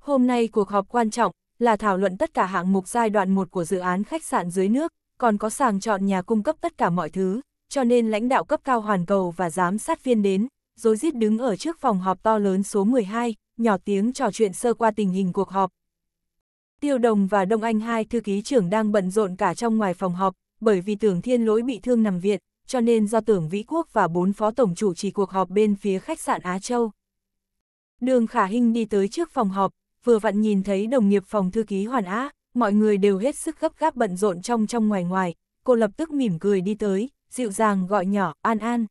Hôm nay cuộc họp quan trọng là thảo luận tất cả hạng mục giai đoạn 1 của dự án khách sạn dưới nước, còn có sàng chọn nhà cung cấp tất cả mọi thứ, cho nên lãnh đạo cấp cao hoàn cầu và giám sát viên đến, rồi giết đứng ở trước phòng họp to lớn số 12, nhỏ tiếng trò chuyện sơ qua tình hình cuộc họp. Tiêu Đồng và Đông Anh hai thư ký trưởng đang bận rộn cả trong ngoài phòng họp, bởi vì tưởng thiên lỗi bị thương nằm viện, cho nên do tưởng Vĩ Quốc và bốn phó tổng chủ trì cuộc họp bên phía khách sạn Á Châu. Đường Khả Hinh đi tới trước phòng họp, vừa vặn nhìn thấy đồng nghiệp phòng thư ký Hoàn Á, mọi người đều hết sức gấp gáp bận rộn trong trong ngoài ngoài, cô lập tức mỉm cười đi tới, dịu dàng gọi nhỏ An An.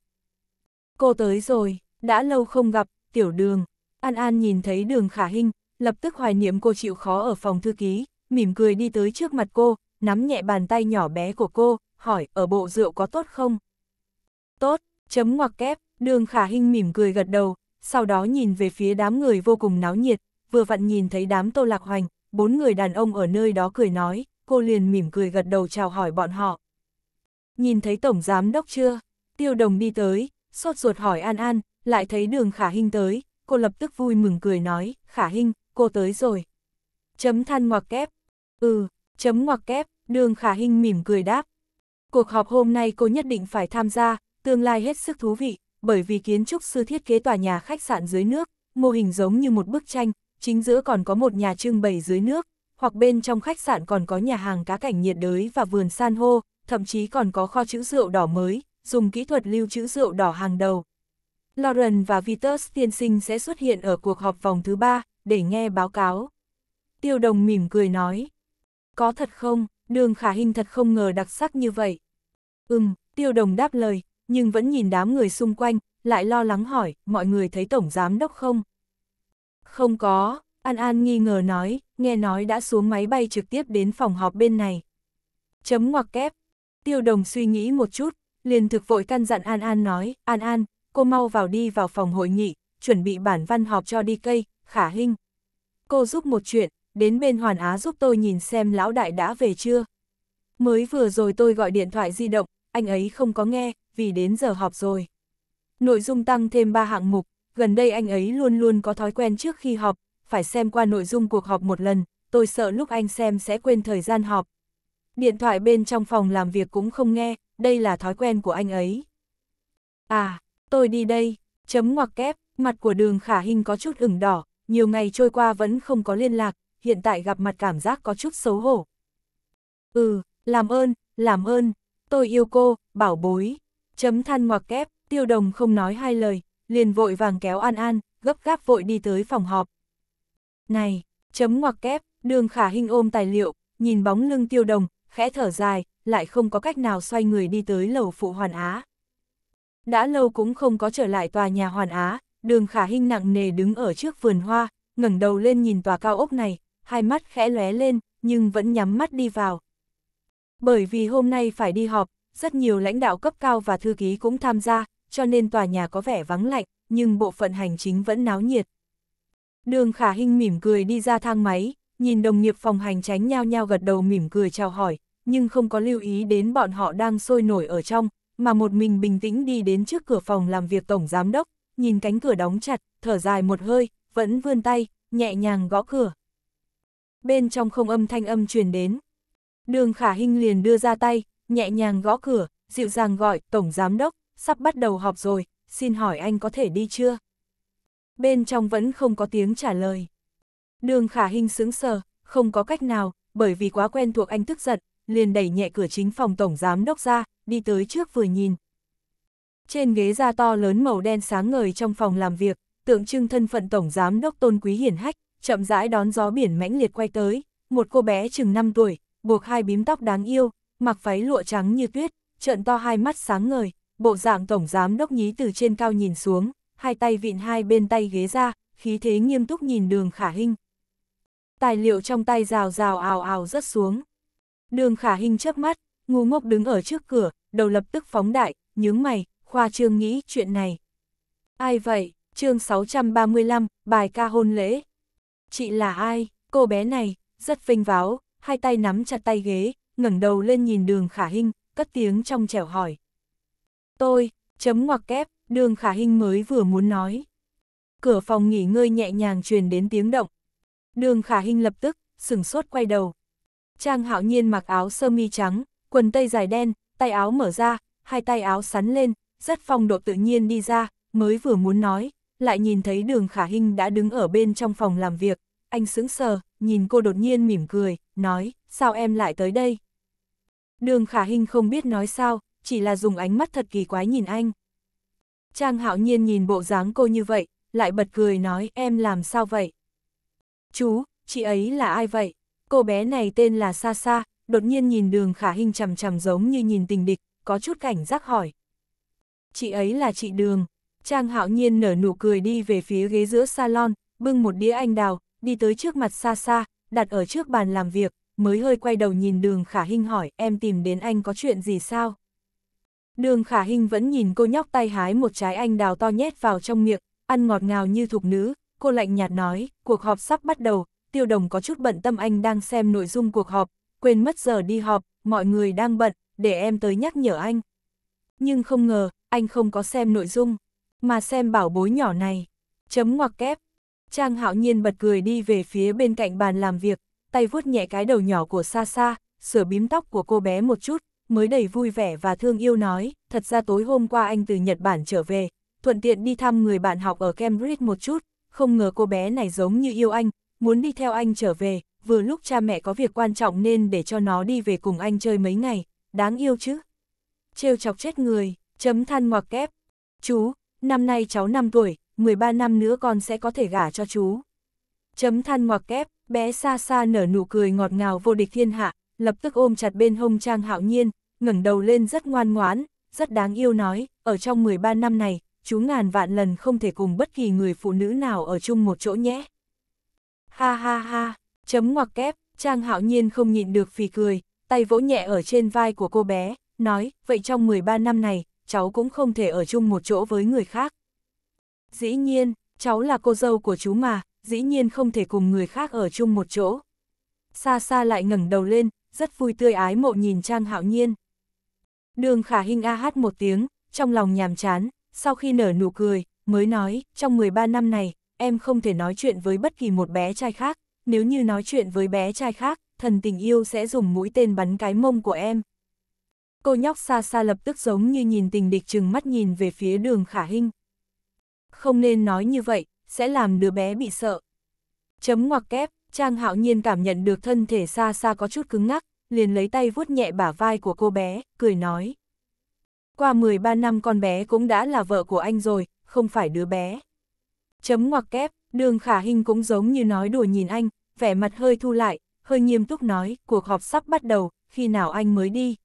Cô tới rồi, đã lâu không gặp, tiểu đường. An An nhìn thấy đường Khả Hinh, lập tức hoài niệm cô chịu khó ở phòng thư ký, mỉm cười đi tới trước mặt cô, nắm nhẹ bàn tay nhỏ bé của cô, hỏi, ở bộ rượu có tốt không? Tốt, chấm ngoặc kép, đường khả hình mỉm cười gật đầu, sau đó nhìn về phía đám người vô cùng náo nhiệt, vừa vặn nhìn thấy đám tô lạc hoành, bốn người đàn ông ở nơi đó cười nói, cô liền mỉm cười gật đầu chào hỏi bọn họ. Nhìn thấy tổng giám đốc chưa? Tiêu đồng đi tới, sốt ruột hỏi An An, lại thấy đường khả hình tới, cô lập tức vui mừng cười nói, khả hình, cô tới rồi. Chấm than ngoặc kép. Ừ, chấm ngoặc kép, đường khả hình mỉm cười đáp, Cuộc họp hôm nay cô nhất định phải tham gia, tương lai hết sức thú vị, bởi vì kiến trúc sư thiết kế tòa nhà khách sạn dưới nước, mô hình giống như một bức tranh, chính giữa còn có một nhà trưng bày dưới nước, hoặc bên trong khách sạn còn có nhà hàng cá cảnh nhiệt đới và vườn san hô, thậm chí còn có kho chữ rượu đỏ mới, dùng kỹ thuật lưu trữ rượu đỏ hàng đầu. Lauren và Vitus tiên sinh sẽ xuất hiện ở cuộc họp vòng thứ ba để nghe báo cáo. Tiêu đồng mỉm cười nói, có thật không? đường khả hình thật không ngờ đặc sắc như vậy. Ừm, tiêu đồng đáp lời, nhưng vẫn nhìn đám người xung quanh, lại lo lắng hỏi, mọi người thấy tổng giám đốc không? Không có, An An nghi ngờ nói, nghe nói đã xuống máy bay trực tiếp đến phòng họp bên này. Chấm ngoặc kép, tiêu đồng suy nghĩ một chút, liền thực vội căn dặn An An nói, An An, cô mau vào đi vào phòng hội nghị, chuẩn bị bản văn họp cho đi cây, khả hình. Cô giúp một chuyện, đến bên Hoàn Á giúp tôi nhìn xem lão đại đã về chưa. Mới vừa rồi tôi gọi điện thoại di động, anh ấy không có nghe, vì đến giờ họp rồi. Nội dung tăng thêm 3 hạng mục, gần đây anh ấy luôn luôn có thói quen trước khi họp, phải xem qua nội dung cuộc họp một lần, tôi sợ lúc anh xem sẽ quên thời gian họp. Điện thoại bên trong phòng làm việc cũng không nghe, đây là thói quen của anh ấy. À, tôi đi đây, chấm ngoặc kép, mặt của đường khả hình có chút ửng đỏ, nhiều ngày trôi qua vẫn không có liên lạc, hiện tại gặp mặt cảm giác có chút xấu hổ. Ừ, làm ơn, làm ơn, tôi yêu cô, bảo bối. Chấm than ngoặc kép, tiêu đồng không nói hai lời, liền vội vàng kéo An An, gấp gáp vội đi tới phòng họp. Này, chấm ngoặc kép, đường khả hình ôm tài liệu, nhìn bóng lưng tiêu đồng, khẽ thở dài, lại không có cách nào xoay người đi tới lầu phụ hoàn á. Đã lâu cũng không có trở lại tòa nhà hoàn á, đường khả hình nặng nề đứng ở trước vườn hoa, ngẩng đầu lên nhìn tòa cao ốc này, hai mắt khẽ lóe lên, nhưng vẫn nhắm mắt đi vào. Bởi vì hôm nay phải đi họp, rất nhiều lãnh đạo cấp cao và thư ký cũng tham gia, cho nên tòa nhà có vẻ vắng lạnh, nhưng bộ phận hành chính vẫn náo nhiệt. Đường Khả Hinh mỉm cười đi ra thang máy, nhìn đồng nghiệp phòng hành tránh nhao nhao gật đầu mỉm cười chào hỏi, nhưng không có lưu ý đến bọn họ đang sôi nổi ở trong, mà một mình bình tĩnh đi đến trước cửa phòng làm việc tổng giám đốc, nhìn cánh cửa đóng chặt, thở dài một hơi, vẫn vươn tay, nhẹ nhàng gõ cửa bên trong không âm thanh âm truyền đến. Đường khả hinh liền đưa ra tay, nhẹ nhàng gõ cửa, dịu dàng gọi, Tổng Giám Đốc, sắp bắt đầu họp rồi, xin hỏi anh có thể đi chưa? Bên trong vẫn không có tiếng trả lời. Đường khả hinh sững sờ, không có cách nào, bởi vì quá quen thuộc anh tức giận, liền đẩy nhẹ cửa chính phòng Tổng Giám Đốc ra, đi tới trước vừa nhìn. Trên ghế da to lớn màu đen sáng ngời trong phòng làm việc, tượng trưng thân phận Tổng Giám Đốc Tôn Quý Hiển Hách, chậm rãi đón gió biển mãnh liệt quay tới, một cô bé chừng 5 tuổi, buộc hai bím tóc đáng yêu, mặc váy lụa trắng như tuyết, trợn to hai mắt sáng ngời, bộ dạng tổng giám đốc nhí từ trên cao nhìn xuống, hai tay vịn hai bên tay ghế ra, khí thế nghiêm túc nhìn đường khả hình. Tài liệu trong tay rào rào ào ào rất xuống. Đường khả hình chớp mắt, ngu ngốc đứng ở trước cửa, đầu lập tức phóng đại, nhướng mày, khoa trương nghĩ chuyện này. Ai vậy? chương 635, bài ca hôn lễ chị là ai, cô bé này, rất vinh váo, hai tay nắm chặt tay ghế, ngẩng đầu lên nhìn đường khả hinh, cất tiếng trong trẻo hỏi. Tôi, chấm ngoặc kép, đường khả hinh mới vừa muốn nói. Cửa phòng nghỉ ngơi nhẹ nhàng truyền đến tiếng động. Đường khả hinh lập tức, sửng sốt quay đầu. Trang hạo nhiên mặc áo sơ mi trắng, quần tây dài đen, tay áo mở ra, hai tay áo sắn lên, rất phong độ tự nhiên đi ra, mới vừa muốn nói, lại nhìn thấy đường khả hình đã đứng ở bên trong phòng làm việc, anh sững sờ, nhìn cô đột nhiên mỉm cười, nói, sao em lại tới đây? Đường khả hình không biết nói sao, chỉ là dùng ánh mắt thật kỳ quái nhìn anh. Trang hạo nhiên nhìn bộ dáng cô như vậy, lại bật cười nói em làm sao vậy? Chú, chị ấy là ai vậy? Cô bé này tên là Sa Sa, đột nhiên nhìn đường khả hình chằm chằm giống như nhìn tình địch, có chút cảnh giác hỏi. Chị ấy là chị Đường, Trang hạo nhiên nở nụ cười đi về phía ghế giữa salon, bưng một đĩa anh đào, đi tới trước mặt xa xa, đặt ở trước bàn làm việc, mới hơi quay đầu nhìn đường khả hinh hỏi em tìm đến anh có chuyện gì sao? Đường khả hinh vẫn nhìn cô nhóc tay hái một trái anh đào to nhét vào trong miệng, ăn ngọt ngào như thục nữ, cô lạnh nhạt nói, cuộc họp sắp bắt đầu, tiêu đồng có chút bận tâm anh đang xem nội dung cuộc họp, quên mất giờ đi họp, mọi người đang bận, để em tới nhắc nhở anh. Nhưng không ngờ, anh không có xem nội dung mà xem bảo bối nhỏ này. Chấm ngoặc kép. Trang hạo nhiên bật cười đi về phía bên cạnh bàn làm việc, tay vuốt nhẹ cái đầu nhỏ của xa xa, sửa bím tóc của cô bé một chút, mới đầy vui vẻ và thương yêu nói, thật ra tối hôm qua anh từ Nhật Bản trở về, thuận tiện đi thăm người bạn học ở Cambridge một chút, không ngờ cô bé này giống như yêu anh, muốn đi theo anh trở về, vừa lúc cha mẹ có việc quan trọng nên để cho nó đi về cùng anh chơi mấy ngày, đáng yêu chứ. Trêu chọc chết người, chấm than ngoặc kép. Chú, năm nay cháu 5 tuổi, 13 năm nữa con sẽ có thể gả cho chú. Chấm than ngoặc kép, bé xa xa nở nụ cười ngọt ngào vô địch thiên hạ, lập tức ôm chặt bên hông Trang Hạo Nhiên, ngẩng đầu lên rất ngoan ngoãn, rất đáng yêu nói, ở trong 13 năm này, chú ngàn vạn lần không thể cùng bất kỳ người phụ nữ nào ở chung một chỗ nhé. Ha ha ha, chấm ngoặc kép, Trang Hạo Nhiên không nhịn được phì cười, tay vỗ nhẹ ở trên vai của cô bé, nói, vậy trong 13 năm này, cháu cũng không thể ở chung một chỗ với người khác. Dĩ nhiên, cháu là cô dâu của chú mà, dĩ nhiên không thể cùng người khác ở chung một chỗ. Xa xa lại ngẩng đầu lên, rất vui tươi ái mộ nhìn Trang Hạo Nhiên. Đường khả hình a hát một tiếng, trong lòng nhàm chán, sau khi nở nụ cười, mới nói, trong 13 năm này, em không thể nói chuyện với bất kỳ một bé trai khác, nếu như nói chuyện với bé trai khác, thần tình yêu sẽ dùng mũi tên bắn cái mông của em. Cô nhóc xa xa lập tức giống như nhìn tình địch chừng mắt nhìn về phía đường khả hinh. Không nên nói như vậy, sẽ làm đứa bé bị sợ. Chấm ngoặc kép, Trang hạo nhiên cảm nhận được thân thể xa xa có chút cứng ngắc, liền lấy tay vuốt nhẹ bả vai của cô bé, cười nói. Qua 13 năm con bé cũng đã là vợ của anh rồi, không phải đứa bé. Chấm ngoặc kép, đường khả hình cũng giống như nói đùa nhìn anh, vẻ mặt hơi thu lại, hơi nghiêm túc nói, cuộc họp sắp bắt đầu, khi nào anh mới đi.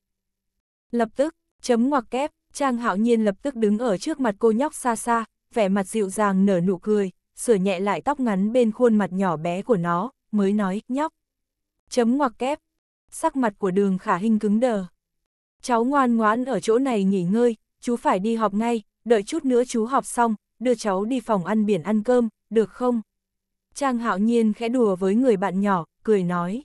Lập tức, chấm ngoặc kép, Trang Hạo Nhiên lập tức đứng ở trước mặt cô nhóc xa xa, vẻ mặt dịu dàng nở nụ cười, sửa nhẹ lại tóc ngắn bên khuôn mặt nhỏ bé của nó, mới nói, nhóc. Chấm ngoặc kép, sắc mặt của đường khả hình cứng đờ. Cháu ngoan ngoãn ở chỗ này nghỉ ngơi, chú phải đi học ngay, đợi chút nữa chú học xong, đưa cháu đi phòng ăn biển ăn cơm, được không? Trang hạo nhiên khẽ đùa với người bạn nhỏ, cười nói.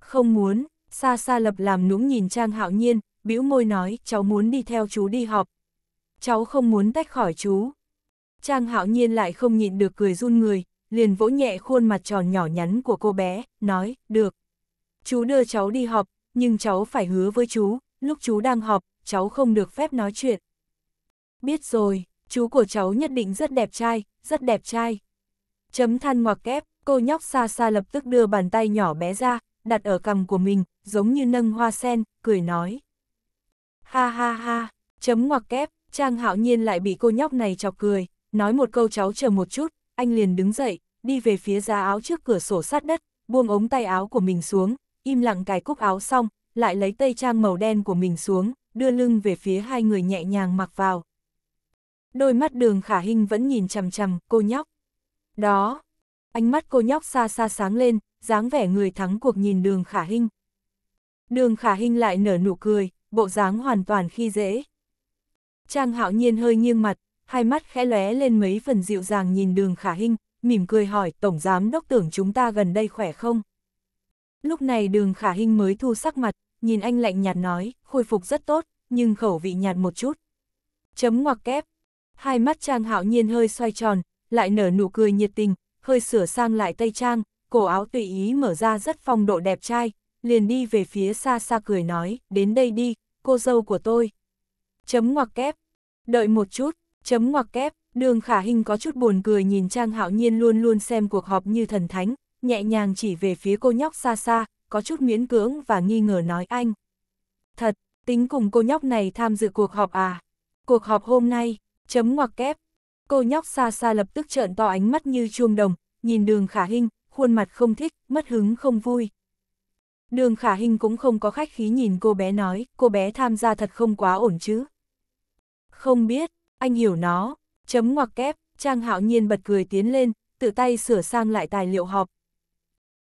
Không muốn, xa xa lập làm nũng nhìn Trang hạo nhiên, bĩu môi nói, cháu muốn đi theo chú đi học Cháu không muốn tách khỏi chú. Trang hạo nhiên lại không nhịn được cười run người, liền vỗ nhẹ khuôn mặt tròn nhỏ nhắn của cô bé, nói, được. Chú đưa cháu đi học nhưng cháu phải hứa với chú, lúc chú đang học cháu không được phép nói chuyện. Biết rồi, chú của cháu nhất định rất đẹp trai, rất đẹp trai. Chấm than ngoặc kép, cô nhóc xa xa lập tức đưa bàn tay nhỏ bé ra, đặt ở cằm của mình, giống như nâng hoa sen, cười nói. Ha ha ha, chấm ngoặc kép, Trang Hạo Nhiên lại bị cô nhóc này chọc cười, nói một câu cháu chờ một chút, anh liền đứng dậy, đi về phía giá áo trước cửa sổ sát đất, buông ống tay áo của mình xuống, im lặng cài cúc áo xong, lại lấy tay trang màu đen của mình xuống, đưa lưng về phía hai người nhẹ nhàng mặc vào. Đôi mắt đường khả hình vẫn nhìn chằm chằm cô nhóc. Đó, ánh mắt cô nhóc xa xa sáng lên, dáng vẻ người thắng cuộc nhìn đường khả hình. Đường khả hình lại nở nụ cười, bộ dáng hoàn toàn khi dễ. Trang hạo nhiên hơi nghiêng mặt, hai mắt khẽ lóe lên mấy phần dịu dàng nhìn đường khả hình, mỉm cười hỏi Tổng Giám Đốc tưởng chúng ta gần đây khỏe không? Lúc này đường khả hình mới thu sắc mặt, nhìn anh lạnh nhạt nói, khôi phục rất tốt, nhưng khẩu vị nhạt một chút. Chấm ngoặc kép, hai mắt Trang hạo nhiên hơi xoay tròn, lại nở nụ cười nhiệt tình, hơi sửa sang lại tây trang, cổ áo tùy ý mở ra rất phong độ đẹp trai, liền đi về phía xa xa cười nói, đến đây đi, cô dâu của tôi. Chấm ngoặc kép, đợi một chút, chấm ngoặc kép, đường khả hình có chút buồn cười nhìn Trang Hạo Nhiên luôn luôn xem cuộc họp như thần thánh, nhẹ nhàng chỉ về phía cô nhóc xa xa, có chút miễn cưỡng và nghi ngờ nói anh. Thật, tính cùng cô nhóc này tham dự cuộc họp à? Cuộc họp hôm nay, chấm ngoặc kép. Cô nhóc xa xa lập tức trợn to ánh mắt như chuông đồng, nhìn đường khả hình, khuôn mặt không thích, mất hứng không vui. Đường khả hình cũng không có khách khí nhìn cô bé nói, cô bé tham gia thật không quá ổn chứ. Không biết, anh hiểu nó, chấm ngoặc kép, Trang hạo nhiên bật cười tiến lên, tự tay sửa sang lại tài liệu họp.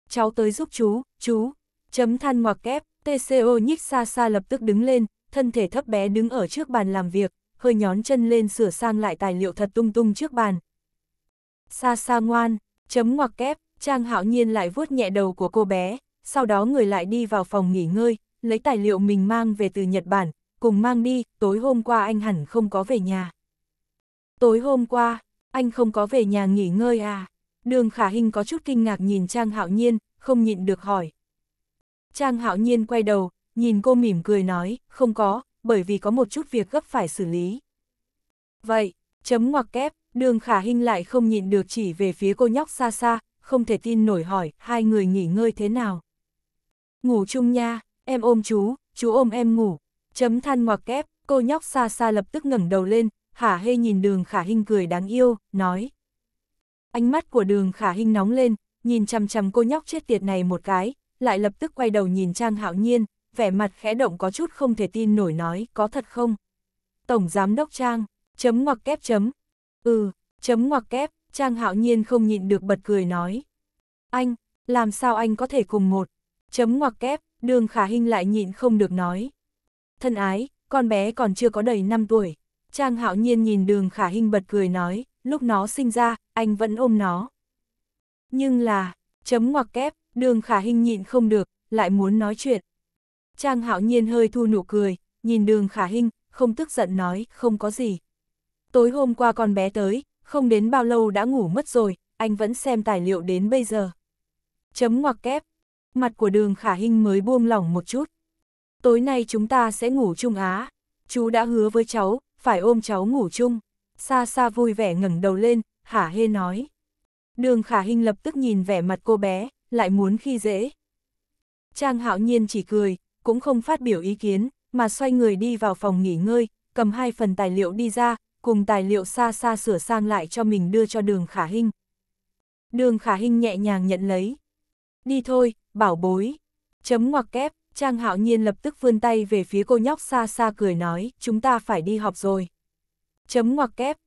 Cháu tới giúp chú, chú, chấm than ngoặc kép, TCO nhích xa xa lập tức đứng lên, thân thể thấp bé đứng ở trước bàn làm việc, hơi nhón chân lên sửa sang lại tài liệu thật tung tung trước bàn. Xa xa ngoan, chấm ngoặc kép, Trang hạo nhiên lại vuốt nhẹ đầu của cô bé, sau đó người lại đi vào phòng nghỉ ngơi, lấy tài liệu mình mang về từ Nhật Bản, cùng mang đi, tối hôm qua anh hẳn không có về nhà. Tối hôm qua, anh không có về nhà nghỉ ngơi à? Đường Khả Hinh có chút kinh ngạc nhìn Trang Hạo Nhiên, không nhịn được hỏi. Trang Hạo Nhiên quay đầu, nhìn cô mỉm cười nói, không có, bởi vì có một chút việc gấp phải xử lý. Vậy, chấm ngoặc kép, đường Khả Hinh lại không nhịn được chỉ về phía cô nhóc xa xa, không thể tin nổi hỏi, hai người nghỉ ngơi thế nào. Ngủ chung nha, em ôm chú, chú ôm em ngủ. Chấm than ngoặc kép, cô nhóc xa xa lập tức ngẩng đầu lên, hả hê nhìn đường khả hình cười đáng yêu, nói. Ánh mắt của đường khả hình nóng lên, nhìn chằm chằm cô nhóc chết tiệt này một cái, lại lập tức quay đầu nhìn Trang Hạo Nhiên, vẻ mặt khẽ động có chút không thể tin nổi nói, có thật không? Tổng Giám Đốc Trang, chấm ngoặc kép chấm. Ừ, chấm ngoặc kép, Trang Hạo Nhiên không nhịn được bật cười nói. Anh, làm sao anh có thể cùng một, chấm ngoặc kép, đường khả hình lại nhịn không được nói. Thân ái, con bé còn chưa có đầy 5 tuổi. Trang hạo nhiên nhìn đường khả hình bật cười nói, lúc nó sinh ra, anh vẫn ôm nó. Nhưng là, chấm ngoặc kép, đường khả hình nhịn không được, lại muốn nói chuyện. Trang hạo nhiên hơi thu nụ cười, nhìn đường khả hình, không tức giận nói, không có gì. Tối hôm qua con bé tới, không đến bao lâu đã ngủ mất rồi, anh vẫn xem tài liệu đến bây giờ. Chấm ngoặc kép, Mặt của đường khả hình mới buông lỏng một chút. Tối nay chúng ta sẽ ngủ chung á. Chú đã hứa với cháu, phải ôm cháu ngủ chung. Xa xa vui vẻ ngẩng đầu lên, hả hê nói. Đường khả hình lập tức nhìn vẻ mặt cô bé, lại muốn khi dễ. Trang hạo nhiên chỉ cười, cũng không phát biểu ý kiến, mà xoay người đi vào phòng nghỉ ngơi, cầm hai phần tài liệu đi ra, cùng tài liệu xa xa sửa sang lại cho mình đưa cho đường khả hình. Đường khả hình nhẹ nhàng nhận lấy. Đi thôi, bảo bối. Chấm ngoặc kép, Trang Hạo Nhiên lập tức vươn tay về phía cô nhóc xa xa cười nói, chúng ta phải đi học rồi. Chấm ngoặc kép.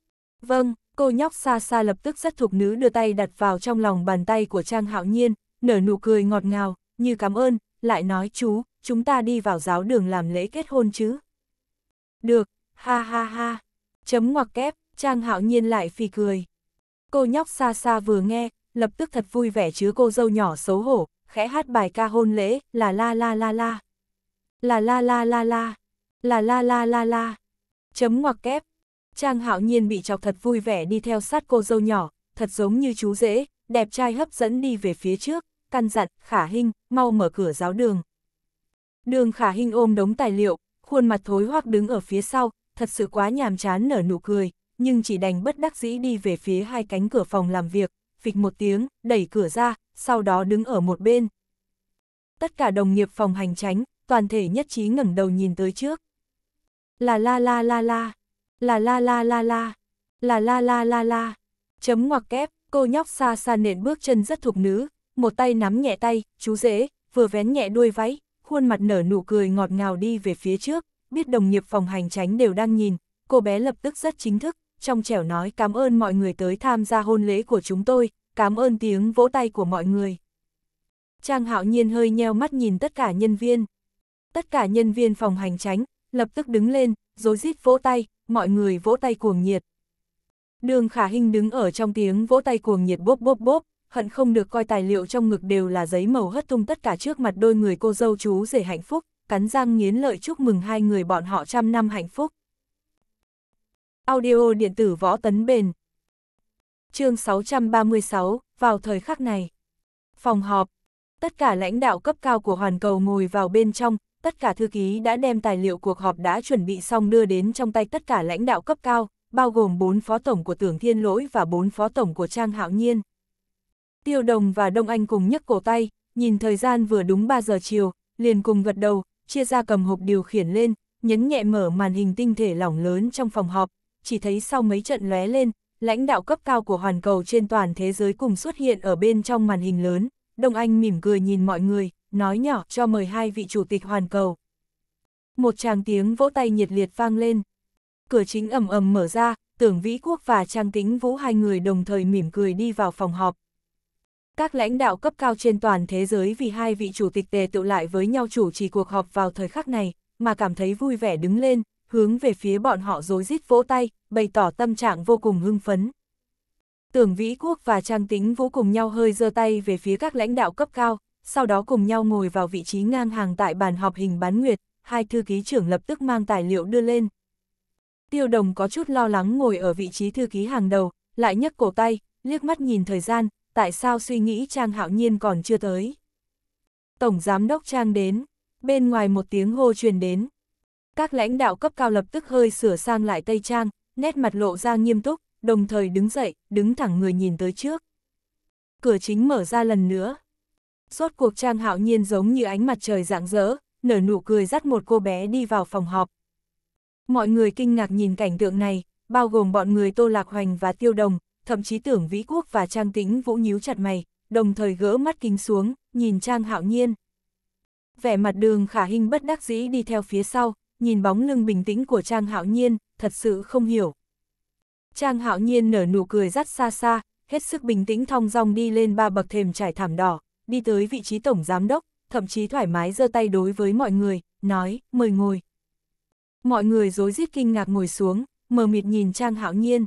Vâng, cô nhóc xa xa lập tức rất thục nữ đưa tay đặt vào trong lòng bàn tay của Trang Hạo Nhiên, nở nụ cười ngọt ngào, như cảm ơn, lại nói chú, chúng ta đi vào giáo đường làm lễ kết hôn chứ. Được, ha ha ha. Chấm ngoặc kép, Trang Hạo Nhiên lại phì cười. Cô nhóc xa xa vừa nghe, lập tức thật vui vẻ chứ cô dâu nhỏ xấu hổ, khẽ hát bài ca hôn lễ, là la la la la. Là la la la la. Là la la la la. Chấm ngoặc kép. Trang hạo nhiên bị chọc thật vui vẻ đi theo sát cô dâu nhỏ, thật giống như chú rể, đẹp trai hấp dẫn đi về phía trước, căn dặn, khả hình, mau mở cửa giáo đường. Đường khả hình ôm đống tài liệu, khuôn mặt thối hoác đứng ở phía sau, thật sự quá nhàm chán nở nụ cười, nhưng chỉ đành bất đắc dĩ đi về phía hai cánh cửa phòng làm việc, phịch một tiếng, đẩy cửa ra, sau đó đứng ở một bên. Tất cả đồng nghiệp phòng hành tránh, toàn thể nhất trí ngẩng đầu nhìn tới trước. Là la la la la, là la la la la, là la la la la, chấm ngoặc kép, cô nhóc xa xa nện bước chân rất thục nữ, một tay nắm nhẹ tay, chú dễ, vừa vén nhẹ đuôi váy, khuôn mặt nở nụ cười ngọt ngào đi về phía trước, biết đồng nghiệp phòng hành tránh đều đang nhìn, cô bé lập tức rất chính thức, trong trẻo nói cảm ơn mọi người tới tham gia hôn lễ của chúng tôi, cảm ơn tiếng vỗ tay của mọi người. Trang hạo nhiên hơi nheo mắt nhìn tất cả nhân viên. Tất cả nhân viên phòng hành tránh, lập tức đứng lên, rồi rít vỗ tay, mọi người vỗ tay cuồng nhiệt. Đường khả hình đứng ở trong tiếng vỗ tay cuồng nhiệt bốp bốp bốp, hận không được coi tài liệu trong ngực đều là giấy màu hất tung tất cả trước mặt đôi người cô dâu chú rể hạnh phúc, cắn răng nghiến lợi chúc mừng hai người bọn họ trăm năm hạnh phúc. Audio điện tử võ tấn bền chương 636, vào thời khắc này. Phòng họp, tất cả lãnh đạo cấp cao của Hoàn Cầu ngồi vào bên trong, tất cả thư ký đã đem tài liệu cuộc họp đã chuẩn bị xong đưa đến trong tay tất cả lãnh đạo cấp cao, bao gồm 4 phó tổng của Tưởng Thiên Lỗi và 4 phó tổng của Trang Hạo Nhiên. Tiêu Đồng và Đông Anh cùng nhấc cổ tay, nhìn thời gian vừa đúng 3 giờ chiều, liền cùng gật đầu, chia ra cầm hộp điều khiển lên, nhấn nhẹ mở màn hình tinh thể lỏng lớn trong phòng họp, chỉ thấy sau mấy trận lóe lên, lãnh đạo cấp cao của hoàn cầu trên toàn thế giới cùng xuất hiện ở bên trong màn hình lớn, Đông Anh mỉm cười nhìn mọi người, nói nhỏ cho mời hai vị chủ tịch hoàn cầu. Một tràng tiếng vỗ tay nhiệt liệt vang lên. Cửa chính ầm ầm mở ra, tưởng Vĩ Quốc và Trang Tĩnh Vũ hai người đồng thời mỉm cười đi vào phòng họp. Các lãnh đạo cấp cao trên toàn thế giới vì hai vị chủ tịch tề tựu lại với nhau chủ trì cuộc họp vào thời khắc này, mà cảm thấy vui vẻ đứng lên, hướng về phía bọn họ rối rít vỗ tay, bày tỏ tâm trạng vô cùng hưng phấn. Tưởng Vĩ Quốc và Trang Tính Vũ cùng nhau hơi giơ tay về phía các lãnh đạo cấp cao, sau đó cùng nhau ngồi vào vị trí ngang hàng tại bàn họp hình bán nguyệt, hai thư ký trưởng lập tức mang tài liệu đưa lên. Tiêu Đồng có chút lo lắng ngồi ở vị trí thư ký hàng đầu, lại nhấc cổ tay, liếc mắt nhìn thời gian, tại sao suy nghĩ Trang Hạo Nhiên còn chưa tới. Tổng Giám đốc Trang đến, bên ngoài một tiếng hô truyền đến, các lãnh đạo cấp cao lập tức hơi sửa sang lại tây trang, nét mặt lộ ra nghiêm túc, đồng thời đứng dậy, đứng thẳng người nhìn tới trước. Cửa chính mở ra lần nữa. Rốt cuộc trang hạo nhiên giống như ánh mặt trời rạng rỡ, nở nụ cười dắt một cô bé đi vào phòng họp. Mọi người kinh ngạc nhìn cảnh tượng này, bao gồm bọn người Tô Lạc Hoành và Tiêu Đồng, thậm chí tưởng Vĩ Quốc và Trang Tĩnh Vũ nhíu chặt mày, đồng thời gỡ mắt kính xuống, nhìn Trang Hạo Nhiên. Vẻ mặt đường khả hình bất đắc dĩ đi theo phía sau, nhìn bóng lưng bình tĩnh của Trang Hạo Nhiên, thật sự không hiểu. Trang Hạo Nhiên nở nụ cười rất xa xa, hết sức bình tĩnh thong dong đi lên ba bậc thềm trải thảm đỏ, đi tới vị trí tổng giám đốc, thậm chí thoải mái giơ tay đối với mọi người, nói, mời ngồi. Mọi người rối rít kinh ngạc ngồi xuống, mờ mịt nhìn Trang Hạo Nhiên.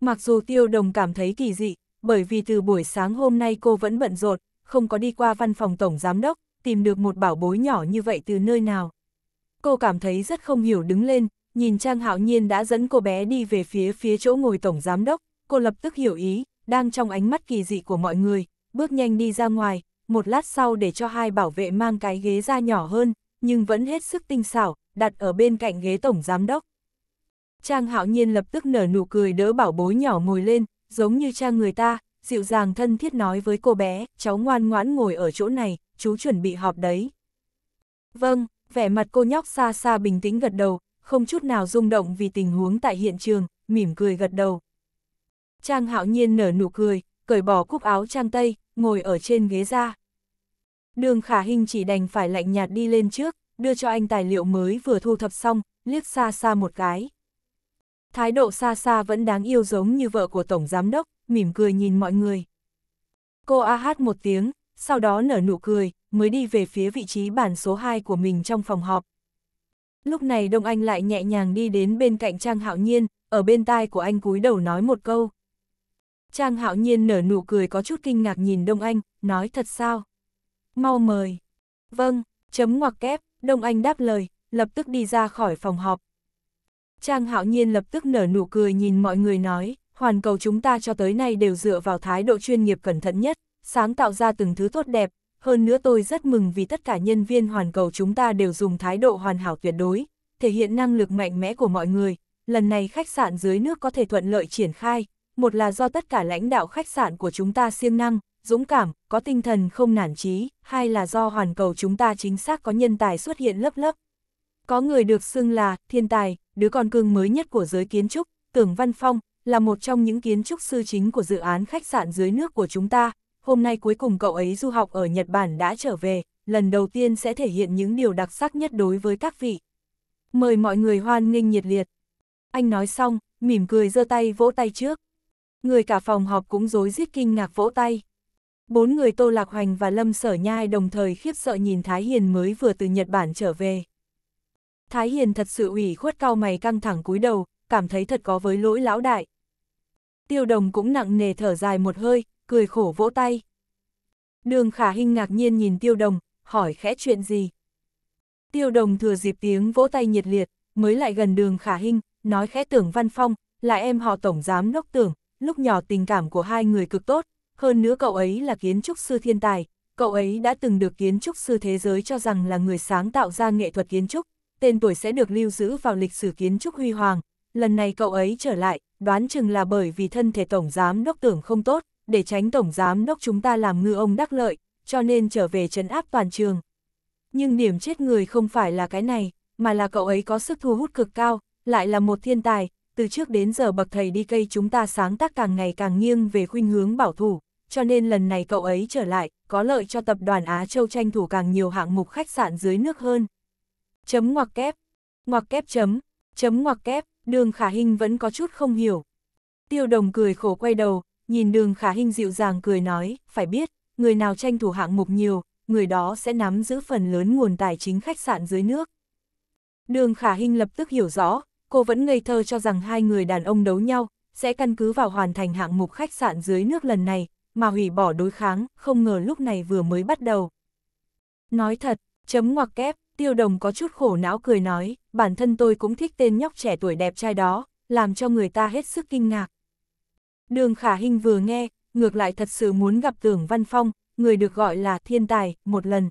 Mặc dù Tiêu Đồng cảm thấy kỳ dị, bởi vì từ buổi sáng hôm nay cô vẫn bận rộn, không có đi qua văn phòng tổng giám đốc, tìm được một bảo bối nhỏ như vậy từ nơi nào cô cảm thấy rất không hiểu đứng lên, nhìn Trang Hạo Nhiên đã dẫn cô bé đi về phía phía chỗ ngồi tổng giám đốc, cô lập tức hiểu ý, đang trong ánh mắt kỳ dị của mọi người, bước nhanh đi ra ngoài, một lát sau để cho hai bảo vệ mang cái ghế ra nhỏ hơn, nhưng vẫn hết sức tinh xảo, đặt ở bên cạnh ghế tổng giám đốc. Trang Hạo Nhiên lập tức nở nụ cười đỡ bảo bối nhỏ ngồi lên, giống như cha người ta, dịu dàng thân thiết nói với cô bé, cháu ngoan ngoãn ngồi ở chỗ này, chú chuẩn bị họp đấy. Vâng, vẻ mặt cô nhóc xa xa bình tĩnh gật đầu, không chút nào rung động vì tình huống tại hiện trường, mỉm cười gật đầu. Trang hạo nhiên nở nụ cười, cởi bỏ cúc áo trang tây, ngồi ở trên ghế ra. Đường khả hình chỉ đành phải lạnh nhạt đi lên trước, đưa cho anh tài liệu mới vừa thu thập xong, liếc xa xa một cái. Thái độ xa xa vẫn đáng yêu giống như vợ của Tổng Giám Đốc, mỉm cười nhìn mọi người. Cô a hát một tiếng, sau đó nở nụ cười, mới đi về phía vị trí bản số 2 của mình trong phòng họp. Lúc này Đông Anh lại nhẹ nhàng đi đến bên cạnh Trang Hạo Nhiên, ở bên tai của anh cúi đầu nói một câu. Trang Hạo Nhiên nở nụ cười có chút kinh ngạc nhìn Đông Anh, nói thật sao? Mau mời. Vâng, chấm ngoặc kép, Đông Anh đáp lời, lập tức đi ra khỏi phòng họp. Trang Hạo Nhiên lập tức nở nụ cười nhìn mọi người nói, hoàn cầu chúng ta cho tới nay đều dựa vào thái độ chuyên nghiệp cẩn thận nhất, sáng tạo ra từng thứ tốt đẹp, hơn nữa tôi rất mừng vì tất cả nhân viên hoàn cầu chúng ta đều dùng thái độ hoàn hảo tuyệt đối, thể hiện năng lực mạnh mẽ của mọi người. Lần này khách sạn dưới nước có thể thuận lợi triển khai, một là do tất cả lãnh đạo khách sạn của chúng ta siêng năng, dũng cảm, có tinh thần không nản trí, hai là do hoàn cầu chúng ta chính xác có nhân tài xuất hiện lớp lớp. Có người được xưng là thiên tài, đứa con cưng mới nhất của giới kiến trúc, Tưởng Văn Phong, là một trong những kiến trúc sư chính của dự án khách sạn dưới nước của chúng ta, hôm nay cuối cùng cậu ấy du học ở Nhật Bản đã trở về, lần đầu tiên sẽ thể hiện những điều đặc sắc nhất đối với các vị. Mời mọi người hoan nghênh nhiệt liệt. Anh nói xong, mỉm cười giơ tay vỗ tay trước. Người cả phòng họp cũng rối rít kinh ngạc vỗ tay. Bốn người Tô Lạc Hoành và Lâm Sở Nhai đồng thời khiếp sợ nhìn Thái Hiền mới vừa từ Nhật Bản trở về. Thái Hiền thật sự ủy khuất cao mày căng thẳng cúi đầu, cảm thấy thật có với lỗi lão đại. Tiêu đồng cũng nặng nề thở dài một hơi, cười khổ vỗ tay. Đường khả hình ngạc nhiên nhìn tiêu đồng, hỏi khẽ chuyện gì. Tiêu đồng thừa dịp tiếng vỗ tay nhiệt liệt, mới lại gần đường khả hình nói khẽ tưởng văn phong, là em họ tổng giám đốc tưởng, lúc nhỏ tình cảm của hai người cực tốt, hơn nữa cậu ấy là kiến trúc sư thiên tài, cậu ấy đã từng được kiến trúc sư thế giới cho rằng là người sáng tạo ra nghệ thuật kiến trúc, tên tuổi sẽ được lưu giữ vào lịch sử kiến trúc huy hoàng, lần này cậu ấy trở lại, đoán chừng là bởi vì thân thể tổng giám đốc tưởng không tốt, để tránh Tổng Giám Đốc chúng ta làm ngư ông đắc lợi, cho nên trở về trấn áp toàn trường. Nhưng điểm chết người không phải là cái này, mà là cậu ấy có sức thu hút cực cao, lại là một thiên tài, từ trước đến giờ bậc thầy đi cây chúng ta sáng tác càng ngày càng nghiêng về khuynh hướng bảo thủ, cho nên lần này cậu ấy trở lại, có lợi cho tập đoàn Á Châu tranh thủ càng nhiều hạng mục khách sạn dưới nước hơn. Chấm ngoặc kép, ngoặc kép chấm, chấm ngoặc kép, đường khả hình vẫn có chút không hiểu. Tiêu đồng cười khổ quay đầu, nhìn đường khả hình dịu dàng cười nói, phải biết, người nào tranh thủ hạng mục nhiều, người đó sẽ nắm giữ phần lớn nguồn tài chính khách sạn dưới nước. Đường khả hình lập tức hiểu rõ, cô vẫn ngây thơ cho rằng hai người đàn ông đấu nhau, sẽ căn cứ vào hoàn thành hạng mục khách sạn dưới nước lần này, mà hủy bỏ đối kháng, không ngờ lúc này vừa mới bắt đầu. Nói thật, chấm ngoặc kép, tiêu đồng có chút khổ não cười nói, bản thân tôi cũng thích tên nhóc trẻ tuổi đẹp trai đó, làm cho người ta hết sức kinh ngạc. Đường Khả Hinh vừa nghe, ngược lại thật sự muốn gặp tưởng Văn Phong, người được gọi là thiên tài, một lần.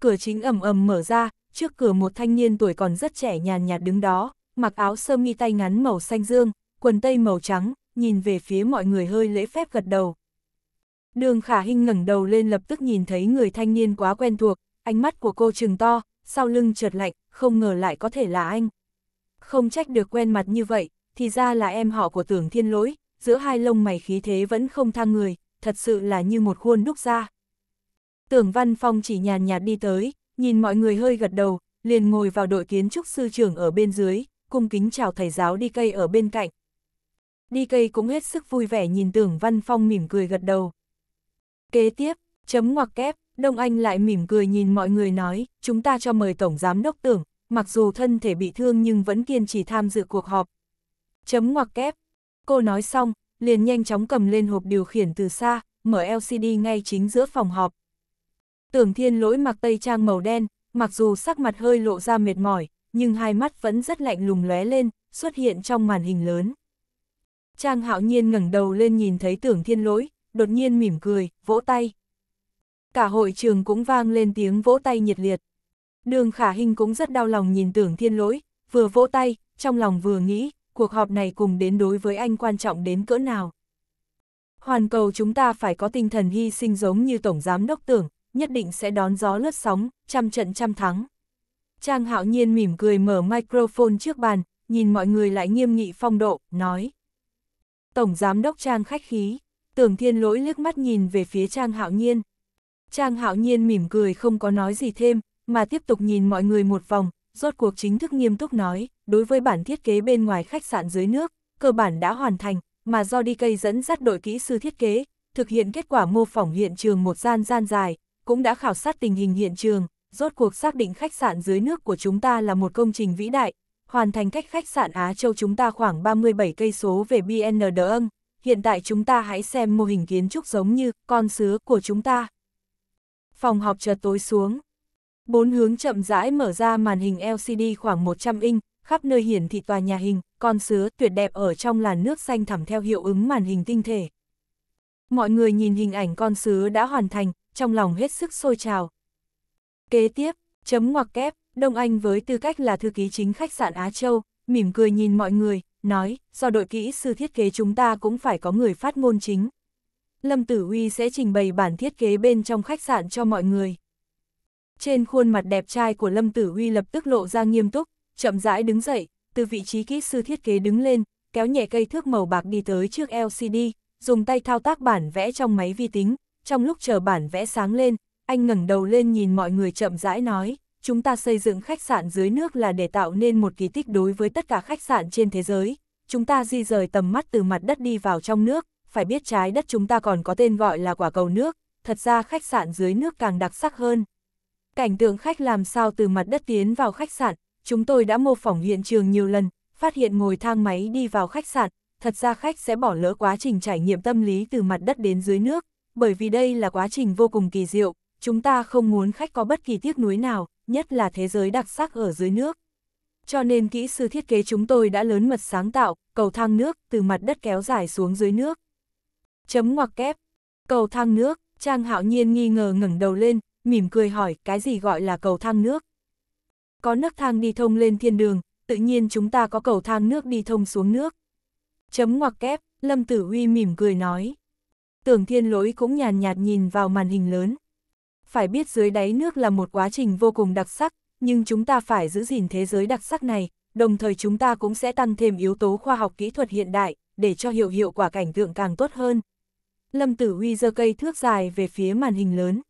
Cửa chính ầm ầm mở ra, trước cửa một thanh niên tuổi còn rất trẻ nhàn nhạt đứng đó, mặc áo sơ mi tay ngắn màu xanh dương, quần tây màu trắng, nhìn về phía mọi người hơi lễ phép gật đầu. Đường Khả Hinh ngẩng đầu lên lập tức nhìn thấy người thanh niên quá quen thuộc, ánh mắt của cô trừng to, sau lưng trượt lạnh, không ngờ lại có thể là anh. Không trách được quen mặt như vậy, thì ra là em họ của tưởng thiên lỗi, giữa hai lông mày khí thế vẫn không thang người, thật sự là như một khuôn đúc ra. Tưởng Văn Phong chỉ nhàn nhạt đi tới, nhìn mọi người hơi gật đầu, liền ngồi vào đội kiến trúc sư trưởng ở bên dưới, cung kính chào thầy giáo đi cây ở bên cạnh. Đi cây cũng hết sức vui vẻ nhìn tưởng Văn Phong mỉm cười gật đầu. Kế tiếp, chấm ngoặc kép, Đông Anh lại mỉm cười nhìn mọi người nói, chúng ta cho mời Tổng Giám Đốc Tưởng, mặc dù thân thể bị thương nhưng vẫn kiên trì tham dự cuộc họp. Chấm ngoặc kép, Cô nói xong, liền nhanh chóng cầm lên hộp điều khiển từ xa, mở LCD ngay chính giữa phòng họp. Tưởng thiên lỗi mặc tây trang màu đen, mặc dù sắc mặt hơi lộ ra mệt mỏi, nhưng hai mắt vẫn rất lạnh lùng lóe lên, xuất hiện trong màn hình lớn. Trang hạo nhiên ngẩng đầu lên nhìn thấy tưởng thiên lỗi, đột nhiên mỉm cười, vỗ tay. Cả hội trường cũng vang lên tiếng vỗ tay nhiệt liệt. Đường khả hình cũng rất đau lòng nhìn tưởng thiên lỗi, vừa vỗ tay, trong lòng vừa nghĩ, cuộc họp này cùng đến đối với anh quan trọng đến cỡ nào. Hoàn cầu chúng ta phải có tinh thần hy sinh giống như Tổng Giám Đốc tưởng, nhất định sẽ đón gió lướt sóng, trăm trận trăm thắng. Trang hạo nhiên mỉm cười mở microphone trước bàn, nhìn mọi người lại nghiêm nghị phong độ, nói. Tổng Giám Đốc Trang khách khí, tưởng thiên lỗi liếc mắt nhìn về phía Trang hạo nhiên. Trang hạo nhiên mỉm cười không có nói gì thêm, mà tiếp tục nhìn mọi người một vòng, rốt cuộc chính thức nghiêm túc nói, đối với bản thiết kế bên ngoài khách sạn dưới nước, cơ bản đã hoàn thành, mà do DK dẫn dắt đội kỹ sư thiết kế, thực hiện kết quả mô phỏng hiện trường một gian gian dài, cũng đã khảo sát tình hình hiện trường, rốt cuộc xác định khách sạn dưới nước của chúng ta là một công trình vĩ đại, hoàn thành cách khách sạn Á Châu chúng ta khoảng 37 cây số về BN Đâng. Hiện tại chúng ta hãy xem mô hình kiến trúc giống như con sứa của chúng ta. Phòng họp chợt tối xuống, Bốn hướng chậm rãi mở ra màn hình LCD khoảng 100 inch, khắp nơi hiển thị tòa nhà hình, con sứa tuyệt đẹp ở trong làn nước xanh thẳm theo hiệu ứng màn hình tinh thể. Mọi người nhìn hình ảnh con sứa đã hoàn thành, trong lòng hết sức sôi trào. Kế tiếp, chấm ngoặc kép, Đông Anh với tư cách là thư ký chính khách sạn Á Châu, mỉm cười nhìn mọi người, nói, do đội kỹ sư thiết kế chúng ta cũng phải có người phát ngôn chính. Lâm Tử Huy sẽ trình bày bản thiết kế bên trong khách sạn cho mọi người. Trên khuôn mặt đẹp trai của Lâm Tử Huy lập tức lộ ra nghiêm túc, chậm rãi đứng dậy, từ vị trí kỹ sư thiết kế đứng lên, kéo nhẹ cây thước màu bạc đi tới trước LCD, dùng tay thao tác bản vẽ trong máy vi tính, trong lúc chờ bản vẽ sáng lên, anh ngẩng đầu lên nhìn mọi người chậm rãi nói, chúng ta xây dựng khách sạn dưới nước là để tạo nên một kỳ tích đối với tất cả khách sạn trên thế giới, chúng ta di rời tầm mắt từ mặt đất đi vào trong nước, phải biết trái đất chúng ta còn có tên gọi là quả cầu nước, thật ra khách sạn dưới nước càng đặc sắc hơn, Cảnh tượng khách làm sao từ mặt đất tiến vào khách sạn, chúng tôi đã mô phỏng hiện trường nhiều lần, phát hiện ngồi thang máy đi vào khách sạn, thật ra khách sẽ bỏ lỡ quá trình trải nghiệm tâm lý từ mặt đất đến dưới nước, bởi vì đây là quá trình vô cùng kỳ diệu, chúng ta không muốn khách có bất kỳ tiếc nuối nào, nhất là thế giới đặc sắc ở dưới nước. Cho nên kỹ sư thiết kế chúng tôi đã lớn mật sáng tạo, cầu thang nước từ mặt đất kéo dài xuống dưới nước. Chấm ngoặc kép, cầu thang nước, Trang Hạo Nhiên nghi ngờ ngẩng đầu lên, mỉm cười hỏi cái gì gọi là cầu thang nước. Có nước thang đi thông lên thiên đường, tự nhiên chúng ta có cầu thang nước đi thông xuống nước. Chấm ngoặc kép, Lâm Tử Huy mỉm cười nói. Tưởng thiên lỗi cũng nhàn nhạt, nhạt nhìn vào màn hình lớn. Phải biết dưới đáy nước là một quá trình vô cùng đặc sắc, nhưng chúng ta phải giữ gìn thế giới đặc sắc này, đồng thời chúng ta cũng sẽ tăng thêm yếu tố khoa học kỹ thuật hiện đại, để cho hiệu hiệu quả cảnh tượng càng tốt hơn. Lâm Tử Huy giơ cây thước dài về phía màn hình lớn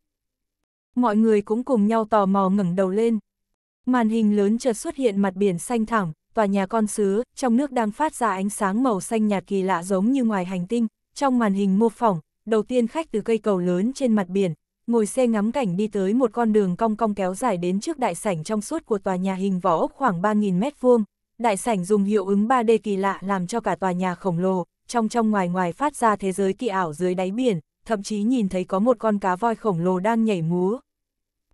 mọi người cũng cùng nhau tò mò ngẩng đầu lên. Màn hình lớn chợt xuất hiện mặt biển xanh thẳng, tòa nhà con sứ, trong nước đang phát ra ánh sáng màu xanh nhạt kỳ lạ giống như ngoài hành tinh, trong màn hình mô phỏng, đầu tiên khách từ cây cầu lớn trên mặt biển, ngồi xe ngắm cảnh đi tới một con đường cong cong kéo dài đến trước đại sảnh trong suốt của tòa nhà hình vỏ ốc khoảng 3.000 mét vuông. Đại sảnh dùng hiệu ứng 3D kỳ lạ làm cho cả tòa nhà khổng lồ, trong trong ngoài ngoài phát ra thế giới kỳ ảo dưới đáy biển, thậm chí nhìn thấy có một con cá voi khổng lồ đang nhảy múa.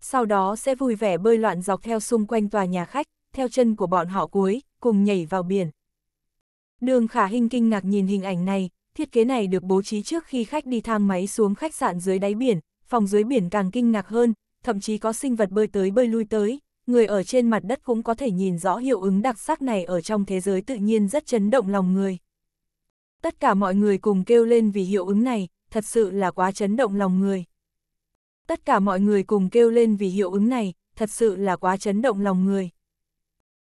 Sau đó sẽ vui vẻ bơi loạn dọc theo xung quanh tòa nhà khách, theo chân của bọn họ cuối, cùng nhảy vào biển. Đường khả hình kinh ngạc nhìn hình ảnh này, thiết kế này được bố trí trước khi khách đi thang máy xuống khách sạn dưới đáy biển, phòng dưới biển càng kinh ngạc hơn, thậm chí có sinh vật bơi tới bơi lui tới, người ở trên mặt đất cũng có thể nhìn rõ hiệu ứng đặc sắc này ở trong thế giới tự nhiên rất chấn động lòng người. Tất cả mọi người cùng kêu lên vì hiệu ứng này, thật sự là quá chấn động lòng người. Tất cả mọi người cùng kêu lên vì hiệu ứng này, thật sự là quá chấn động lòng người.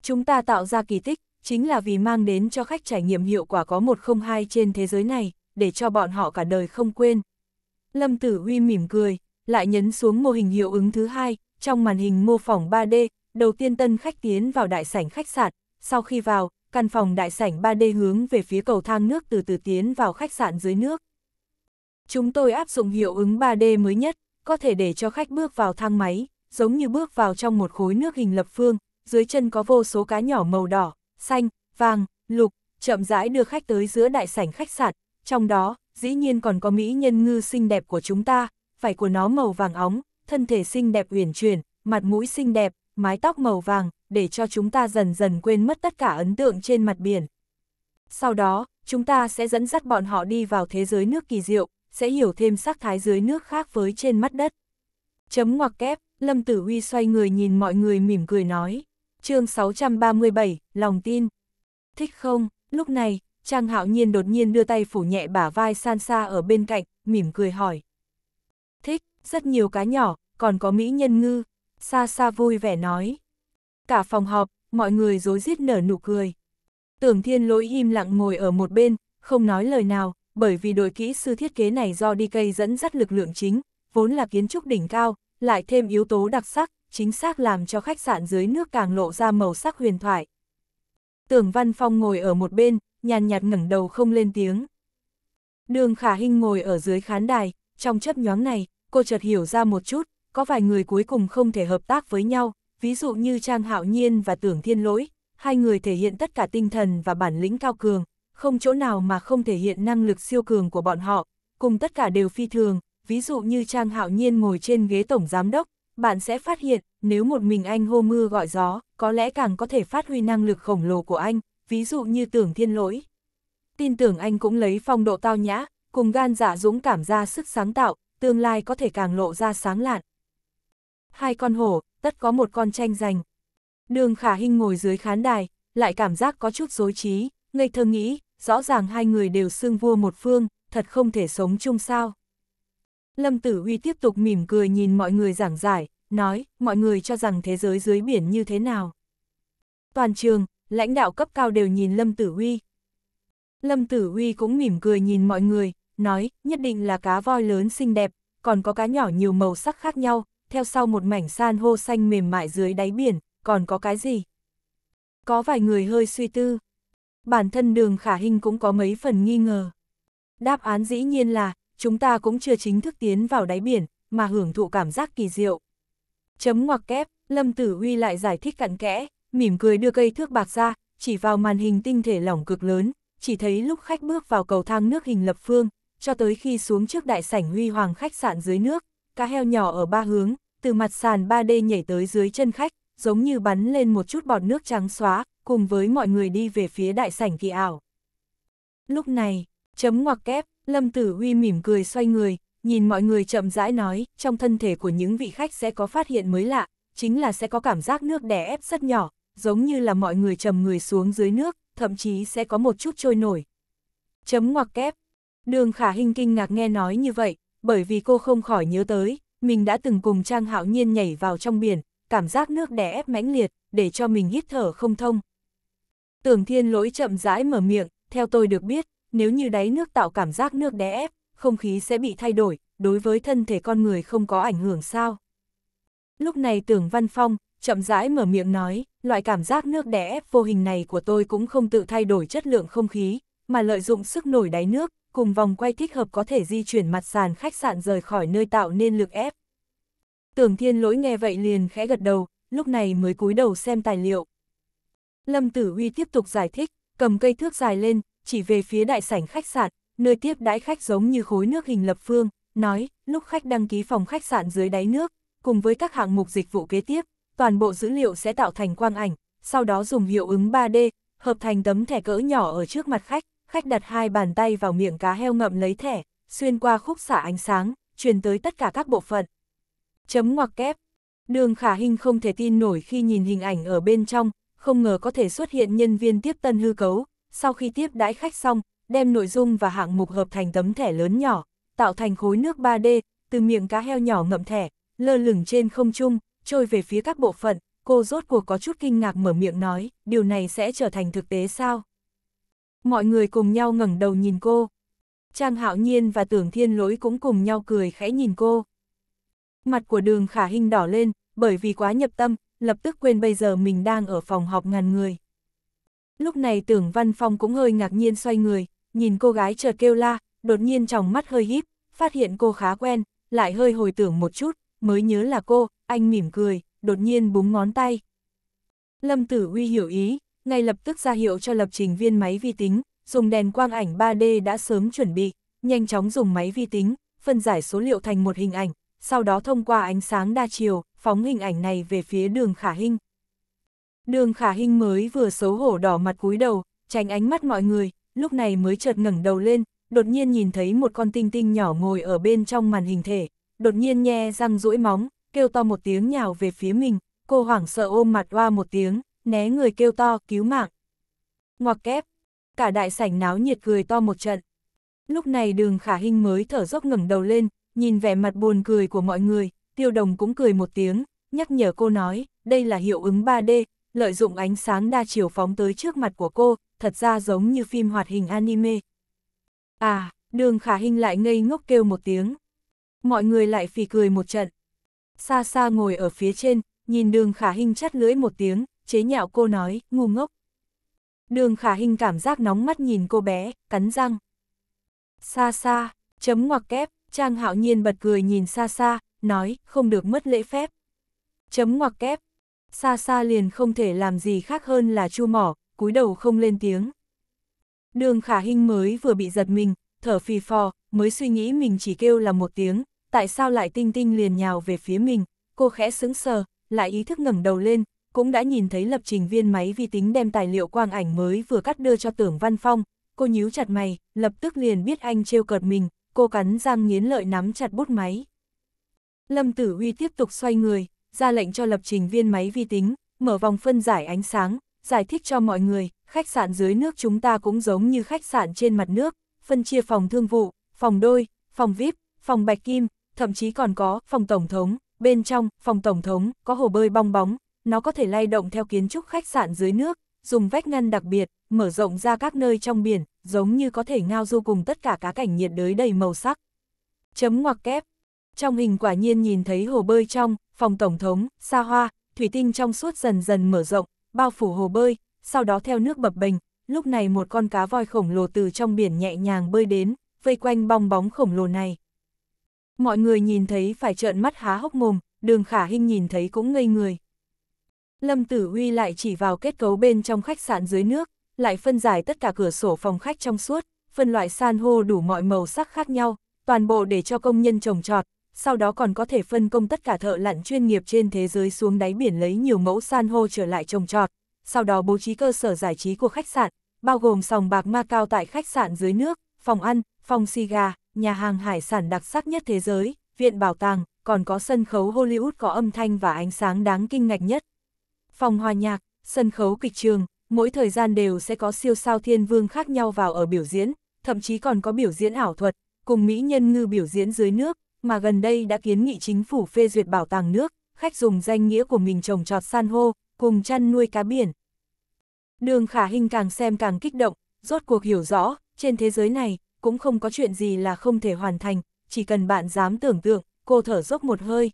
Chúng ta tạo ra kỳ tích, chính là vì mang đến cho khách trải nghiệm hiệu quả có một không hai trên thế giới này, để cho bọn họ cả đời không quên. Lâm Tử Huy mỉm cười, lại nhấn xuống mô hình hiệu ứng thứ hai, trong màn hình mô phỏng 3D, đầu tiên tân khách tiến vào đại sảnh khách sạn, sau khi vào, căn phòng đại sảnh 3D hướng về phía cầu thang nước từ từ tiến vào khách sạn dưới nước. Chúng tôi áp dụng hiệu ứng 3D mới nhất, có thể để cho khách bước vào thang máy, giống như bước vào trong một khối nước hình lập phương, dưới chân có vô số cá nhỏ màu đỏ, xanh, vàng, lục, chậm rãi đưa khách tới giữa đại sảnh khách sạn, trong đó, dĩ nhiên còn có mỹ nhân ngư xinh đẹp của chúng ta, phải của nó màu vàng óng, thân thể xinh đẹp uyển chuyển, mặt mũi xinh đẹp, mái tóc màu vàng, để cho chúng ta dần dần quên mất tất cả ấn tượng trên mặt biển. Sau đó, chúng ta sẽ dẫn dắt bọn họ đi vào thế giới nước kỳ diệu, sẽ hiểu thêm sắc thái dưới nước khác với trên mắt đất. Chấm ngoặc kép, Lâm Tử Huy xoay người nhìn mọi người mỉm cười nói. chương 637, lòng tin. Thích không, lúc này, Trang Hạo Nhiên đột nhiên đưa tay phủ nhẹ bả vai san sa ở bên cạnh, mỉm cười hỏi. Thích, rất nhiều cá nhỏ, còn có mỹ nhân ngư. Sa sa vui vẻ nói. Cả phòng họp, mọi người dối rít nở nụ cười. Tưởng thiên lỗi im lặng ngồi ở một bên, không nói lời nào, bởi vì đội kỹ sư thiết kế này do DK dẫn dắt lực lượng chính, vốn là kiến trúc đỉnh cao, lại thêm yếu tố đặc sắc, chính xác làm cho khách sạn dưới nước càng lộ ra màu sắc huyền thoại. Tưởng Văn Phong ngồi ở một bên, nhàn nhạt ngẩng đầu không lên tiếng. Đường Khả Hinh ngồi ở dưới khán đài, trong chấp nhoáng này, cô chợt hiểu ra một chút, có vài người cuối cùng không thể hợp tác với nhau, ví dụ như Trang Hạo Nhiên và Tưởng Thiên Lỗi, hai người thể hiện tất cả tinh thần và bản lĩnh cao cường, không chỗ nào mà không thể hiện năng lực siêu cường của bọn họ, cùng tất cả đều phi thường, ví dụ như Trang Hạo Nhiên ngồi trên ghế tổng giám đốc, bạn sẽ phát hiện, nếu một mình anh hô mưa gọi gió, có lẽ càng có thể phát huy năng lực khổng lồ của anh, ví dụ như tưởng thiên lỗi. Tin tưởng anh cũng lấy phong độ tao nhã, cùng gan dạ dũng cảm ra sức sáng tạo, tương lai có thể càng lộ ra sáng lạn. Hai con hổ, tất có một con tranh giành. Đường khả hinh ngồi dưới khán đài, lại cảm giác có chút dối trí, ngây thơ nghĩ, rõ ràng hai người đều xưng vua một phương, thật không thể sống chung sao. Lâm Tử Uy tiếp tục mỉm cười nhìn mọi người giảng giải, nói, mọi người cho rằng thế giới dưới biển như thế nào. Toàn trường, lãnh đạo cấp cao đều nhìn Lâm Tử Uy, Lâm Tử Uy cũng mỉm cười nhìn mọi người, nói, nhất định là cá voi lớn xinh đẹp, còn có cá nhỏ nhiều màu sắc khác nhau, theo sau một mảnh san hô xanh mềm mại dưới đáy biển, còn có cái gì? Có vài người hơi suy tư. Bản thân đường khả hình cũng có mấy phần nghi ngờ. Đáp án dĩ nhiên là, chúng ta cũng chưa chính thức tiến vào đáy biển, mà hưởng thụ cảm giác kỳ diệu. Chấm ngoặc kép, Lâm Tử Huy lại giải thích cặn kẽ, mỉm cười đưa cây thước bạc ra, chỉ vào màn hình tinh thể lỏng cực lớn, chỉ thấy lúc khách bước vào cầu thang nước hình lập phương, cho tới khi xuống trước đại sảnh huy hoàng khách sạn dưới nước, cá heo nhỏ ở ba hướng, từ mặt sàn 3D nhảy tới dưới chân khách, giống như bắn lên một chút bọt nước trắng xóa, cùng với mọi người đi về phía đại sảnh kỳ ảo. Lúc này, chấm ngoặc kép, Lâm Tử Huy mỉm cười xoay người, nhìn mọi người chậm rãi nói, trong thân thể của những vị khách sẽ có phát hiện mới lạ, chính là sẽ có cảm giác nước đè ép rất nhỏ, giống như là mọi người chầm người xuống dưới nước, thậm chí sẽ có một chút trôi nổi. Chấm ngoặc kép. Đường khả hình kinh ngạc nghe nói như vậy, bởi vì cô không khỏi nhớ tới, mình đã từng cùng Trang Hạo Nhiên nhảy vào trong biển, cảm giác nước đè ép mãnh liệt, để cho mình hít thở không thông, Tưởng thiên lỗi chậm rãi mở miệng, theo tôi được biết, nếu như đáy nước tạo cảm giác nước đè ép, không khí sẽ bị thay đổi, đối với thân thể con người không có ảnh hưởng sao. Lúc này tưởng văn phong, chậm rãi mở miệng nói, loại cảm giác nước đè ép vô hình này của tôi cũng không tự thay đổi chất lượng không khí, mà lợi dụng sức nổi đáy nước, cùng vòng quay thích hợp có thể di chuyển mặt sàn khách sạn rời khỏi nơi tạo nên lực ép. Tưởng thiên lỗi nghe vậy liền khẽ gật đầu, lúc này mới cúi đầu xem tài liệu. Lâm Tử Huy tiếp tục giải thích, cầm cây thước dài lên, chỉ về phía đại sảnh khách sạn, nơi tiếp đãi khách giống như khối nước hình lập phương, nói, lúc khách đăng ký phòng khách sạn dưới đáy nước, cùng với các hạng mục dịch vụ kế tiếp, toàn bộ dữ liệu sẽ tạo thành quang ảnh, sau đó dùng hiệu ứng 3D, hợp thành tấm thẻ cỡ nhỏ ở trước mặt khách, khách đặt hai bàn tay vào miệng cá heo ngậm lấy thẻ, xuyên qua khúc xạ ánh sáng, truyền tới tất cả các bộ phận. Chấm ngoặc kép. Đường Khả Hinh không thể tin nổi khi nhìn hình ảnh ở bên trong, không ngờ có thể xuất hiện nhân viên tiếp tân hư cấu, sau khi tiếp đãi khách xong, đem nội dung và hạng mục hợp thành tấm thẻ lớn nhỏ, tạo thành khối nước 3D, từ miệng cá heo nhỏ ngậm thẻ, lơ lửng trên không trung, trôi về phía các bộ phận, cô rốt cuộc có chút kinh ngạc mở miệng nói, điều này sẽ trở thành thực tế sao? Mọi người cùng nhau ngẩng đầu nhìn cô. Trang Hạo Nhiên và Tưởng Thiên Lỗi cũng cùng nhau cười khẽ nhìn cô. Mặt của đường khả hình đỏ lên, bởi vì quá nhập tâm, lập tức quên bây giờ mình đang ở phòng họp ngàn người. Lúc này tưởng Văn Phong cũng hơi ngạc nhiên xoay người, nhìn cô gái chợt kêu la, đột nhiên trong mắt hơi híp, phát hiện cô khá quen, lại hơi hồi tưởng một chút, mới nhớ là cô, anh mỉm cười, đột nhiên búng ngón tay. Lâm Tử Uy hiểu ý, ngay lập tức ra hiệu cho lập trình viên máy vi tính, dùng đèn quang ảnh 3D đã sớm chuẩn bị, nhanh chóng dùng máy vi tính, phân giải số liệu thành một hình ảnh, sau đó thông qua ánh sáng đa chiều, phóng hình ảnh này về phía đường khả hình. Đường khả hình mới vừa xấu hổ đỏ mặt cúi đầu, tránh ánh mắt mọi người, lúc này mới chợt ngẩng đầu lên, đột nhiên nhìn thấy một con tinh tinh nhỏ ngồi ở bên trong màn hình thể, đột nhiên nhe răng rũi móng, kêu to một tiếng nhào về phía mình, cô hoảng sợ ôm mặt oa một tiếng, né người kêu to cứu mạng. Ngoặc kép, cả đại sảnh náo nhiệt cười to một trận. Lúc này đường khả hình mới thở dốc ngẩng đầu lên, nhìn vẻ mặt buồn cười của mọi người, tiêu đồng cũng cười một tiếng, nhắc nhở cô nói, đây là hiệu ứng 3D, lợi dụng ánh sáng đa chiều phóng tới trước mặt của cô, thật ra giống như phim hoạt hình anime. À, đường khả hình lại ngây ngốc kêu một tiếng. Mọi người lại phì cười một trận. Xa xa ngồi ở phía trên, nhìn đường khả hình chắt lưỡi một tiếng, chế nhạo cô nói, ngu ngốc. Đường khả hình cảm giác nóng mắt nhìn cô bé, cắn răng. Xa xa, chấm ngoặc kép, Trang hạo nhiên bật cười nhìn xa xa, nói, không được mất lễ phép. Chấm ngoặc kép. Xa xa liền không thể làm gì khác hơn là chu mỏ, cúi đầu không lên tiếng. Đường khả hinh mới vừa bị giật mình, thở phì phò, mới suy nghĩ mình chỉ kêu là một tiếng, tại sao lại tinh tinh liền nhào về phía mình, cô khẽ sững sờ, lại ý thức ngẩng đầu lên, cũng đã nhìn thấy lập trình viên máy vi tính đem tài liệu quang ảnh mới vừa cắt đưa cho tưởng văn phong, cô nhíu chặt mày, lập tức liền biết anh trêu cợt mình, cô cắn răng nghiến lợi nắm chặt bút máy. Lâm Tử Huy tiếp tục xoay người, ra lệnh cho lập trình viên máy vi tính, mở vòng phân giải ánh sáng, giải thích cho mọi người, khách sạn dưới nước chúng ta cũng giống như khách sạn trên mặt nước, phân chia phòng thương vụ, phòng đôi, phòng VIP, phòng bạch kim, thậm chí còn có phòng tổng thống, bên trong phòng tổng thống có hồ bơi bong bóng, nó có thể lay động theo kiến trúc khách sạn dưới nước, dùng vách ngăn đặc biệt, mở rộng ra các nơi trong biển, giống như có thể ngao du cùng tất cả cá cảnh nhiệt đới đầy màu sắc. Chấm ngoặc kép. Trong hình quả nhiên nhìn thấy hồ bơi trong, phòng tổng thống, xa hoa, thủy tinh trong suốt dần dần mở rộng, bao phủ hồ bơi, sau đó theo nước bập bình, lúc này một con cá voi khổng lồ từ trong biển nhẹ nhàng bơi đến, vây quanh bong bóng khổng lồ này. Mọi người nhìn thấy phải trợn mắt há hốc mồm, đường khả hình nhìn thấy cũng ngây người. Lâm Tử Huy lại chỉ vào kết cấu bên trong khách sạn dưới nước, lại phân giải tất cả cửa sổ phòng khách trong suốt, phân loại san hô đủ mọi màu sắc khác nhau, toàn bộ để cho công nhân trồng trọt, sau đó còn có thể phân công tất cả thợ lặn chuyên nghiệp trên thế giới xuống đáy biển lấy nhiều mẫu san hô trở lại trồng trọt, sau đó bố trí cơ sở giải trí của khách sạn, bao gồm sòng bạc ma cao tại khách sạn dưới nước, phòng ăn, phòng xì gà, nhà hàng hải sản đặc sắc nhất thế giới, viện bảo tàng, còn có sân khấu Hollywood có âm thanh và ánh sáng đáng kinh ngạc nhất. Phòng hòa nhạc, sân khấu kịch trường, mỗi thời gian đều sẽ có siêu sao thiên vương khác nhau vào ở biểu diễn, thậm chí còn có biểu diễn ảo thuật, cùng Mỹ nhân ngư biểu diễn dưới nước, mà gần đây đã kiến nghị chính phủ phê duyệt bảo tàng nước, khách dùng danh nghĩa của mình trồng trọt san hô, cùng chăn nuôi cá biển. Đường khả hình càng xem càng kích động, rốt cuộc hiểu rõ, trên thế giới này, cũng không có chuyện gì là không thể hoàn thành, chỉ cần bạn dám tưởng tượng, cô thở dốc một hơi.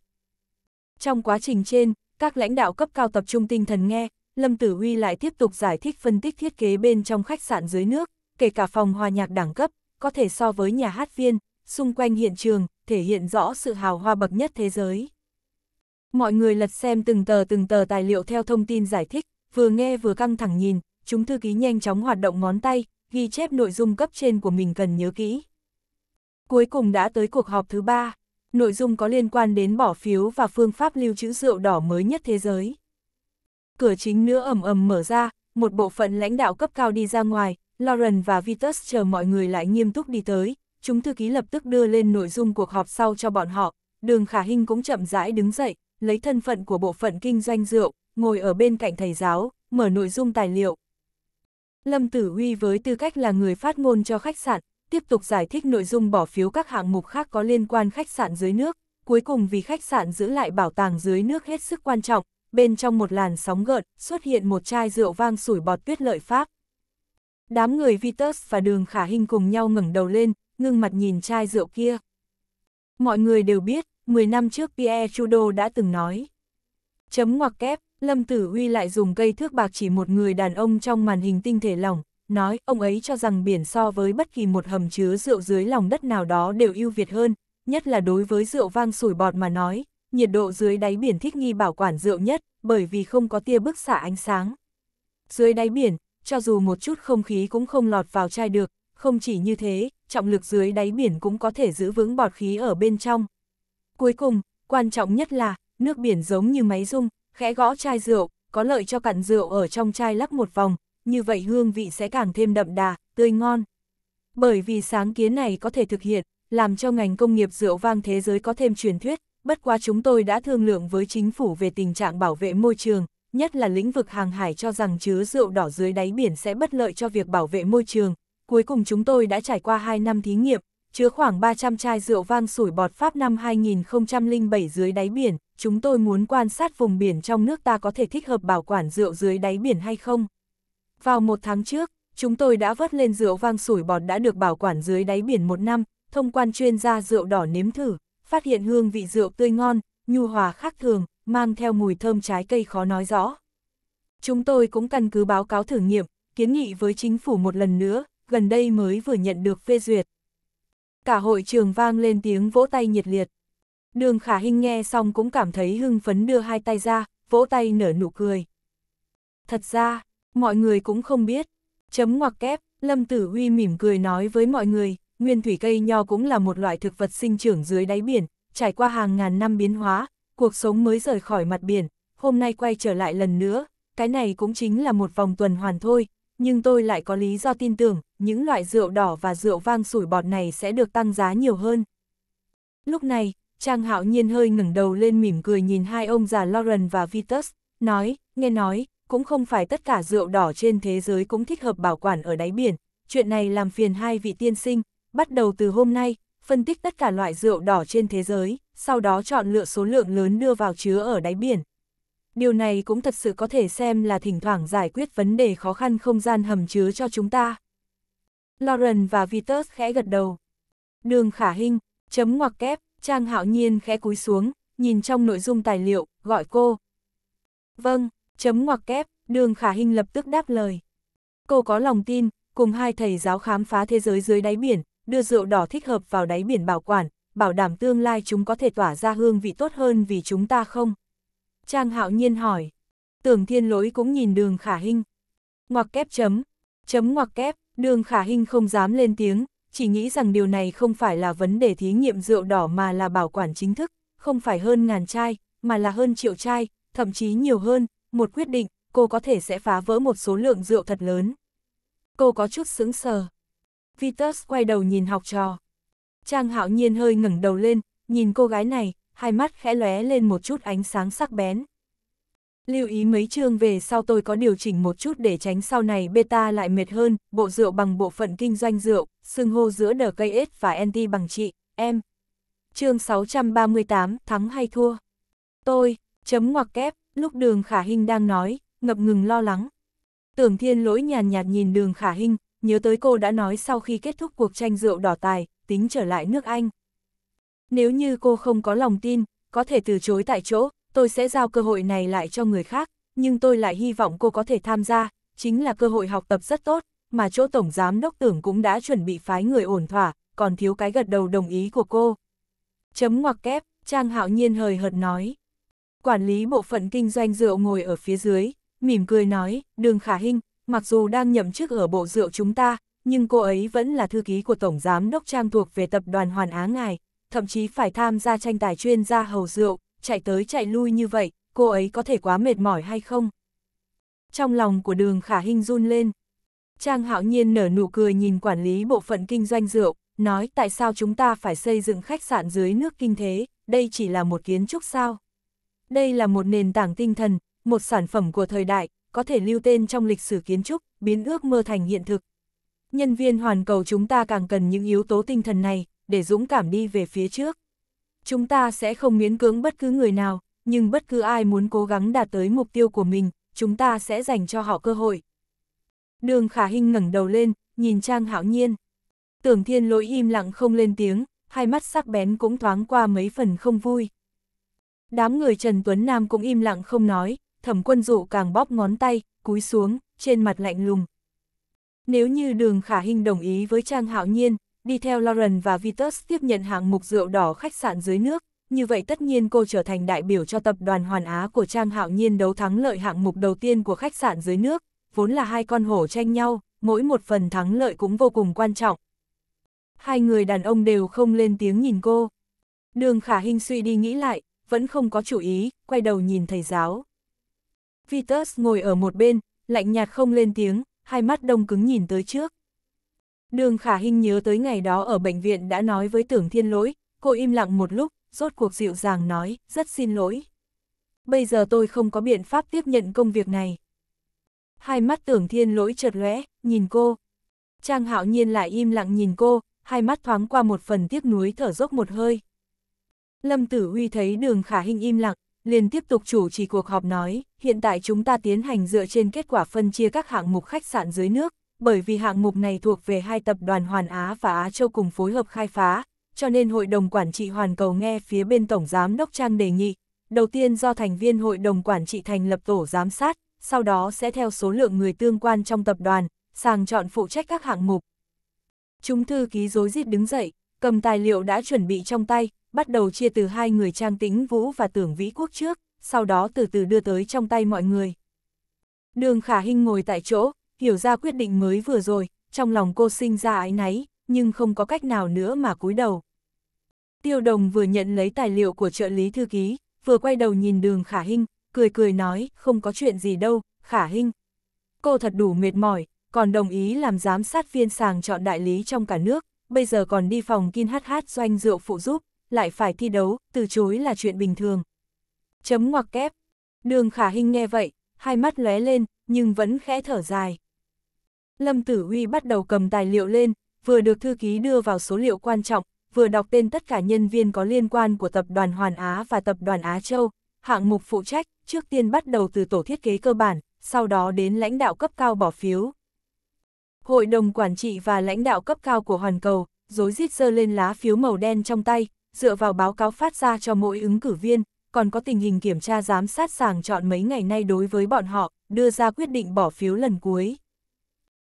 Trong quá trình trên, các lãnh đạo cấp cao tập trung tinh thần nghe, Lâm Tử Huy lại tiếp tục giải thích phân tích thiết kế bên trong khách sạn dưới nước, kể cả phòng hòa nhạc đẳng cấp, có thể so với nhà hát viên, xung quanh hiện trường, thể hiện rõ sự hào hoa bậc nhất thế giới. Mọi người lật xem từng tờ từng tờ tài liệu theo thông tin giải thích, vừa nghe vừa căng thẳng nhìn, chúng thư ký nhanh chóng hoạt động ngón tay, ghi chép nội dung cấp trên của mình cần nhớ kỹ. Cuối cùng đã tới cuộc họp thứ ba, nội dung có liên quan đến bỏ phiếu và phương pháp lưu trữ rượu đỏ mới nhất thế giới cửa chính nữa ầm ầm mở ra, một bộ phận lãnh đạo cấp cao đi ra ngoài, Lauren và Vitus chờ mọi người lại nghiêm túc đi tới, chúng thư ký lập tức đưa lên nội dung cuộc họp sau cho bọn họ, đường khả hình cũng chậm rãi đứng dậy, lấy thân phận của bộ phận kinh doanh rượu, ngồi ở bên cạnh thầy giáo, mở nội dung tài liệu. Lâm Tử Huy với tư cách là người phát ngôn cho khách sạn, tiếp tục giải thích nội dung bỏ phiếu các hạng mục khác có liên quan khách sạn dưới nước, cuối cùng vì khách sạn giữ lại bảo tàng dưới nước hết sức quan trọng, bên trong một làn sóng gợn xuất hiện một chai rượu vang sủi bọt tuyết lợi pháp. Đám người Vitus và đường khả hình cùng nhau ngẩng đầu lên, ngưng mặt nhìn chai rượu kia. Mọi người đều biết, 10 năm trước Pierre Trudeau đã từng nói. Chấm ngoặc kép, Lâm Tử Huy lại dùng cây thước bạc chỉ một người đàn ông trong màn hình tinh thể lỏng, nói ông ấy cho rằng biển so với bất kỳ một hầm chứa rượu dưới lòng đất nào đó đều ưu việt hơn, nhất là đối với rượu vang sủi bọt mà nói, nhiệt độ dưới đáy biển thích nghi bảo quản rượu nhất, bởi vì không có tia bức xạ ánh sáng. Dưới đáy biển, cho dù một chút không khí cũng không lọt vào chai được, không chỉ như thế, trọng lực dưới đáy biển cũng có thể giữ vững bọt khí ở bên trong. Cuối cùng, quan trọng nhất là, nước biển giống như máy rung, khẽ gõ chai rượu, có lợi cho cặn rượu ở trong chai lắc một vòng, như vậy hương vị sẽ càng thêm đậm đà, tươi ngon. Bởi vì sáng kiến này có thể thực hiện, làm cho ngành công nghiệp rượu vang thế giới có thêm truyền thuyết, bất quá chúng tôi đã thương lượng với chính phủ về tình trạng bảo vệ môi trường, nhất là lĩnh vực hàng hải cho rằng chứa rượu đỏ dưới đáy biển sẽ bất lợi cho việc bảo vệ môi trường. Cuối cùng chúng tôi đã trải qua 2 năm thí nghiệm, chứa khoảng 300 chai rượu vang sủi bọt Pháp năm 2007 dưới đáy biển, chúng tôi muốn quan sát vùng biển trong nước ta có thể thích hợp bảo quản rượu dưới đáy biển hay không. Vào một tháng trước, chúng tôi đã vớt lên rượu vang sủi bọt đã được bảo quản dưới đáy biển một năm, thông quan chuyên gia rượu đỏ nếm thử, phát hiện hương vị rượu tươi ngon, nhu hòa khác thường, mang theo mùi thơm trái cây khó nói rõ. Chúng tôi cũng căn cứ báo cáo thử nghiệm, kiến nghị với chính phủ một lần nữa, gần đây mới vừa nhận được phê duyệt. Cả hội trường vang lên tiếng vỗ tay nhiệt liệt. Đường Khả Hinh nghe xong cũng cảm thấy hưng phấn đưa hai tay ra, vỗ tay nở nụ cười. Thật ra, mọi người cũng không biết. Chấm ngoặc kép, Lâm Tử Huy mỉm cười nói với mọi người, nguyên thủy cây nho cũng là một loại thực vật sinh trưởng dưới đáy biển, trải qua hàng ngàn năm biến hóa, cuộc sống mới rời khỏi mặt biển, hôm nay quay trở lại lần nữa, cái này cũng chính là một vòng tuần hoàn thôi, nhưng tôi lại có lý do tin tưởng, những loại rượu đỏ và rượu vang sủi bọt này sẽ được tăng giá nhiều hơn. Lúc này, Trang Hạo Nhiên hơi ngẩng đầu lên mỉm cười nhìn hai ông già Lauren và Vitus, nói, nghe nói, cũng không phải tất cả rượu đỏ trên thế giới cũng thích hợp bảo quản ở đáy biển, chuyện này làm phiền hai vị tiên sinh, bắt đầu từ hôm nay, phân tích tất cả loại rượu đỏ trên thế giới, sau đó chọn lựa số lượng lớn đưa vào chứa ở đáy biển. Điều này cũng thật sự có thể xem là thỉnh thoảng giải quyết vấn đề khó khăn không gian hầm chứa cho chúng ta. Lauren và Vitus khẽ gật đầu. Đường khả hình, chấm ngoặc kép, Trang hạo nhiên khẽ cúi xuống, nhìn trong nội dung tài liệu, gọi cô. Vâng, chấm ngoặc kép, đường khả hình lập tức đáp lời. Cô có lòng tin, cùng hai thầy giáo khám phá thế giới dưới đáy biển, đưa rượu đỏ thích hợp vào đáy biển bảo quản, bảo đảm tương lai chúng có thể tỏa ra hương vị tốt hơn vì chúng ta không? Trang hạo nhiên hỏi. Tưởng thiên lỗi cũng nhìn đường khả hình. Ngoặc kép chấm. Chấm ngoặc kép, đường khả hình không dám lên tiếng, chỉ nghĩ rằng điều này không phải là vấn đề thí nghiệm rượu đỏ mà là bảo quản chính thức, không phải hơn ngàn chai, mà là hơn triệu chai, thậm chí nhiều hơn, một quyết định, cô có thể sẽ phá vỡ một số lượng rượu thật lớn. Cô có chút sững sờ. Vitus quay đầu nhìn học trò. Trang hạo nhiên hơi ngẩng đầu lên, nhìn cô gái này, hai mắt khẽ lóe lên một chút ánh sáng sắc bén. Lưu ý mấy chương về sau tôi có điều chỉnh một chút để tránh sau này beta lại mệt hơn, bộ rượu bằng bộ phận kinh doanh rượu, xưng hô giữa đờ cây S và nt bằng chị, em. Chương 638, thắng hay thua? Tôi, chấm ngoặc kép, lúc đường khả hình đang nói, ngập ngừng lo lắng. Tưởng thiên lỗi nhàn nhạt, nhạt nhìn đường khả hình, nhớ tới cô đã nói sau khi kết thúc cuộc tranh rượu đỏ tài, tính trở lại nước Anh. Nếu như cô không có lòng tin, có thể từ chối tại chỗ, tôi sẽ giao cơ hội này lại cho người khác, nhưng tôi lại hy vọng cô có thể tham gia, chính là cơ hội học tập rất tốt, mà chỗ tổng giám đốc tưởng cũng đã chuẩn bị phái người ổn thỏa, còn thiếu cái gật đầu đồng ý của cô. Chấm ngoặc kép, Trang Hạo Nhiên hời hợt nói. Quản lý bộ phận kinh doanh rượu ngồi ở phía dưới, mỉm cười nói, đường khả hình, mặc dù đang nhậm chức ở bộ rượu chúng ta, nhưng cô ấy vẫn là thư ký của Tổng Giám đốc Trang thuộc về tập đoàn Hoàn Á Ngài, thậm chí phải tham gia tranh tài chuyên gia hầu rượu, chạy tới chạy lui như vậy, cô ấy có thể quá mệt mỏi hay không? Trong lòng của đường khả hình run lên. Trang hạo nhiên nở nụ cười nhìn quản lý bộ phận kinh doanh rượu, nói tại sao chúng ta phải xây dựng khách sạn dưới nước kinh thế, đây chỉ là một kiến trúc sao. Đây là một nền tảng tinh thần, một sản phẩm của thời đại, có thể lưu tên trong lịch sử kiến trúc, biến ước mơ thành hiện thực. Nhân viên hoàn cầu chúng ta càng cần những yếu tố tinh thần này, để dũng cảm đi về phía trước. Chúng ta sẽ không miễn cưỡng bất cứ người nào, nhưng bất cứ ai muốn cố gắng đạt tới mục tiêu của mình, chúng ta sẽ dành cho họ cơ hội. Đường Khả Hinh ngẩng đầu lên, nhìn Trang Hạo Nhiên. Tưởng Thiên Lỗi im lặng không lên tiếng, hai mắt sắc bén cũng thoáng qua mấy phần không vui. Đám người Trần Tuấn Nam cũng im lặng không nói, thẩm quân dụ càng bóp ngón tay, cúi xuống, trên mặt lạnh lùng. Nếu như đường khả hình đồng ý với Trang Hạo Nhiên, đi theo Lauren và Vitus tiếp nhận hạng mục rượu đỏ khách sạn dưới nước, như vậy tất nhiên cô trở thành đại biểu cho tập đoàn Hoàn Á của Trang Hạo Nhiên đấu thắng lợi hạng mục đầu tiên của khách sạn dưới nước, vốn là hai con hổ tranh nhau, mỗi một phần thắng lợi cũng vô cùng quan trọng. Hai người đàn ông đều không lên tiếng nhìn cô. Đường khả hình suy đi nghĩ lại, vẫn không có chủ ý, quay đầu nhìn thầy giáo. Vitus ngồi ở một bên, lạnh nhạt không lên tiếng, hai mắt đông cứng nhìn tới trước. Đường khả hình nhớ tới ngày đó ở bệnh viện đã nói với tưởng thiên lỗi, cô im lặng một lúc, rốt cuộc dịu dàng nói, rất xin lỗi. Bây giờ tôi không có biện pháp tiếp nhận công việc này. Hai mắt tưởng thiên lỗi chợt lóe, nhìn cô. Trang hạo nhiên lại im lặng nhìn cô, hai mắt thoáng qua một phần tiếc nuối thở dốc một hơi. Lâm Tử Huy thấy đường khả hình im lặng, liền tiếp tục chủ trì cuộc họp nói, hiện tại chúng ta tiến hành dựa trên kết quả phân chia các hạng mục khách sạn dưới nước, bởi vì hạng mục này thuộc về hai tập đoàn Hoàn Á và Á Châu cùng phối hợp khai phá, cho nên Hội đồng Quản trị Hoàn Cầu nghe phía bên Tổng Giám Đốc Trang đề nghị, đầu tiên do thành viên Hội đồng Quản trị thành lập tổ giám sát, sau đó sẽ theo số lượng người tương quan trong tập đoàn, sàng chọn phụ trách các hạng mục. Chúng thư ký dối rít đứng dậy, cầm tài liệu đã chuẩn bị trong tay, bắt đầu chia từ hai người Trang Tĩnh Vũ và Tưởng Vĩ Quốc trước, sau đó từ từ đưa tới trong tay mọi người. Đường Khả Hinh ngồi tại chỗ, hiểu ra quyết định mới vừa rồi, trong lòng cô sinh ra ái náy, nhưng không có cách nào nữa mà cúi đầu. Tiêu Đồng vừa nhận lấy tài liệu của trợ lý thư ký, vừa quay đầu nhìn đường Khả Hinh, cười cười nói, không có chuyện gì đâu, Khả Hinh. Cô thật đủ mệt mỏi, còn đồng ý làm giám sát viên sàng chọn đại lý trong cả nước, bây giờ còn đi phòng kinh hát hát doanh rượu phụ giúp, lại phải thi đấu, từ chối là chuyện bình thường. Chấm ngoặc kép. Đường khả hình nghe vậy, hai mắt lóe lên, nhưng vẫn khẽ thở dài. Lâm Tử Huy bắt đầu cầm tài liệu lên, vừa được thư ký đưa vào số liệu quan trọng, vừa đọc tên tất cả nhân viên có liên quan của tập đoàn Hoàn Á và tập đoàn Á Châu, hạng mục phụ trách, trước tiên bắt đầu từ tổ thiết kế cơ bản, sau đó đến lãnh đạo cấp cao bỏ phiếu. Hội đồng quản trị và lãnh đạo cấp cao của Hoàn Cầu, dối rít giơ lên lá phiếu màu đen trong tay, dựa vào báo cáo phát ra cho mỗi ứng cử viên, còn có tình hình kiểm tra giám sát sàng chọn mấy ngày nay đối với bọn họ, đưa ra quyết định bỏ phiếu lần cuối.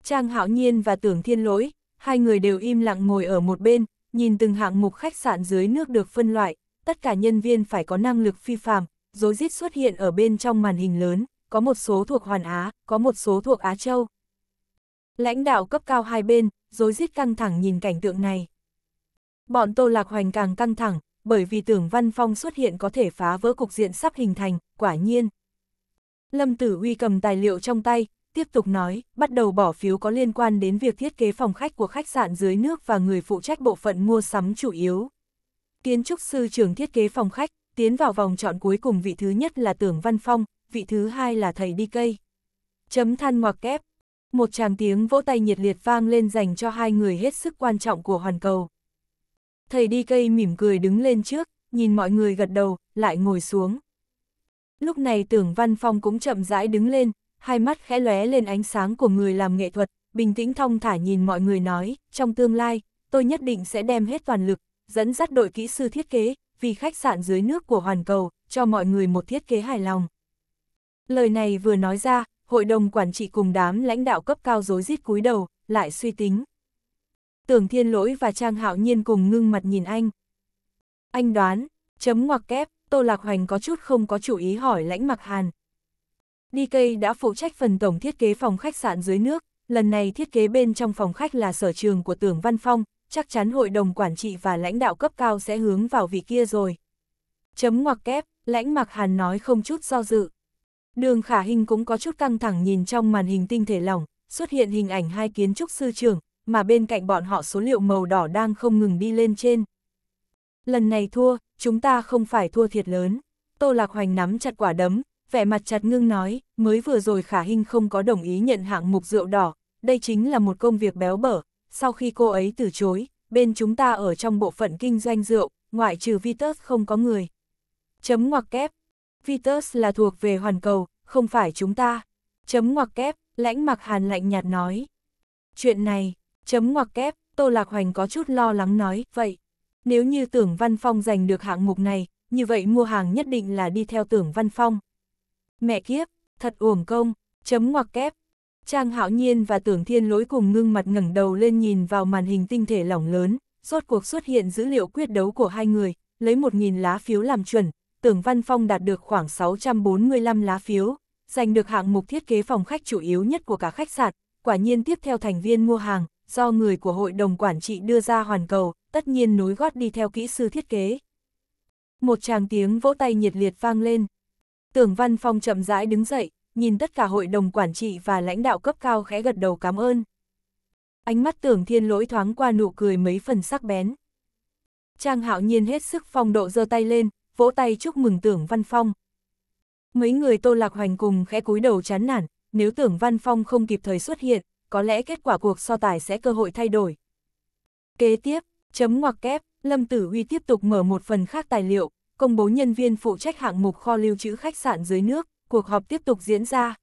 Trang Hạo Nhiên và Tưởng Thiên Lỗi, hai người đều im lặng ngồi ở một bên, nhìn từng hạng mục khách sạn dưới nước được phân loại, tất cả nhân viên phải có năng lực phi phàm, rối rít xuất hiện ở bên trong màn hình lớn, có một số thuộc Hoàn Á, có một số thuộc Á Châu. Lãnh đạo cấp cao hai bên, rối rít căng thẳng nhìn cảnh tượng này. Bọn Tô Lạc Hoành càng căng thẳng, bởi vì tưởng Văn Phong xuất hiện có thể phá vỡ cục diện sắp hình thành, quả nhiên. Lâm Tử Uy cầm tài liệu trong tay, tiếp tục nói, bắt đầu bỏ phiếu có liên quan đến việc thiết kế phòng khách của khách sạn dưới nước và người phụ trách bộ phận mua sắm chủ yếu. Kiến trúc sư trưởng thiết kế phòng khách, tiến vào vòng chọn cuối cùng vị thứ nhất là tưởng Văn Phong, vị thứ hai là thầy đi cây. Chấm than ngoặc kép. Một tràng tiếng vỗ tay nhiệt liệt vang lên dành cho hai người hết sức quan trọng của hoàn cầu thầy đi cây mỉm cười đứng lên trước, nhìn mọi người gật đầu, lại ngồi xuống. Lúc này tưởng văn phong cũng chậm rãi đứng lên, hai mắt khẽ lóe lên ánh sáng của người làm nghệ thuật, bình tĩnh thong thả nhìn mọi người nói, trong tương lai, tôi nhất định sẽ đem hết toàn lực, dẫn dắt đội kỹ sư thiết kế, vì khách sạn dưới nước của hoàn cầu, cho mọi người một thiết kế hài lòng. Lời này vừa nói ra, hội đồng quản trị cùng đám lãnh đạo cấp cao rối rít cúi đầu, lại suy tính, tưởng thiên lỗi và Trang Hạo Nhiên cùng ngưng mặt nhìn anh. Anh đoán, chấm ngoặc kép, Tô Lạc Hoành có chút không có chủ ý hỏi lãnh mặc hàn. DK đã phụ trách phần tổng thiết kế phòng khách sạn dưới nước, lần này thiết kế bên trong phòng khách là sở trường của tưởng Văn Phong, chắc chắn hội đồng quản trị và lãnh đạo cấp cao sẽ hướng vào vị kia rồi. Chấm ngoặc kép, lãnh mặc hàn nói không chút do dự. Đường khả hình cũng có chút căng thẳng nhìn trong màn hình tinh thể lỏng, xuất hiện hình ảnh hai kiến trúc sư trưởng, mà bên cạnh bọn họ số liệu màu đỏ đang không ngừng đi lên trên. Lần này thua, chúng ta không phải thua thiệt lớn. Tô Lạc Hoành nắm chặt quả đấm, vẻ mặt chặt ngưng nói, mới vừa rồi Khả Hinh không có đồng ý nhận hạng mục rượu đỏ, đây chính là một công việc béo bở, sau khi cô ấy từ chối, bên chúng ta ở trong bộ phận kinh doanh rượu, ngoại trừ Vitus không có người. Chấm ngoặc kép, Vitus là thuộc về hoàn cầu, không phải chúng ta. Chấm ngoặc kép, lãnh mặc hàn lạnh nhạt nói. Chuyện này, Chấm ngoặc kép, Tô Lạc Hoành có chút lo lắng nói, vậy, nếu như tưởng Văn Phong giành được hạng mục này, như vậy mua hàng nhất định là đi theo tưởng Văn Phong. Mẹ kiếp, thật uổng công, chấm ngoặc kép. Trang Hạo Nhiên và Tưởng Thiên Lỗi cùng ngưng mặt ngẩng đầu lên nhìn vào màn hình tinh thể lỏng lớn, rốt cuộc xuất hiện dữ liệu quyết đấu của hai người, lấy 1.000 lá phiếu làm chuẩn, Tưởng Văn Phong đạt được khoảng 645 lá phiếu, giành được hạng mục thiết kế phòng khách chủ yếu nhất của cả khách sạn, quả nhiên tiếp theo thành viên mua hàng, do người của hội đồng quản trị đưa ra hoàn cầu, tất nhiên nối gót đi theo kỹ sư thiết kế. Một tràng tiếng vỗ tay nhiệt liệt vang lên. Tưởng Văn Phong chậm rãi đứng dậy, nhìn tất cả hội đồng quản trị và lãnh đạo cấp cao khẽ gật đầu cảm ơn. Ánh mắt tưởng thiên lỗi thoáng qua nụ cười mấy phần sắc bén. Trang hạo nhiên hết sức phong độ giơ tay lên, vỗ tay chúc mừng tưởng Văn Phong. Mấy người tô lạc hoành cùng khẽ cúi đầu chán nản, nếu tưởng Văn Phong không kịp thời xuất hiện, có lẽ kết quả cuộc so tài sẽ cơ hội thay đổi. Kế tiếp, chấm ngoặc kép, Lâm Tử Huy tiếp tục mở một phần khác tài liệu, công bố nhân viên phụ trách hạng mục kho lưu trữ khách sạn dưới nước, cuộc họp tiếp tục diễn ra.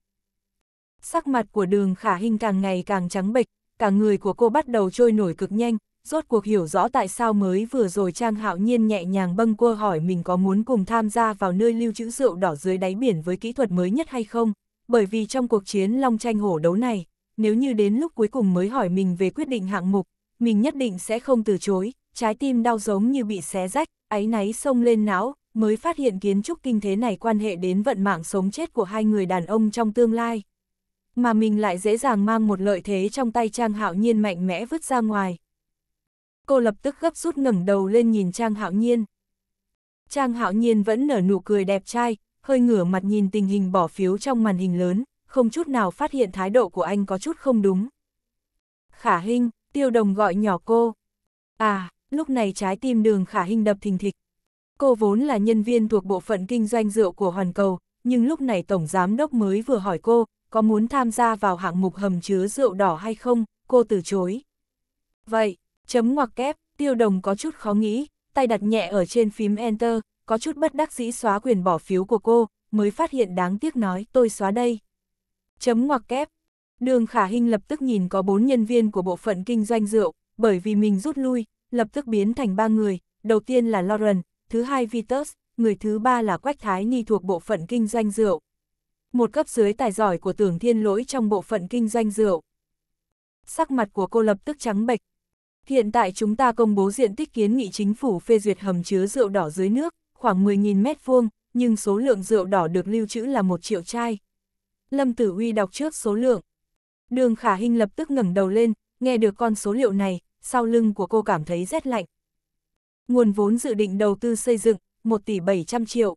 Sắc mặt của đường khả hình càng ngày càng trắng bệch, cả người của cô bắt đầu trôi nổi cực nhanh, rốt cuộc hiểu rõ tại sao mới vừa rồi Trang Hạo Nhiên nhẹ nhàng bâng cua hỏi mình có muốn cùng tham gia vào nơi lưu trữ rượu đỏ dưới đáy biển với kỹ thuật mới nhất hay không, bởi vì trong cuộc chiến long tranh hổ đấu này, nếu như đến lúc cuối cùng mới hỏi mình về quyết định hạng mục, mình nhất định sẽ không từ chối, trái tim đau giống như bị xé rách, áy náy sông lên não, mới phát hiện kiến trúc kinh thế này quan hệ đến vận mạng sống chết của hai người đàn ông trong tương lai. Mà mình lại dễ dàng mang một lợi thế trong tay Trang Hạo Nhiên mạnh mẽ vứt ra ngoài. Cô lập tức gấp rút ngẩng đầu lên nhìn Trang Hạo Nhiên. Trang Hạo Nhiên vẫn nở nụ cười đẹp trai, hơi ngửa mặt nhìn tình hình bỏ phiếu trong màn hình lớn, không chút nào phát hiện thái độ của anh có chút không đúng. Khả Hinh, Tiêu Đồng gọi nhỏ cô. À, lúc này trái tim đường Khả Hinh đập thình thịch. Cô vốn là nhân viên thuộc bộ phận kinh doanh rượu của Hoàn Cầu, nhưng lúc này Tổng Giám Đốc mới vừa hỏi cô, có muốn tham gia vào hạng mục hầm chứa rượu đỏ hay không, cô từ chối. Vậy, chấm ngoặc kép, Tiêu Đồng có chút khó nghĩ, tay đặt nhẹ ở trên phím Enter, có chút bất đắc dĩ xóa quyền bỏ phiếu của cô, mới phát hiện đáng tiếc nói tôi xóa đây. Chấm ngoặc kép. Đường Khả Hinh lập tức nhìn có bốn nhân viên của bộ phận kinh doanh rượu, bởi vì mình rút lui, lập tức biến thành ba người, đầu tiên là Lauren, thứ hai Vitus, người thứ ba là Quách Thái Ni thuộc bộ phận kinh doanh rượu. Một cấp dưới tài giỏi của tưởng thiên lỗi trong bộ phận kinh doanh rượu. Sắc mặt của cô lập tức trắng bệch. Hiện tại chúng ta công bố diện tích kiến nghị chính phủ phê duyệt hầm chứa rượu đỏ dưới nước, khoảng 10.000 mét vuông, nhưng số lượng rượu đỏ được lưu trữ là 1 triệu chai. Lâm Tử Huy đọc trước số lượng. Đường Khả Hinh lập tức ngẩng đầu lên, nghe được con số liệu này, sau lưng của cô cảm thấy rét lạnh. Nguồn vốn dự định đầu tư xây dựng, 1 tỷ 700 triệu.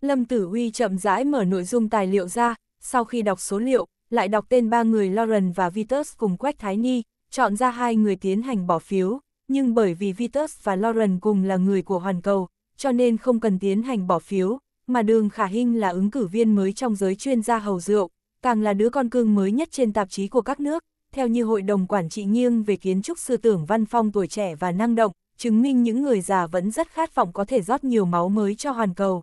Lâm Tử Huy chậm rãi mở nội dung tài liệu ra, sau khi đọc số liệu, lại đọc tên ba người Lauren và Vitus cùng Quách Thái Ni, chọn ra hai người tiến hành bỏ phiếu, nhưng bởi vì Vitus và Lauren cùng là người của Hoàn Cầu, cho nên không cần tiến hành bỏ phiếu, mà Đường Khả Hinh là ứng cử viên mới trong giới chuyên gia hầu rượu, càng là đứa con cưng mới nhất trên tạp chí của các nước, theo như hội đồng quản trị nghiêng về kiến trúc sư tưởng văn phong tuổi trẻ và năng động, chứng minh những người già vẫn rất khát vọng có thể rót nhiều máu mới cho hoàn cầu.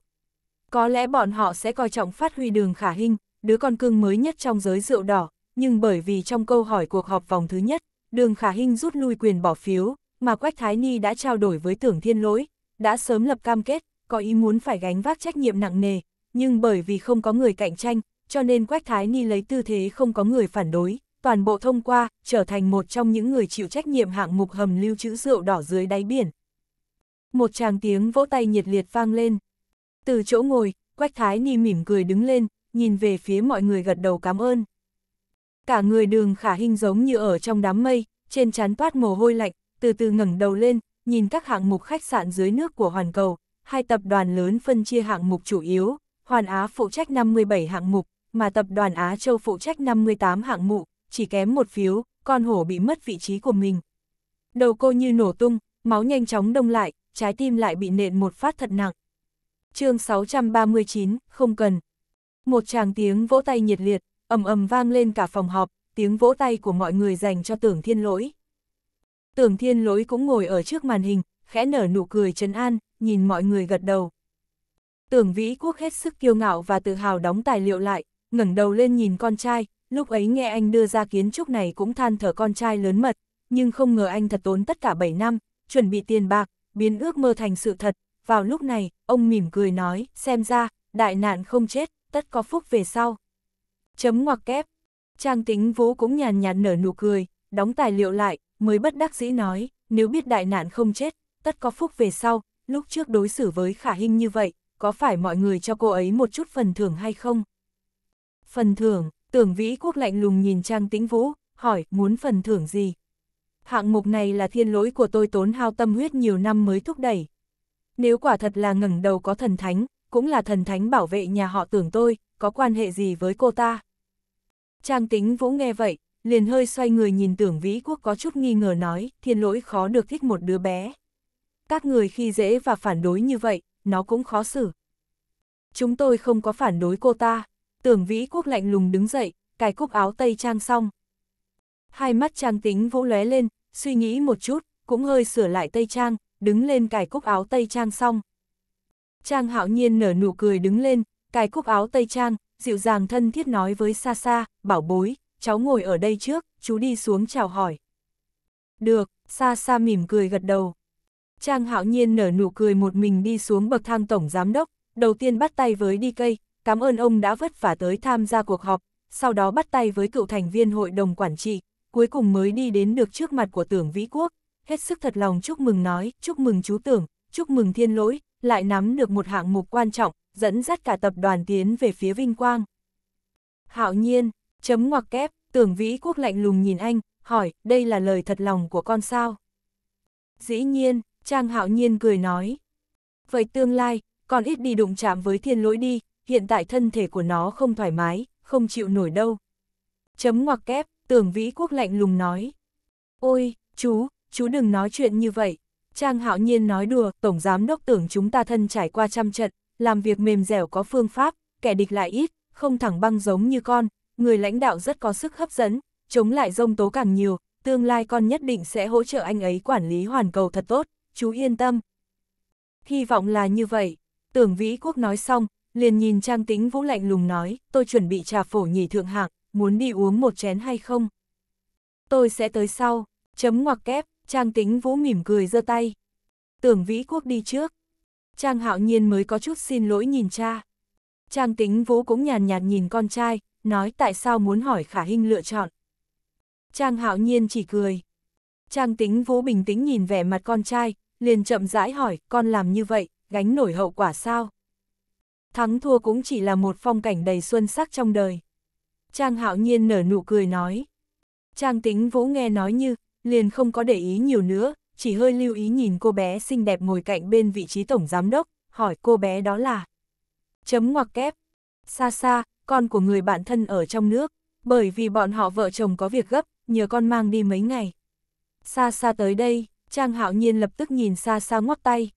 Có lẽ bọn họ sẽ coi trọng phát huy Đường Khả Hinh, đứa con cưng mới nhất trong giới rượu đỏ, nhưng bởi vì trong câu hỏi cuộc họp vòng thứ nhất, Đường Khả Hinh rút lui quyền bỏ phiếu, mà Quách Thái Ni đã trao đổi với Tưởng Thiên Lỗi, đã sớm lập cam kết, có ý muốn phải gánh vác trách nhiệm nặng nề, nhưng bởi vì không có người cạnh tranh, cho nên Quách Thái Ni lấy tư thế không có người phản đối, toàn bộ thông qua, trở thành một trong những người chịu trách nhiệm hạng mục hầm lưu trữ rượu đỏ dưới đáy biển. Một tràng tiếng vỗ tay nhiệt liệt vang lên. Từ chỗ ngồi, Quách Thái Ni mỉm cười đứng lên, nhìn về phía mọi người gật đầu cảm ơn. Cả người đường khả hình giống như ở trong đám mây, trên trán toát mồ hôi lạnh, từ từ ngẩng đầu lên, nhìn các hạng mục khách sạn dưới nước của hoàn cầu, hai tập đoàn lớn phân chia hạng mục chủ yếu, Hoàn Á phụ trách 57 hạng mục, mà tập đoàn Á Châu phụ trách 58 hạng mục, chỉ kém một phiếu, con hổ bị mất vị trí của mình. Đầu cô như nổ tung, máu nhanh chóng đông lại, trái tim lại bị nện một phát thật nặng. chương 639, không cần. Một chàng tiếng vỗ tay nhiệt liệt, ầm ầm vang lên cả phòng họp, tiếng vỗ tay của mọi người dành cho tưởng thiên lỗi. Tưởng thiên lỗi cũng ngồi ở trước màn hình, khẽ nở nụ cười trấn an, nhìn mọi người gật đầu. Tưởng Vĩ Quốc hết sức kiêu ngạo và tự hào đóng tài liệu lại, ngẩng đầu lên nhìn con trai, lúc ấy nghe anh đưa ra kiến trúc này cũng than thở con trai lớn mật, nhưng không ngờ anh thật tốn tất cả 7 năm, chuẩn bị tiền bạc, biến ước mơ thành sự thật. Vào lúc này, ông mỉm cười nói, xem ra, đại nạn không chết, tất có phúc về sau. Chấm ngoặc kép. Trang tính vũ cũng nhàn nhạt nở nụ cười, đóng tài liệu lại, mới bất đắc dĩ nói, nếu biết đại nạn không chết, tất có phúc về sau, lúc trước đối xử với khả hình như vậy, có phải mọi người cho cô ấy một chút phần thưởng hay không? Phần thưởng, tưởng vĩ quốc lạnh lùng nhìn Trang Tĩnh Vũ, hỏi muốn phần thưởng gì? Hạng mục này là thiên lỗi của tôi tốn hao tâm huyết nhiều năm mới thúc đẩy. Nếu quả thật là ngẩng đầu có thần thánh, cũng là thần thánh bảo vệ nhà họ tưởng tôi, có quan hệ gì với cô ta? Trang Tĩnh Vũ nghe vậy, liền hơi xoay người nhìn tưởng vĩ quốc có chút nghi ngờ nói, thiên lỗi khó được thích một đứa bé các người khi dễ và phản đối như vậy, nó cũng khó xử. Chúng tôi không có phản đối cô ta, tưởng vĩ quốc lạnh lùng đứng dậy, cài cúc áo tây trang xong. Hai mắt trang tính vỗ lóe lên, suy nghĩ một chút, cũng hơi sửa lại tây trang, đứng lên cài cúc áo tây trang xong. Trang hạo nhiên nở nụ cười đứng lên, cài cúc áo tây trang, dịu dàng thân thiết nói với xa xa, bảo bối, cháu ngồi ở đây trước, chú đi xuống chào hỏi. Được, xa xa mỉm cười gật đầu. Trang hạo nhiên nở nụ cười một mình đi xuống bậc thang tổng giám đốc, đầu tiên bắt tay với DK, cảm ơn ông đã vất vả tới tham gia cuộc họp, sau đó bắt tay với cựu thành viên hội đồng quản trị, cuối cùng mới đi đến được trước mặt của tưởng Vĩ Quốc, hết sức thật lòng chúc mừng nói, chúc mừng chú tưởng, chúc mừng thiên lỗi, lại nắm được một hạng mục quan trọng, dẫn dắt cả tập đoàn tiến về phía vinh quang. Hạo nhiên, chấm ngoặc kép, tưởng Vĩ Quốc lạnh lùng nhìn anh, hỏi, đây là lời thật lòng của con sao? Dĩ nhiên, Trang hạo nhiên cười nói. Vậy tương lai, còn ít đi đụng chạm với thiên lỗi đi, hiện tại thân thể của nó không thoải mái, không chịu nổi đâu. Chấm ngoặc kép, tưởng vĩ quốc lạnh lùng nói. Ôi, chú, chú đừng nói chuyện như vậy. Trang hạo nhiên nói đùa, tổng giám đốc tưởng chúng ta thân trải qua trăm trận, làm việc mềm dẻo có phương pháp, kẻ địch lại ít, không thẳng băng giống như con, người lãnh đạo rất có sức hấp dẫn, chống lại dông tố càng nhiều, tương lai con nhất định sẽ hỗ trợ anh ấy quản lý hoàn cầu thật tốt chú yên tâm. Hy vọng là như vậy, tưởng vĩ quốc nói xong, liền nhìn Trang Tính Vũ lạnh lùng nói, tôi chuẩn bị trà phổ nhì thượng hạng, muốn đi uống một chén hay không? Tôi sẽ tới sau, chấm ngoặc kép, Trang Tính Vũ mỉm cười giơ tay. Tưởng Vĩ Quốc đi trước. Trang Hạo Nhiên mới có chút xin lỗi nhìn cha. Trang Tính Vũ cũng nhàn nhạt nhìn con trai, nói tại sao muốn hỏi Khả Hinh lựa chọn. Trang Hạo Nhiên chỉ cười. Trang Tính Vũ bình tĩnh nhìn vẻ mặt con trai, liền chậm rãi hỏi, con làm như vậy, gánh nổi hậu quả sao? Thắng thua cũng chỉ là một phong cảnh đầy xuân sắc trong đời. Trang hạo nhiên nở nụ cười nói. Trang tính vũ nghe nói như, liền không có để ý nhiều nữa, chỉ hơi lưu ý nhìn cô bé xinh đẹp ngồi cạnh bên vị trí tổng giám đốc, hỏi cô bé đó là. Chấm ngoặc kép. Xa xa, con của người bạn thân ở trong nước, bởi vì bọn họ vợ chồng có việc gấp, nhờ con mang đi mấy ngày. Xa xa tới đây. Trang hạo nhiên lập tức nhìn xa xa ngoắc tay.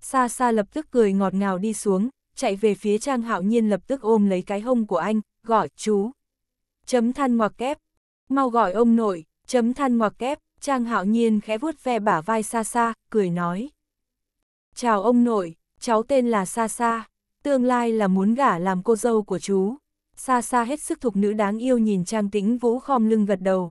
Xa xa lập tức cười ngọt ngào đi xuống, chạy về phía Trang hạo nhiên lập tức ôm lấy cái hông của anh, gọi chú. Chấm than ngoặc kép. Mau gọi ông nội, chấm than ngoặc kép. Trang hạo nhiên khẽ vuốt ve bả vai xa xa, cười nói. Chào ông nội, cháu tên là Sa Sa, tương lai là muốn gả làm cô dâu của chú. Sa Sa hết sức thục nữ đáng yêu nhìn Trang Tĩnh Vũ khom lưng gật đầu.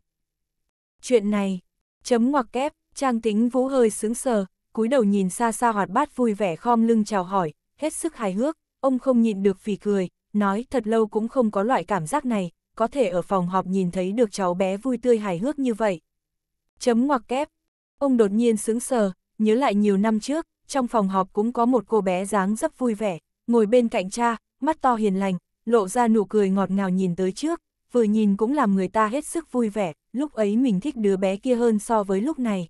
Chuyện này, chấm ngoặc kép, Trang tính vũ hơi sướng sờ, cúi đầu nhìn xa xa hoạt bát vui vẻ khom lưng chào hỏi, hết sức hài hước, ông không nhịn được vì cười, nói thật lâu cũng không có loại cảm giác này, có thể ở phòng họp nhìn thấy được cháu bé vui tươi hài hước như vậy. Chấm ngoặc kép, ông đột nhiên sướng sờ, nhớ lại nhiều năm trước, trong phòng họp cũng có một cô bé dáng rất vui vẻ, ngồi bên cạnh cha, mắt to hiền lành, lộ ra nụ cười ngọt ngào nhìn tới trước, vừa nhìn cũng làm người ta hết sức vui vẻ, lúc ấy mình thích đứa bé kia hơn so với lúc này.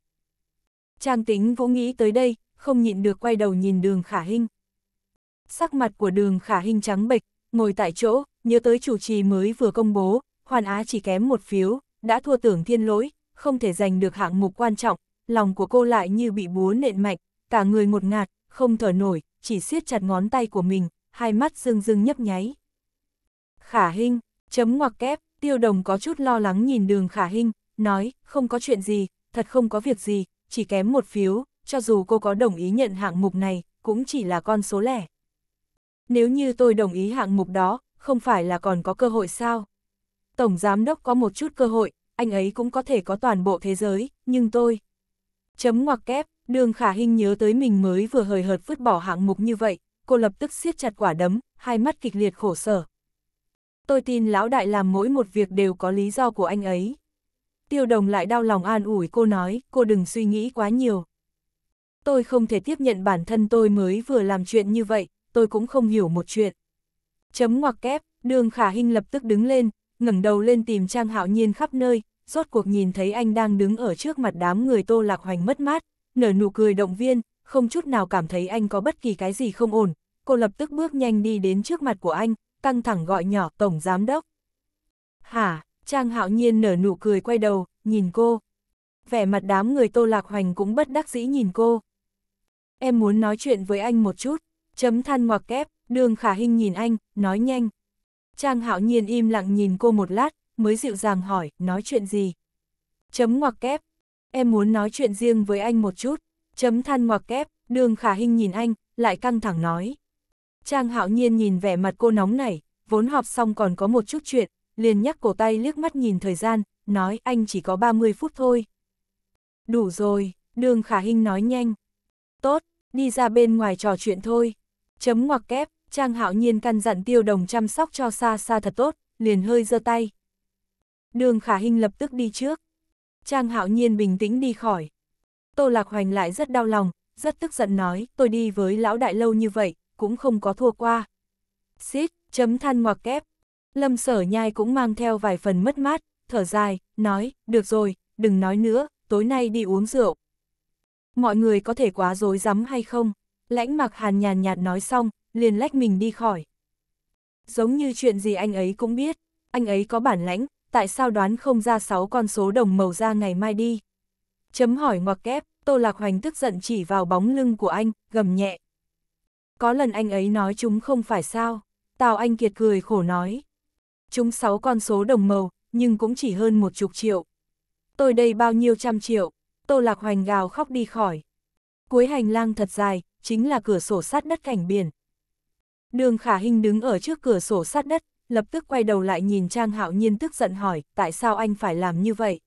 Trang tính vũ nghĩ tới đây, không nhịn được quay đầu nhìn đường khả hình. Sắc mặt của đường khả hình trắng bệch, ngồi tại chỗ, nhớ tới chủ trì mới vừa công bố, Hoàn Á chỉ kém một phiếu, đã thua tưởng thiên lỗi, không thể giành được hạng mục quan trọng, lòng của cô lại như bị búa nện mạnh, cả người ngột ngạt, không thở nổi, chỉ siết chặt ngón tay của mình, hai mắt rưng rưng nhấp nháy. Khả Hinh, chấm ngoặc kép, tiêu đồng có chút lo lắng nhìn đường Khả Hinh, nói, không có chuyện gì, thật không có việc gì, chỉ kém một phiếu, cho dù cô có đồng ý nhận hạng mục này, cũng chỉ là con số lẻ. Nếu như tôi đồng ý hạng mục đó, không phải là còn có cơ hội sao? Tổng giám đốc có một chút cơ hội, anh ấy cũng có thể có toàn bộ thế giới, nhưng tôi... Chấm ngoặc kép, đường khả hình nhớ tới mình mới vừa hời hợt vứt bỏ hạng mục như vậy, cô lập tức siết chặt quả đấm, hai mắt kịch liệt khổ sở. Tôi tin lão đại làm mỗi một việc đều có lý do của anh ấy. Tiêu đồng lại đau lòng an ủi cô nói, cô đừng suy nghĩ quá nhiều. Tôi không thể tiếp nhận bản thân tôi mới vừa làm chuyện như vậy, tôi cũng không hiểu một chuyện. Chấm ngoặc kép, đường khả hình lập tức đứng lên, ngẩng đầu lên tìm Trang Hạo Nhiên khắp nơi, rốt cuộc nhìn thấy anh đang đứng ở trước mặt đám người tô lạc hoành mất mát, nở nụ cười động viên, không chút nào cảm thấy anh có bất kỳ cái gì không ổn. Cô lập tức bước nhanh đi đến trước mặt của anh, căng thẳng gọi nhỏ Tổng Giám Đốc. Hả? Trang hạo nhiên nở nụ cười quay đầu, nhìn cô. Vẻ mặt đám người Tô Lạc Hoành cũng bất đắc dĩ nhìn cô. Em muốn nói chuyện với anh một chút, chấm than ngoặc kép, đường khả hình nhìn anh, nói nhanh. Trang hạo nhiên im lặng nhìn cô một lát, mới dịu dàng hỏi, nói chuyện gì? Chấm ngoặc kép, em muốn nói chuyện riêng với anh một chút, chấm than ngoặc kép, đường khả hình nhìn anh, lại căng thẳng nói. Trang hạo nhiên nhìn vẻ mặt cô nóng nảy, vốn họp xong còn có một chút chuyện, liền nhắc cổ tay liếc mắt nhìn thời gian, nói anh chỉ có 30 phút thôi. Đủ rồi, đường khả hình nói nhanh. Tốt, đi ra bên ngoài trò chuyện thôi. Chấm ngoặc kép, Trang Hạo Nhiên căn dặn tiêu đồng chăm sóc cho xa xa thật tốt, liền hơi giơ tay. Đường khả hình lập tức đi trước. Trang Hạo Nhiên bình tĩnh đi khỏi. Tô Lạc Hoành lại rất đau lòng, rất tức giận nói, tôi đi với lão đại lâu như vậy, cũng không có thua qua. Xít, chấm than ngoặc kép, Lâm sở nhai cũng mang theo vài phần mất mát, thở dài, nói, được rồi, đừng nói nữa, tối nay đi uống rượu. Mọi người có thể quá dối rắm hay không? Lãnh mặc hàn nhàn nhạt nói xong, liền lách mình đi khỏi. Giống như chuyện gì anh ấy cũng biết, anh ấy có bản lãnh, tại sao đoán không ra 6 con số đồng màu ra ngày mai đi? Chấm hỏi ngoặc kép, Tô Lạc Hoành tức giận chỉ vào bóng lưng của anh, gầm nhẹ. Có lần anh ấy nói chúng không phải sao? Tào Anh Kiệt cười khổ nói chúng sáu con số đồng màu, nhưng cũng chỉ hơn một chục triệu. Tôi đây bao nhiêu trăm triệu, Tô Lạc Hoành gào khóc đi khỏi. Cuối hành lang thật dài, chính là cửa sổ sát đất cảnh biển. Đường Khả Hinh đứng ở trước cửa sổ sát đất, lập tức quay đầu lại nhìn Trang Hạo Nhiên tức giận hỏi, tại sao anh phải làm như vậy?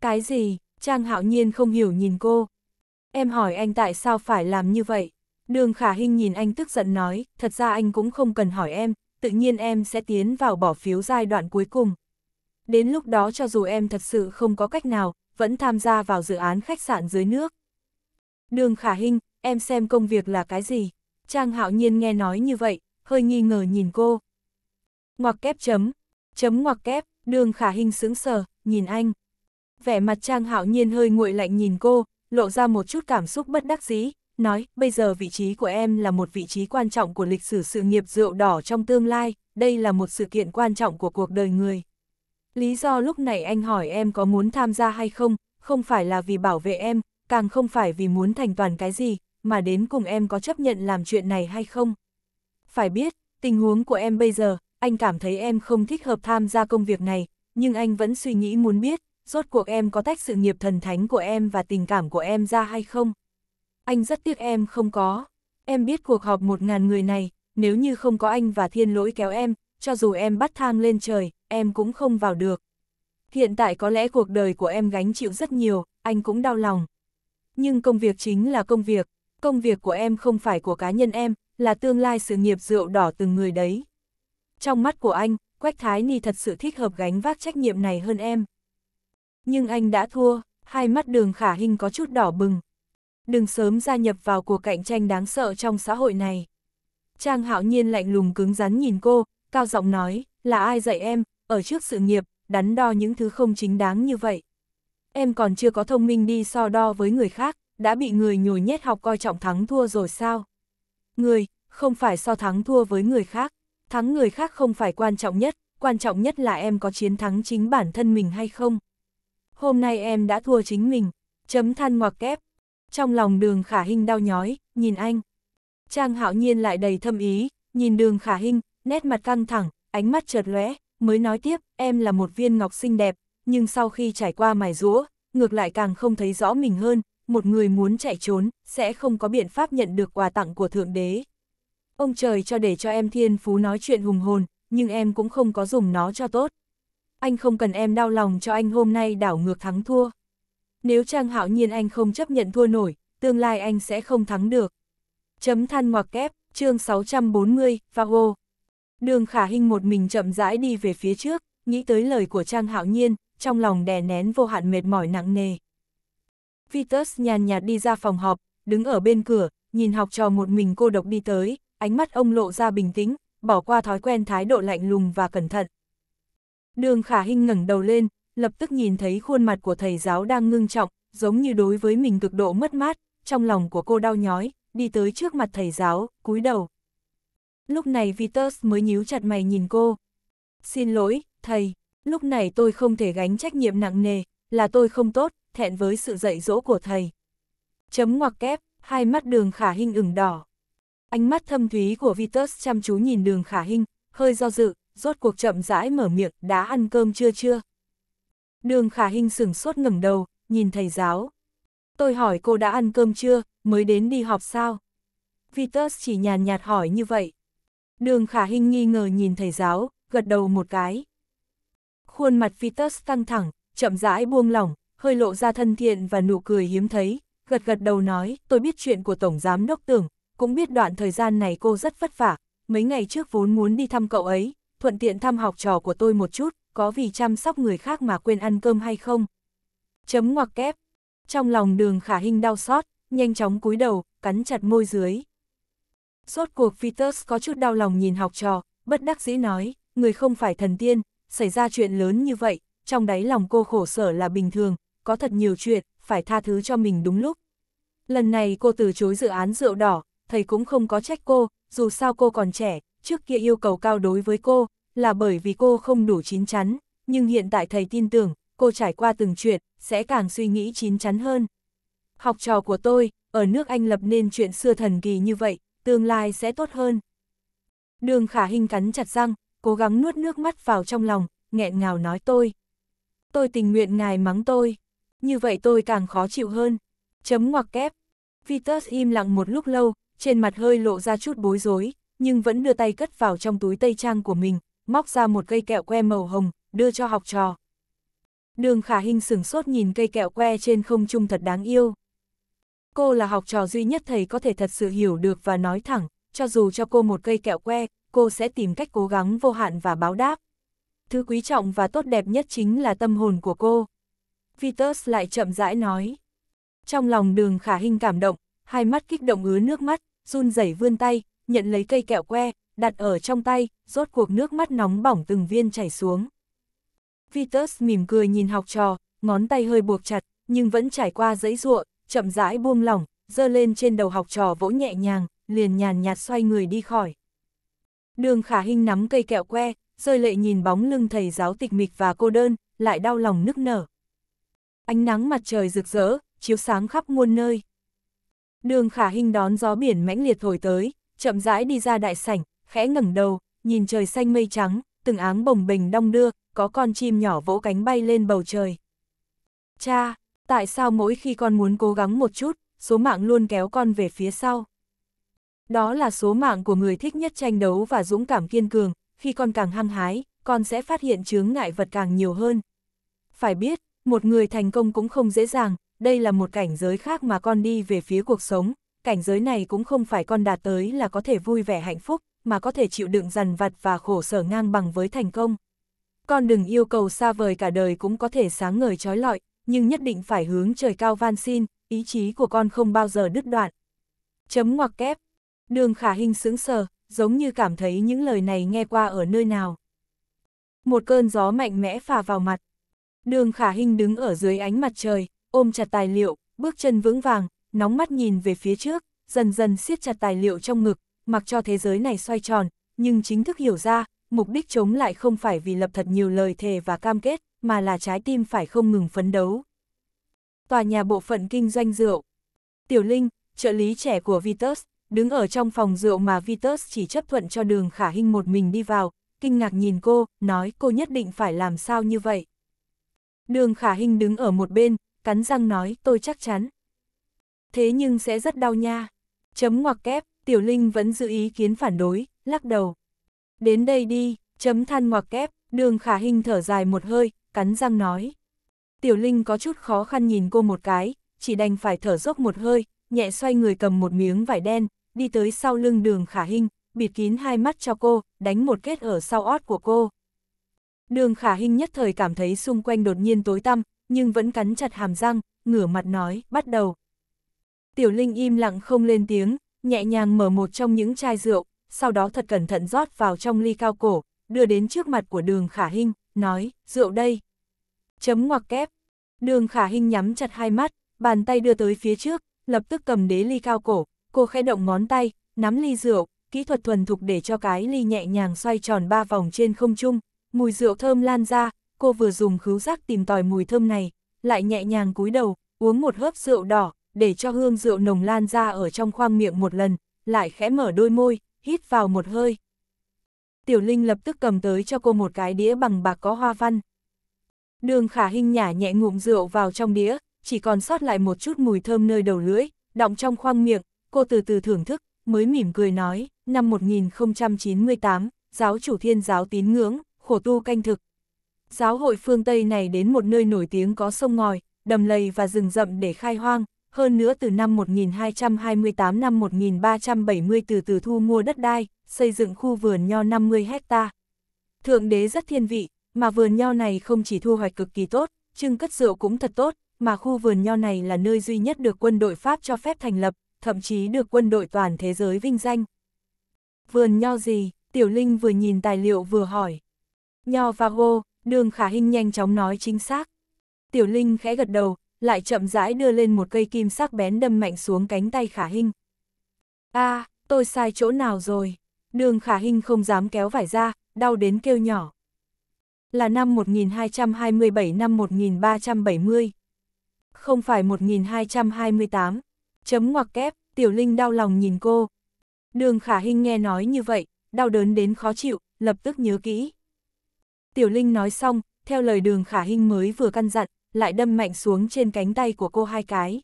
Cái gì? Trang Hạo Nhiên không hiểu nhìn cô. Em hỏi anh tại sao phải làm như vậy? Đường Khả Hinh nhìn anh tức giận nói, thật ra anh cũng không cần hỏi em, tự nhiên em sẽ tiến vào bỏ phiếu giai đoạn cuối cùng. Đến lúc đó cho dù em thật sự không có cách nào, vẫn tham gia vào dự án khách sạn dưới nước. Đường Khả Hinh, em xem công việc là cái gì? Trang Hạo Nhiên nghe nói như vậy, hơi nghi ngờ nhìn cô. Ngoặc kép chấm, chấm ngoặc kép, đường Khả Hinh sững sờ, nhìn anh. Vẻ mặt Trang Hạo Nhiên hơi nguội lạnh nhìn cô, lộ ra một chút cảm xúc bất đắc dĩ, nói, bây giờ vị trí của em là một vị trí quan trọng của lịch sử sự nghiệp rượu đỏ trong tương lai, đây là một sự kiện quan trọng của cuộc đời người. Lý do lúc này anh hỏi em có muốn tham gia hay không, không phải là vì bảo vệ em, càng không phải vì muốn thành toàn cái gì, mà đến cùng em có chấp nhận làm chuyện này hay không. Phải biết, tình huống của em bây giờ, anh cảm thấy em không thích hợp tham gia công việc này, nhưng anh vẫn suy nghĩ muốn biết, rốt cuộc em có tách sự nghiệp thần thánh của em và tình cảm của em ra hay không anh rất tiếc em không có. Em biết cuộc họp một ngàn người này, nếu như không có anh và thiên lỗi kéo em, cho dù em bắt thang lên trời, em cũng không vào được. Hiện tại có lẽ cuộc đời của em gánh chịu rất nhiều, anh cũng đau lòng. Nhưng công việc chính là công việc, công việc của em không phải của cá nhân em, là tương lai sự nghiệp rượu đỏ từng người đấy. Trong mắt của anh, Quách Thái Ni thật sự thích hợp gánh vác trách nhiệm này hơn em. Nhưng anh đã thua, hai mắt đường khả hình có chút đỏ bừng, đừng sớm gia nhập vào cuộc cạnh tranh đáng sợ trong xã hội này. Trang hạo nhiên lạnh lùng cứng rắn nhìn cô, cao giọng nói, là ai dạy em, ở trước sự nghiệp, đắn đo những thứ không chính đáng như vậy. Em còn chưa có thông minh đi so đo với người khác, đã bị người nhồi nhét học coi trọng thắng thua rồi sao? Người, không phải so thắng thua với người khác, thắng người khác không phải quan trọng nhất, quan trọng nhất là em có chiến thắng chính bản thân mình hay không. Hôm nay em đã thua chính mình, chấm than ngoặc kép, trong lòng đường khả hình đau nhói, nhìn anh. Trang hạo nhiên lại đầy thâm ý, nhìn đường khả hình, nét mặt căng thẳng, ánh mắt chợt lóe, mới nói tiếp, em là một viên ngọc xinh đẹp, nhưng sau khi trải qua mài rũa, ngược lại càng không thấy rõ mình hơn, một người muốn chạy trốn, sẽ không có biện pháp nhận được quà tặng của Thượng Đế. Ông trời cho để cho em thiên phú nói chuyện hùng hồn, nhưng em cũng không có dùng nó cho tốt. Anh không cần em đau lòng cho anh hôm nay đảo ngược thắng thua nếu Trang Hạo Nhiên anh không chấp nhận thua nổi, tương lai anh sẽ không thắng được. Chấm than ngoặc kép, chương 640, Vago. Đường Khả Hinh một mình chậm rãi đi về phía trước, nghĩ tới lời của Trang Hạo Nhiên, trong lòng đè nén vô hạn mệt mỏi nặng nề. Vitus nhàn nhạt đi ra phòng họp, đứng ở bên cửa, nhìn học trò một mình cô độc đi tới, ánh mắt ông lộ ra bình tĩnh, bỏ qua thói quen thái độ lạnh lùng và cẩn thận. Đường Khả Hinh ngẩng đầu lên, lập tức nhìn thấy khuôn mặt của thầy giáo đang ngưng trọng, giống như đối với mình cực độ mất mát, trong lòng của cô đau nhói, đi tới trước mặt thầy giáo, cúi đầu. Lúc này Vitus mới nhíu chặt mày nhìn cô. Xin lỗi, thầy, lúc này tôi không thể gánh trách nhiệm nặng nề, là tôi không tốt, thẹn với sự dạy dỗ của thầy. Chấm ngoặc kép, hai mắt đường khả hình ửng đỏ. Ánh mắt thâm thúy của Vitus chăm chú nhìn đường khả hình, hơi do dự, rốt cuộc chậm rãi mở miệng, đã ăn cơm chưa chưa? Đường khả hình sửng sốt ngẩng đầu, nhìn thầy giáo. Tôi hỏi cô đã ăn cơm chưa, mới đến đi họp sao? Vitus chỉ nhàn nhạt hỏi như vậy. Đường khả hình nghi ngờ nhìn thầy giáo, gật đầu một cái. Khuôn mặt Vitus căng thẳng, chậm rãi buông lỏng, hơi lộ ra thân thiện và nụ cười hiếm thấy, gật gật đầu nói, tôi biết chuyện của Tổng Giám Đốc Tưởng, cũng biết đoạn thời gian này cô rất vất vả, mấy ngày trước vốn muốn đi thăm cậu ấy, thuận tiện thăm học trò của tôi một chút, có vì chăm sóc người khác mà quên ăn cơm hay không? Chấm ngoặc kép. Trong lòng đường khả hình đau xót, nhanh chóng cúi đầu, cắn chặt môi dưới. Rốt cuộc Vitus có chút đau lòng nhìn học trò, bất đắc dĩ nói, người không phải thần tiên, xảy ra chuyện lớn như vậy, trong đáy lòng cô khổ sở là bình thường, có thật nhiều chuyện, phải tha thứ cho mình đúng lúc. Lần này cô từ chối dự án rượu đỏ, thầy cũng không có trách cô, dù sao cô còn trẻ, trước kia yêu cầu cao đối với cô, là bởi vì cô không đủ chín chắn, nhưng hiện tại thầy tin tưởng, cô trải qua từng chuyện, sẽ càng suy nghĩ chín chắn hơn. Học trò của tôi, ở nước Anh lập nên chuyện xưa thần kỳ như vậy, tương lai sẽ tốt hơn. Đường khả hình cắn chặt răng, cố gắng nuốt nước mắt vào trong lòng, nghẹn ngào nói tôi. Tôi tình nguyện ngài mắng tôi, như vậy tôi càng khó chịu hơn. Chấm ngoặc kép. Vitus im lặng một lúc lâu, trên mặt hơi lộ ra chút bối rối, nhưng vẫn đưa tay cất vào trong túi tây trang của mình, móc ra một cây kẹo que màu hồng, đưa cho học trò. Đường khả hình sửng sốt nhìn cây kẹo que trên không trung thật đáng yêu. Cô là học trò duy nhất thầy có thể thật sự hiểu được và nói thẳng, cho dù cho cô một cây kẹo que, cô sẽ tìm cách cố gắng vô hạn và báo đáp. Thứ quý trọng và tốt đẹp nhất chính là tâm hồn của cô. Vitus lại chậm rãi nói. Trong lòng đường khả hình cảm động, hai mắt kích động ứa nước mắt, run rẩy vươn tay, nhận lấy cây kẹo que, đặt ở trong tay, rốt cuộc nước mắt nóng bỏng từng viên chảy xuống. Vitus mỉm cười nhìn học trò, ngón tay hơi buộc chặt, nhưng vẫn trải qua giấy ruộng, chậm rãi buông lỏng, dơ lên trên đầu học trò vỗ nhẹ nhàng, liền nhàn nhạt xoay người đi khỏi. Đường khả hình nắm cây kẹo que, rơi lệ nhìn bóng lưng thầy giáo tịch mịch và cô đơn, lại đau lòng nức nở. Ánh nắng mặt trời rực rỡ, chiếu sáng khắp muôn nơi. Đường khả hình đón gió biển mãnh liệt thổi tới, chậm rãi đi ra đại sảnh, khẽ ngẩng đầu, nhìn trời xanh mây trắng, từng áng bồng bình đong đưa, có con chim nhỏ vỗ cánh bay lên bầu trời. Cha, tại sao mỗi khi con muốn cố gắng một chút, số mạng luôn kéo con về phía sau? Đó là số mạng của người thích nhất tranh đấu và dũng cảm kiên cường, khi con càng hăng hái, con sẽ phát hiện chướng ngại vật càng nhiều hơn. Phải biết, một người thành công cũng không dễ dàng, đây là một cảnh giới khác mà con đi về phía cuộc sống, cảnh giới này cũng không phải con đạt tới là có thể vui vẻ hạnh phúc, mà có thể chịu đựng dằn vặt và khổ sở ngang bằng với thành công. Con đừng yêu cầu xa vời cả đời cũng có thể sáng ngời trói lọi, nhưng nhất định phải hướng trời cao van xin, ý chí của con không bao giờ đứt đoạn. Chấm ngoặc kép. Đường khả hình sững sờ, giống như cảm thấy những lời này nghe qua ở nơi nào. Một cơn gió mạnh mẽ phà vào mặt. Đường khả hình đứng ở dưới ánh mặt trời, ôm chặt tài liệu, bước chân vững vàng, nóng mắt nhìn về phía trước, dần dần siết chặt tài liệu trong ngực, mặc cho thế giới này xoay tròn, nhưng chính thức hiểu ra, mục đích chống lại không phải vì lập thật nhiều lời thề và cam kết, mà là trái tim phải không ngừng phấn đấu. Tòa nhà bộ phận kinh doanh rượu Tiểu Linh, trợ lý trẻ của Vitus, đứng ở trong phòng rượu mà Vitus chỉ chấp thuận cho đường khả hình một mình đi vào, kinh ngạc nhìn cô, nói cô nhất định phải làm sao như vậy. Đường khả hình đứng ở một bên, cắn răng nói tôi chắc chắn. Thế nhưng sẽ rất đau nha. Chấm ngoặc kép, Tiểu Linh vẫn giữ ý kiến phản đối, lắc đầu. Đến đây đi, chấm than ngoặc kép, đường khả hình thở dài một hơi, cắn răng nói. Tiểu Linh có chút khó khăn nhìn cô một cái, chỉ đành phải thở dốc một hơi, nhẹ xoay người cầm một miếng vải đen, đi tới sau lưng đường khả hình, bịt kín hai mắt cho cô, đánh một kết ở sau ót của cô. Đường khả hình nhất thời cảm thấy xung quanh đột nhiên tối tăm, nhưng vẫn cắn chặt hàm răng, ngửa mặt nói, bắt đầu. Tiểu Linh im lặng không lên tiếng, nhẹ nhàng mở một trong những chai rượu, sau đó thật cẩn thận rót vào trong ly cao cổ, đưa đến trước mặt của đường khả hinh, nói, rượu đây. Chấm ngoặc kép. Đường khả hinh nhắm chặt hai mắt, bàn tay đưa tới phía trước, lập tức cầm đế ly cao cổ, cô khẽ động ngón tay, nắm ly rượu, kỹ thuật thuần thục để cho cái ly nhẹ nhàng xoay tròn ba vòng trên không trung, mùi rượu thơm lan ra, cô vừa dùng khứu giác tìm tòi mùi thơm này, lại nhẹ nhàng cúi đầu, uống một hớp rượu đỏ, để cho hương rượu nồng lan ra ở trong khoang miệng một lần, lại khẽ mở đôi môi, hít vào một hơi. Tiểu Linh lập tức cầm tới cho cô một cái đĩa bằng bạc có hoa văn. Đường khả hình nhả nhẹ ngụm rượu vào trong đĩa, chỉ còn sót lại một chút mùi thơm nơi đầu lưỡi, đọng trong khoang miệng, cô từ từ thưởng thức, mới mỉm cười nói, năm 1098, giáo chủ thiên giáo tín ngưỡng, khổ tu canh thực. Giáo hội phương Tây này đến một nơi nổi tiếng có sông ngòi, đầm lầy và rừng rậm để khai hoang, hơn nữa từ năm 1228 năm 1370 từ từ thu mua đất đai, xây dựng khu vườn nho 50 hecta. Thượng đế rất thiên vị, mà vườn nho này không chỉ thu hoạch cực kỳ tốt, trưng cất rượu cũng thật tốt, mà khu vườn nho này là nơi duy nhất được quân đội Pháp cho phép thành lập, thậm chí được quân đội toàn thế giới vinh danh. Vườn nho gì? Tiểu Linh vừa nhìn tài liệu vừa hỏi. Nho và gô, đường khả hình nhanh chóng nói chính xác. Tiểu Linh khẽ gật đầu, lại chậm rãi đưa lên một cây kim sắc bén đâm mạnh xuống cánh tay khả Hinh. a à, tôi sai chỗ nào rồi? Đường khả Hinh không dám kéo vải ra, đau đến kêu nhỏ. Là năm 1227 năm 1370. Không phải 1228. Chấm ngoặc kép, tiểu linh đau lòng nhìn cô. Đường khả Hinh nghe nói như vậy, đau đớn đến khó chịu, lập tức nhớ kỹ. Tiểu linh nói xong, theo lời đường khả Hinh mới vừa căn dặn, lại đâm mạnh xuống trên cánh tay của cô hai cái.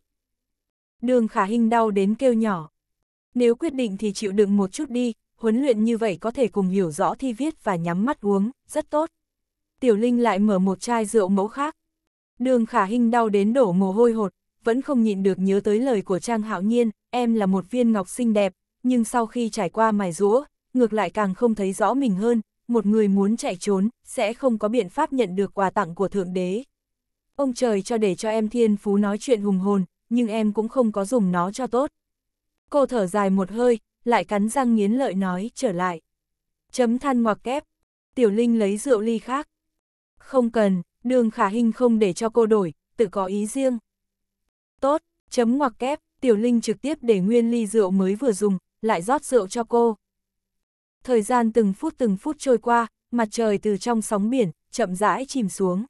Đường khả hình đau đến kêu nhỏ. Nếu quyết định thì chịu đựng một chút đi, huấn luyện như vậy có thể cùng hiểu rõ thi viết và nhắm mắt uống, rất tốt. Tiểu Linh lại mở một chai rượu mẫu khác. Đường khả hình đau đến đổ mồ hôi hột, vẫn không nhịn được nhớ tới lời của Trang Hạo Nhiên, em là một viên ngọc xinh đẹp, nhưng sau khi trải qua mài rũa, ngược lại càng không thấy rõ mình hơn, một người muốn chạy trốn, sẽ không có biện pháp nhận được quà tặng của Thượng Đế. Ông trời cho để cho em thiên phú nói chuyện hùng hồn, nhưng em cũng không có dùng nó cho tốt. Cô thở dài một hơi, lại cắn răng nghiến lợi nói trở lại. Chấm than ngoặc kép. Tiểu Linh lấy rượu ly khác. Không cần, đường khả hình không để cho cô đổi, tự có ý riêng. Tốt, chấm ngoặc kép, Tiểu Linh trực tiếp để nguyên ly rượu mới vừa dùng, lại rót rượu cho cô. Thời gian từng phút từng phút trôi qua, mặt trời từ trong sóng biển, chậm rãi chìm xuống.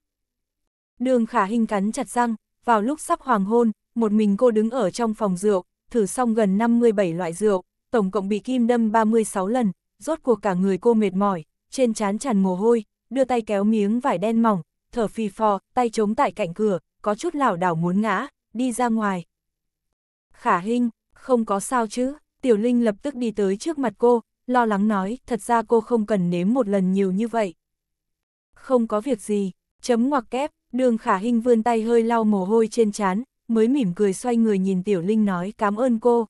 Đường khả hình cắn chặt răng, vào lúc sắp hoàng hôn, một mình cô đứng ở trong phòng rượu, thử xong gần 57 loại rượu, tổng cộng bị kim đâm 36 lần, rốt cuộc cả người cô mệt mỏi, trên trán tràn mồ hôi, đưa tay kéo miếng vải đen mỏng, thở phì phò, tay chống tại cạnh cửa, có chút lảo đảo muốn ngã, đi ra ngoài. Khả hình không có sao chứ, Tiểu Linh lập tức đi tới trước mặt cô, lo lắng nói, thật ra cô không cần nếm một lần nhiều như vậy. Không có việc gì, chấm ngoặc kép, Đường khả hình vươn tay hơi lau mồ hôi trên chán, mới mỉm cười xoay người nhìn Tiểu Linh nói cảm ơn cô.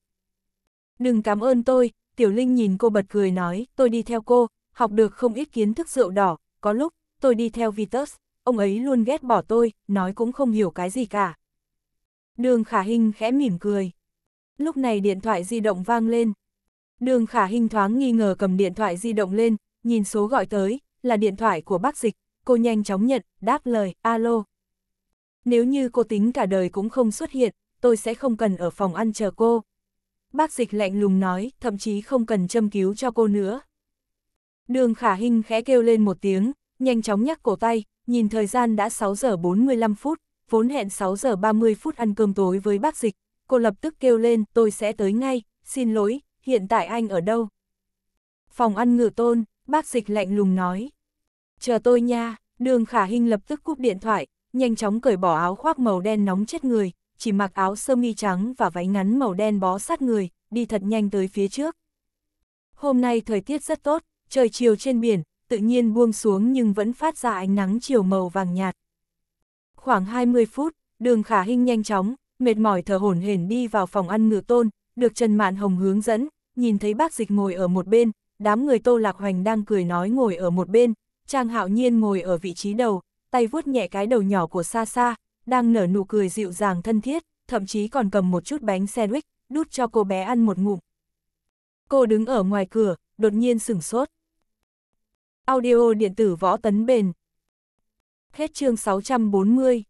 Đừng cảm ơn tôi, Tiểu Linh nhìn cô bật cười nói, tôi đi theo cô, học được không ít kiến thức rượu đỏ, có lúc, tôi đi theo Vitus, ông ấy luôn ghét bỏ tôi, nói cũng không hiểu cái gì cả. Đường khả hình khẽ mỉm cười. Lúc này điện thoại di động vang lên. Đường khả hình thoáng nghi ngờ cầm điện thoại di động lên, nhìn số gọi tới, là điện thoại của bác dịch, cô nhanh chóng nhận, đáp lời, alo. Nếu như cô tính cả đời cũng không xuất hiện, tôi sẽ không cần ở phòng ăn chờ cô. Bác dịch lạnh lùng nói, thậm chí không cần châm cứu cho cô nữa. Đường khả hình khẽ kêu lên một tiếng, nhanh chóng nhắc cổ tay, nhìn thời gian đã 6 giờ 45 phút, vốn hẹn 6 giờ 30 phút ăn cơm tối với bác dịch. Cô lập tức kêu lên, tôi sẽ tới ngay, xin lỗi, hiện tại anh ở đâu? Phòng ăn ngự tôn, bác dịch lạnh lùng nói. Chờ tôi nha, đường khả Hinh lập tức cúp điện thoại, nhanh chóng cởi bỏ áo khoác màu đen nóng chết người, chỉ mặc áo sơ mi trắng và váy ngắn màu đen bó sát người, đi thật nhanh tới phía trước. Hôm nay thời tiết rất tốt, trời chiều trên biển, tự nhiên buông xuống nhưng vẫn phát ra ánh nắng chiều màu vàng nhạt. Khoảng 20 phút, đường khả Hinh nhanh chóng, mệt mỏi thở hổn hển đi vào phòng ăn ngựa tôn, được Trần Mạn Hồng hướng dẫn, nhìn thấy bác dịch ngồi ở một bên, đám người tô lạc hoành đang cười nói ngồi ở một bên, Trang hạo nhiên ngồi ở vị trí đầu, tay vuốt nhẹ cái đầu nhỏ của xa xa, đang nở nụ cười dịu dàng thân thiết, thậm chí còn cầm một chút bánh sandwich, đút cho cô bé ăn một ngụm. Cô đứng ở ngoài cửa, đột nhiên sửng sốt. Audio điện tử võ tấn bền. Hết chương 640